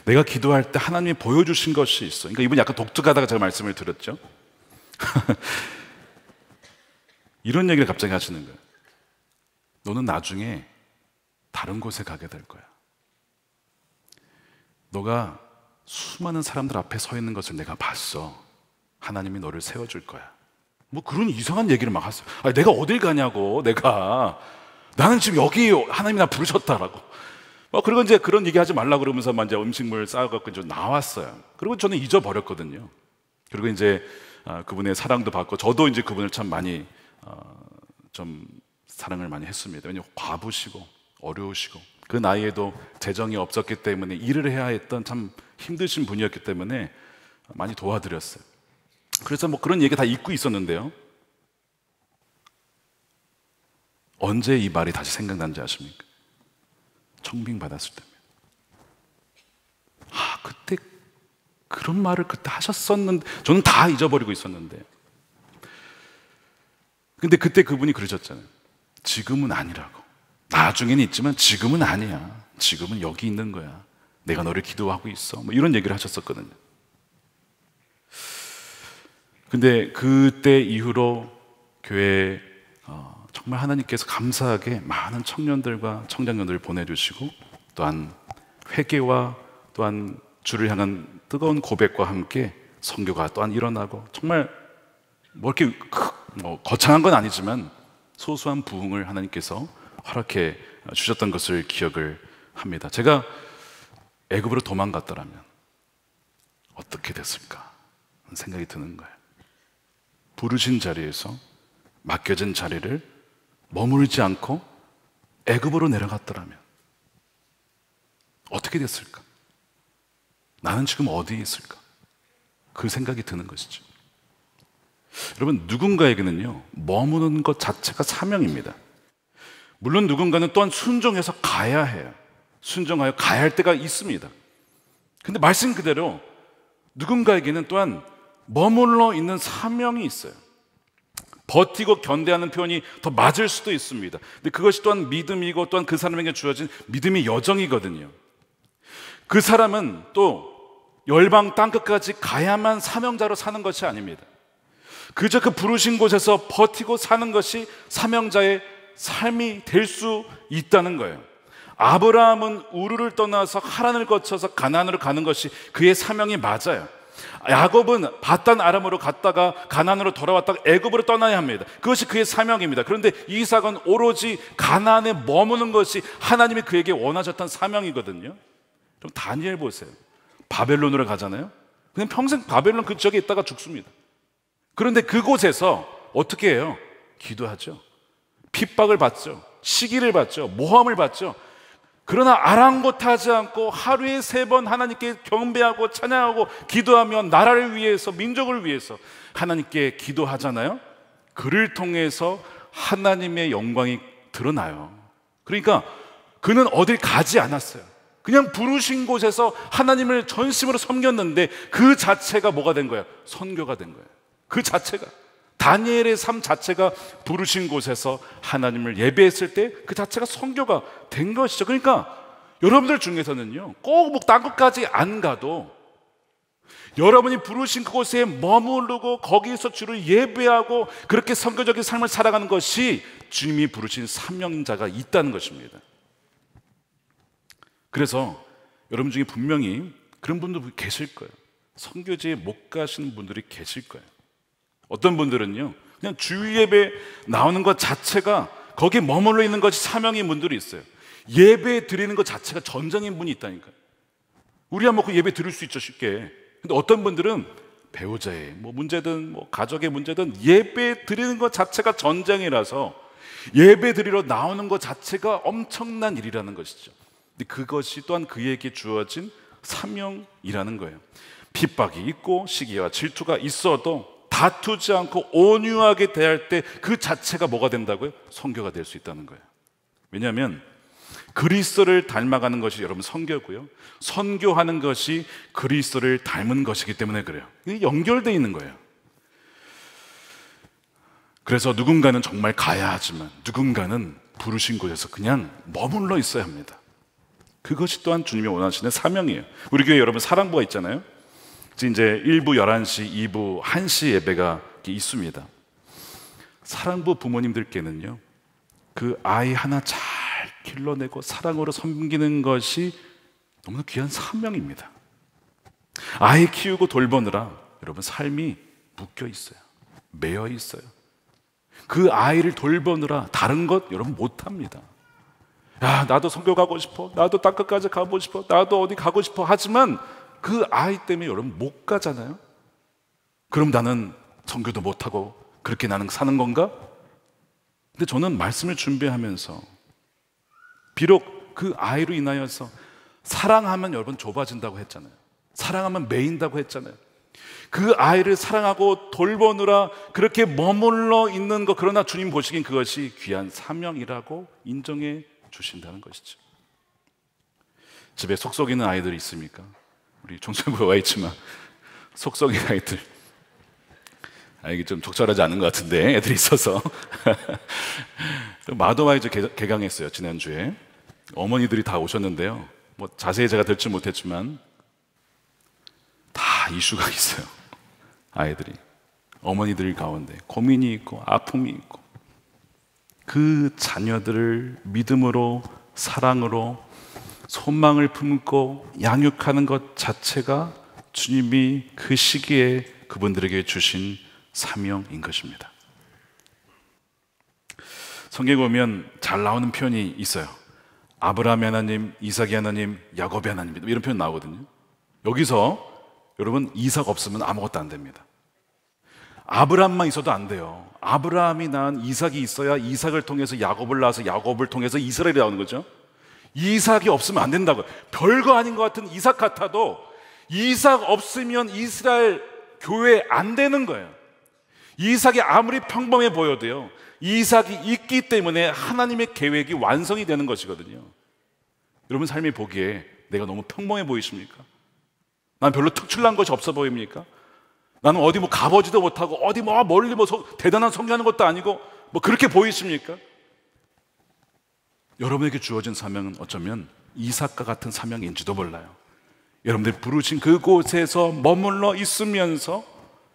내가 기도할 때 하나님이 보여주신 것이 있어. 그러니까 이분 이 약간 독특하다가 제가 말씀을 드렸죠. 이런 얘기를 갑자기 하시는 거예요. 너는 나중에 다른 곳에 가게 될 거야. 너가 수많은 사람들 앞에 서 있는 것을 내가 봤어. 하나님이 너를 세워줄 거야. 뭐 그런 이상한 얘기를 막 하세요. 아니, 내가 어딜 가냐고, 내가. 나는 지금 여기 하나님이 나 부르셨다라고. 막 뭐 그리고 이제 그런 얘기 하지 말라 그러면서 이제 음식물 쌓아갖고 이제 나왔어요. 그리고 저는 잊어버렸거든요. 그리고 이제 아, 그분의 사랑도 받고 저도 이제 그분을 참 많이 어, 좀 사랑을 많이 했습니다. 왜냐 과부시고 어려우시고 그 나이에도 재정이 없었기 때문에 일을 해야 했던 참 힘드신 분이었기 때문에 많이 도와드렸어요. 그래서 뭐 그런 얘기 다 잊고 있었는데요. 언제 이 말이 다시 생각난지 아십니까? 청빙 받았을 때입니다. 아, 그때 그런 말을 그때 하셨었는데 저는 다 잊어버리고 있었는데 근데 그때 그분이 그러셨잖아요 지금은 아니라고 나중에는 있지만 지금은 아니야 지금은 여기 있는 거야 내가 너를 기도하고 있어 뭐 이런 얘기를 하셨었거든요 근데 그때 이후로 교회 어, 정말 하나님께서 감사하게 많은 청년들과 청장년들을 보내주시고 또한 회개와 또한 주를 향한 뜨거운 고백과 함께 선교가 또한 일어나고 정말 뭐 이렇게 뭐 거창한 건 아니지만 소소한 부흥을 하나님께서 허락해 주셨던 것을 기억을 합니다. 제가 애굽으로 도망갔더라면 어떻게 됐을까 생각이 드는 거예요. 부르신 자리에서 맡겨진 자리를 머무르지 않고 애굽으로 내려갔더라면 어떻게 됐을까? 나는 지금 어디에 있을까? 그 생각이 드는 것이죠. 여러분, 누군가에게는요, 머무는 것 자체가 사명입니다. 물론 누군가는 또한 순종해서 가야 해요. 순종하여 가야 할 때가 있습니다. 근데 말씀 그대로 누군가에게는 또한 머물러 있는 사명이 있어요. 버티고 견뎌하는 표현이 더 맞을 수도 있습니다. 근데 그것이 또한 믿음이고 또한 그 사람에게 주어진 믿음의 여정이거든요. 그 사람은 또 열방 땅끝까지 가야만 사명자로 사는 것이 아닙니다. 그저 그 부르신 곳에서 버티고 사는 것이 사명자의 삶이 될 수 있다는 거예요. 아브라함은 우르를 떠나서 하란을 거쳐서 가나으로 가는 것이 그의 사명이 맞아요. 야곱은 바단 아람으로 갔다가 가나으로 돌아왔다가 애굽으로 떠나야 합니다. 그것이 그의 사명입니다. 그런데 이삭은 오로지 가나에 머무는 것이 하나님이 그에게 원하셨던 사명이거든요. 그럼 다니엘 보세요. 바벨론으로 가잖아요. 그냥 평생 바벨론 그 지역에 있다가 죽습니다. 그런데 그곳에서 어떻게 해요? 기도하죠. 핍박을 받죠. 시기를 받죠. 모함을 받죠. 그러나 아랑곳하지 않고 하루에 세 번 하나님께 경배하고 찬양하고 기도하며 나라를 위해서 민족을 위해서 하나님께 기도하잖아요. 그를 통해서 하나님의 영광이 드러나요. 그러니까 그는 어딜 가지 않았어요. 그냥 부르신 곳에서 하나님을 전심으로 섬겼는데 그 자체가 뭐가 된 거야? 선교가 된 거야. 그 자체가. 다니엘의 삶 자체가 부르신 곳에서 하나님을 예배했을 때 그 자체가 선교가 된 것이죠. 그러니까 여러분들 중에서는요, 꼭뭐딴 것까지 안 가도 여러분이 부르신 그곳에 머무르고 거기에서 주를 예배하고 그렇게 선교적인 삶을 살아가는 것이 주님이 부르신 삼명자가 있다는 것입니다. 그래서 여러분 중에 분명히 그런 분도 계실 거예요. 선교지에 못 가시는 분들이 계실 거예요. 어떤 분들은요, 그냥 주일 예배 나오는 것 자체가 거기에 머물러 있는 것이 사명인 분들이 있어요. 예배 드리는 것 자체가 전쟁인 분이 있다니까요. 우리야 뭐그 예배 드릴 수 있죠 쉽게. 근데 어떤 분들은 배우자의 뭐 문제든 뭐 가족의 문제든 예배 드리는 것 자체가 전쟁이라서 예배 드리러 나오는 것 자체가 엄청난 일이라는 것이죠. 근데 그것이 또한 그에게 주어진 사명이라는 거예요. 핍박이 있고 시기와 질투가 있어도 다투지 않고 온유하게 대할 때 그 자체가 뭐가 된다고요? 성교가 될 수 있다는 거예요. 왜냐하면 그리스도를 닮아가는 것이 여러분 성교고요. 선교하는 것이 그리스도를 닮은 것이기 때문에 그래요. 연결되어 있는 거예요. 그래서 누군가는 정말 가야 하지만 누군가는 부르신 곳에서 그냥 머물러 있어야 합니다. 그것이 또한 주님이 원하시는 사명이에요. 우리 교회 여러분 사랑부가 있잖아요. 이제 1부 11시, 2부 1시 예배가 있습니다. 사랑부 부모님들께는요. 그 아이 하나 잘 길러내고 사랑으로 섬기는 것이 너무나 귀한 사명입니다. 아이 키우고 돌보느라 여러분 삶이 묶여 있어요. 매여 있어요. 그 아이를 돌보느라 다른 것 여러분 못 합니다. 야, 나도 성교 가고 싶어. 나도 땅끝까지 가고 싶어. 나도 어디 가고 싶어. 하지만 그 아이 때문에 여러분 못 가잖아요. 그럼 나는 성교도 못 하고 그렇게 나는 사는 건가? 근데 저는 말씀을 준비하면서 비록 그 아이로 인하여서 사랑하면 여러분 좁아진다고 했잖아요. 사랑하면 메인다고 했잖아요. 그 아이를 사랑하고 돌보느라 그렇게 머물러 있는 것 그러나 주님 보시기엔 그것이 귀한 사명이라고 인정해 주신다는 것이죠. 집에 속속이는 아이들이 있습니까? 우리 종전부에 와 있지만 속썩이는 아이들. 아, 이게 좀 적절하지 않은 것 같은데 애들이 있어서 마더와이즈 개강했어요 지난 주에 어머니들이 다 오셨는데요. 뭐 자세히 제가 들지 못했지만 다 이슈가 있어요. 아이들이 어머니들 가운데 고민이 있고 아픔이 있고 그 자녀들을 믿음으로 사랑으로 소망을 품고 양육하는 것 자체가 주님이 그 시기에 그분들에게 주신 사명인 것입니다. 성경에 보면 잘 나오는 표현이 있어요. 아브라함 하나님, 이삭이 하나님, 야곱이 하나님 이런 표현 나오거든요. 여기서 여러분 이삭 없으면 아무것도 안 됩니다. 아브라함만 있어도 안 돼요. 아브라함이 낳은 이삭이 있어야 이삭을 통해서 야곱을 낳아서 야곱을 통해서 이스라엘이 나오는 거죠. 이삭이 없으면 안 된다고. 별거 아닌 것 같은 이삭 같아도 이삭 없으면 이스라엘 교회 안 되는 거예요. 이삭이 아무리 평범해 보여도요. 이삭이 있기 때문에 하나님의 계획이 완성이 되는 것이거든요. 여러분 삶이 보기에 내가 너무 평범해 보이십니까? 난 별로 특출난 것이 없어 보입니까? 나는 어디 뭐 가보지도 못하고 어디 뭐 멀리 뭐 대단한 성교하는 것도 아니고 뭐 그렇게 보이십니까? 여러분에게 주어진 사명은 어쩌면 이삭과 같은 사명인지도 몰라요. 여러분들이 부르신 그곳에서 머물러 있으면서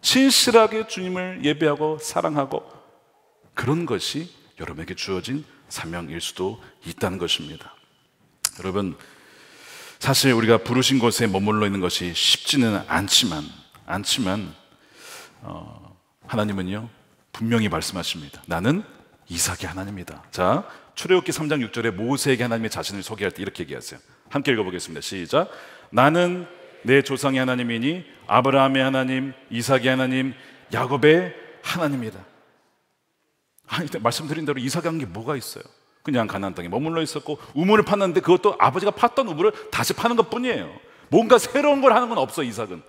신실하게 주님을 예배하고 사랑하고 그런 것이 여러분에게 주어진 사명일 수도 있다는 것입니다. 여러분, 사실 우리가 부르신 곳에 머물러 있는 것이 쉽지는 않지만 않지만 어, 하나님은요 분명히 말씀하십니다. 나는 이삭의 하나님이다. 자 출애굽기 3장 6절에 모세에게 하나님의 자신을 소개할 때 이렇게 얘기하세요. 함께 읽어보겠습니다. 시작. 나는 내 조상의 하나님이니 아브라함의 하나님, 이삭의 하나님, 야곱의 하나님이다. 아니, 말씀드린 대로 이삭한 게 뭐가 있어요? 그냥 가난안 땅에 머물러 있었고 우물을 팠는데 그것도 아버지가 팠던 우물을 다시 파는 것뿐이에요. 뭔가 새로운 걸 하는 건 없어 이삭은.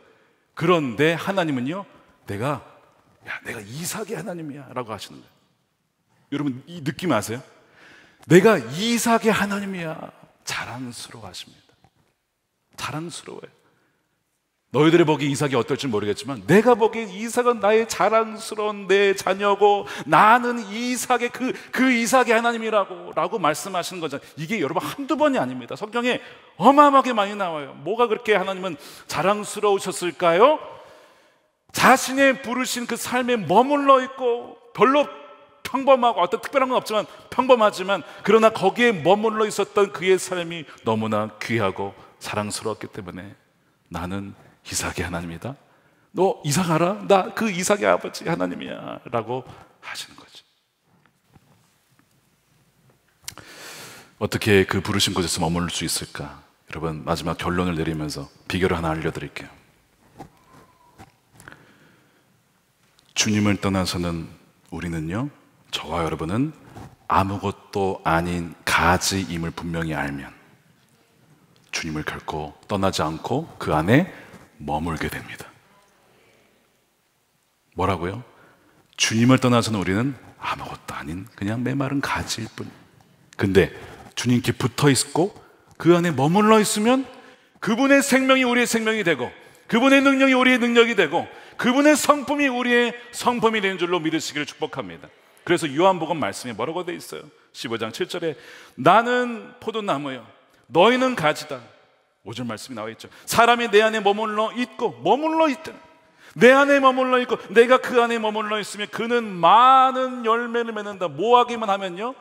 그런데 하나님은요, 내가, 야, 내가 이삭의 하나님이야. 라고 하시는 거예요. 여러분, 이 느낌 아세요? 내가 이삭의 하나님이야. 자랑스러워 하십니다. 자랑스러워요. 너희들이 보기 이삭이 어떨지 모르겠지만 내가 보기 이삭은 나의 자랑스러운 내 자녀고 나는 이삭의 그, 그 이삭의 하나님이라고 라고 말씀하시는 거죠 이게 여러분 한두 번이 아닙니다. 성경에 어마어마하게 많이 나와요. 뭐가 그렇게 하나님은 자랑스러우셨을까요? 자신의 부르신 그 삶에 머물러 있고 별로 평범하고 어떤 특별한 건 없지만 평범하지만 그러나 거기에 머물러 있었던 그의 삶이 너무나 귀하고 사랑스러웠기 때문에 나는 이삭의 하나님이다. 너 이삭 알아? 나그 이삭의 아버지 하나님이야. 라고 하시는 거죠. 어떻게 그 부르신 곳에서 머무를 수 있을까? 여러분, 마지막 결론을 내리면서 비결을 하나 알려드릴게요. 주님을 떠나서는 우리는요, 저와 여러분은 아무것도 아닌 가지임을 분명히 알면 주님을 결코 떠나지 않고 그 안에 머물게 됩니다. 뭐라고요? 주님을 떠나서는 우리는 아무것도 아닌 그냥 메마른 가지일 뿐. 근데 주님께 붙어 있고 그 안에 머물러 있으면 그분의 생명이 우리의 생명이 되고 그분의 능력이 우리의 능력이 되고 그분의 성품이 우리의 성품이 되 줄로 믿으시기를 축복합니다. 그래서 요한복음 말씀에 뭐라고 돼 있어요? 15장 7절에 나는 포도나무요 너희는 가지다. 오절 말씀이 나와 있죠. 사람이 내 안에 머물러 있고 머물러 있든 내 안에 머물러 있고 내가 그 안에 머물러 있으면 그는 많은 열매를 맺는다. 뭐 하기만 하면요?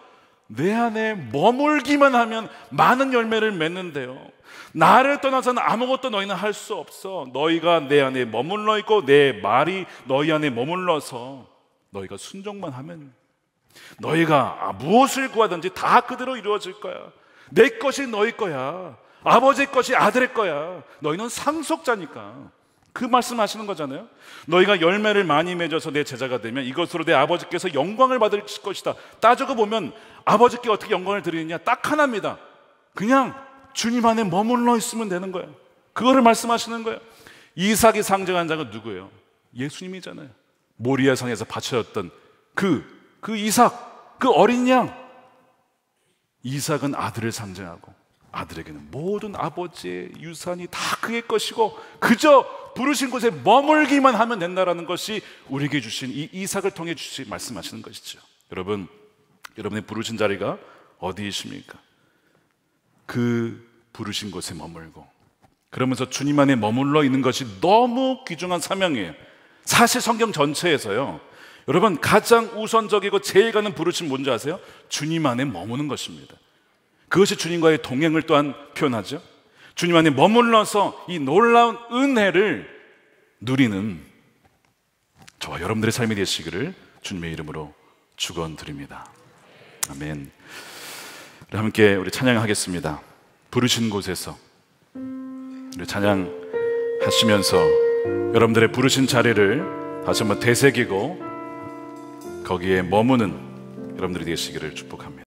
내 안에 머물기만 하면 많은 열매를 맺는데요. 나를 떠나서는 아무것도 너희는 할 수 없어. 너희가 내 안에 머물러 있고 내 말이 너희 안에 머물러서 너희가 순종만 하면 너희가 무엇을 구하든지 다 그대로 이루어질 거야. 내 것이 너희 거야. 아버지 것이 아들의 거야. 너희는 상속자니까. 그 말씀 하시는 거잖아요. 너희가 열매를 많이 맺어서 내 제자가 되면 이것으로 내 아버지께서 영광을 받을 것이다. 따져가 보면 아버지께 어떻게 영광을 드리느냐 딱 하나입니다. 그냥 주님 안에 머물러 있으면 되는 거예요. 그거를 말씀하시는 거예요. 이삭이 상징한 자가 누구예요? 예수님이잖아요. 모리아 산에서 바쳐졌던 그그 그 이삭, 그 어린 양. 이삭은 아들을 상징하고 아들에게는 모든 아버지의 유산이 다 그의 것이고 그저 부르신 곳에 머물기만 하면 된다라는 것이 우리에게 주신 이 이삭을 통해 주시 말씀하시는 것이죠. 여러분, 여러분의 부르신 자리가 어디이십니까? 그 부르신 곳에 머물고 그러면서 주님 안에 머물러 있는 것이 너무 귀중한 사명이에요. 사실 성경 전체에서요. 여러분 가장 우선적이고 제일 가는 부르심 뭔지 아세요? 주님 안에 머무는 것입니다. 그것이 주님과의 동행을 또한 표현하죠. 주님 안에 머물러서 이 놀라운 은혜를 누리는 저와 여러분들의 삶이 되시기를 주님의 이름으로 축원드립니다. 아멘. 우리 함께 우리 찬양하겠습니다. 부르신 곳에서 우리 찬양하시면서 여러분들의 부르신 자리를 다시 한번 되새기고 거기에 머무는 여러분들이 되시기를 축복합니다.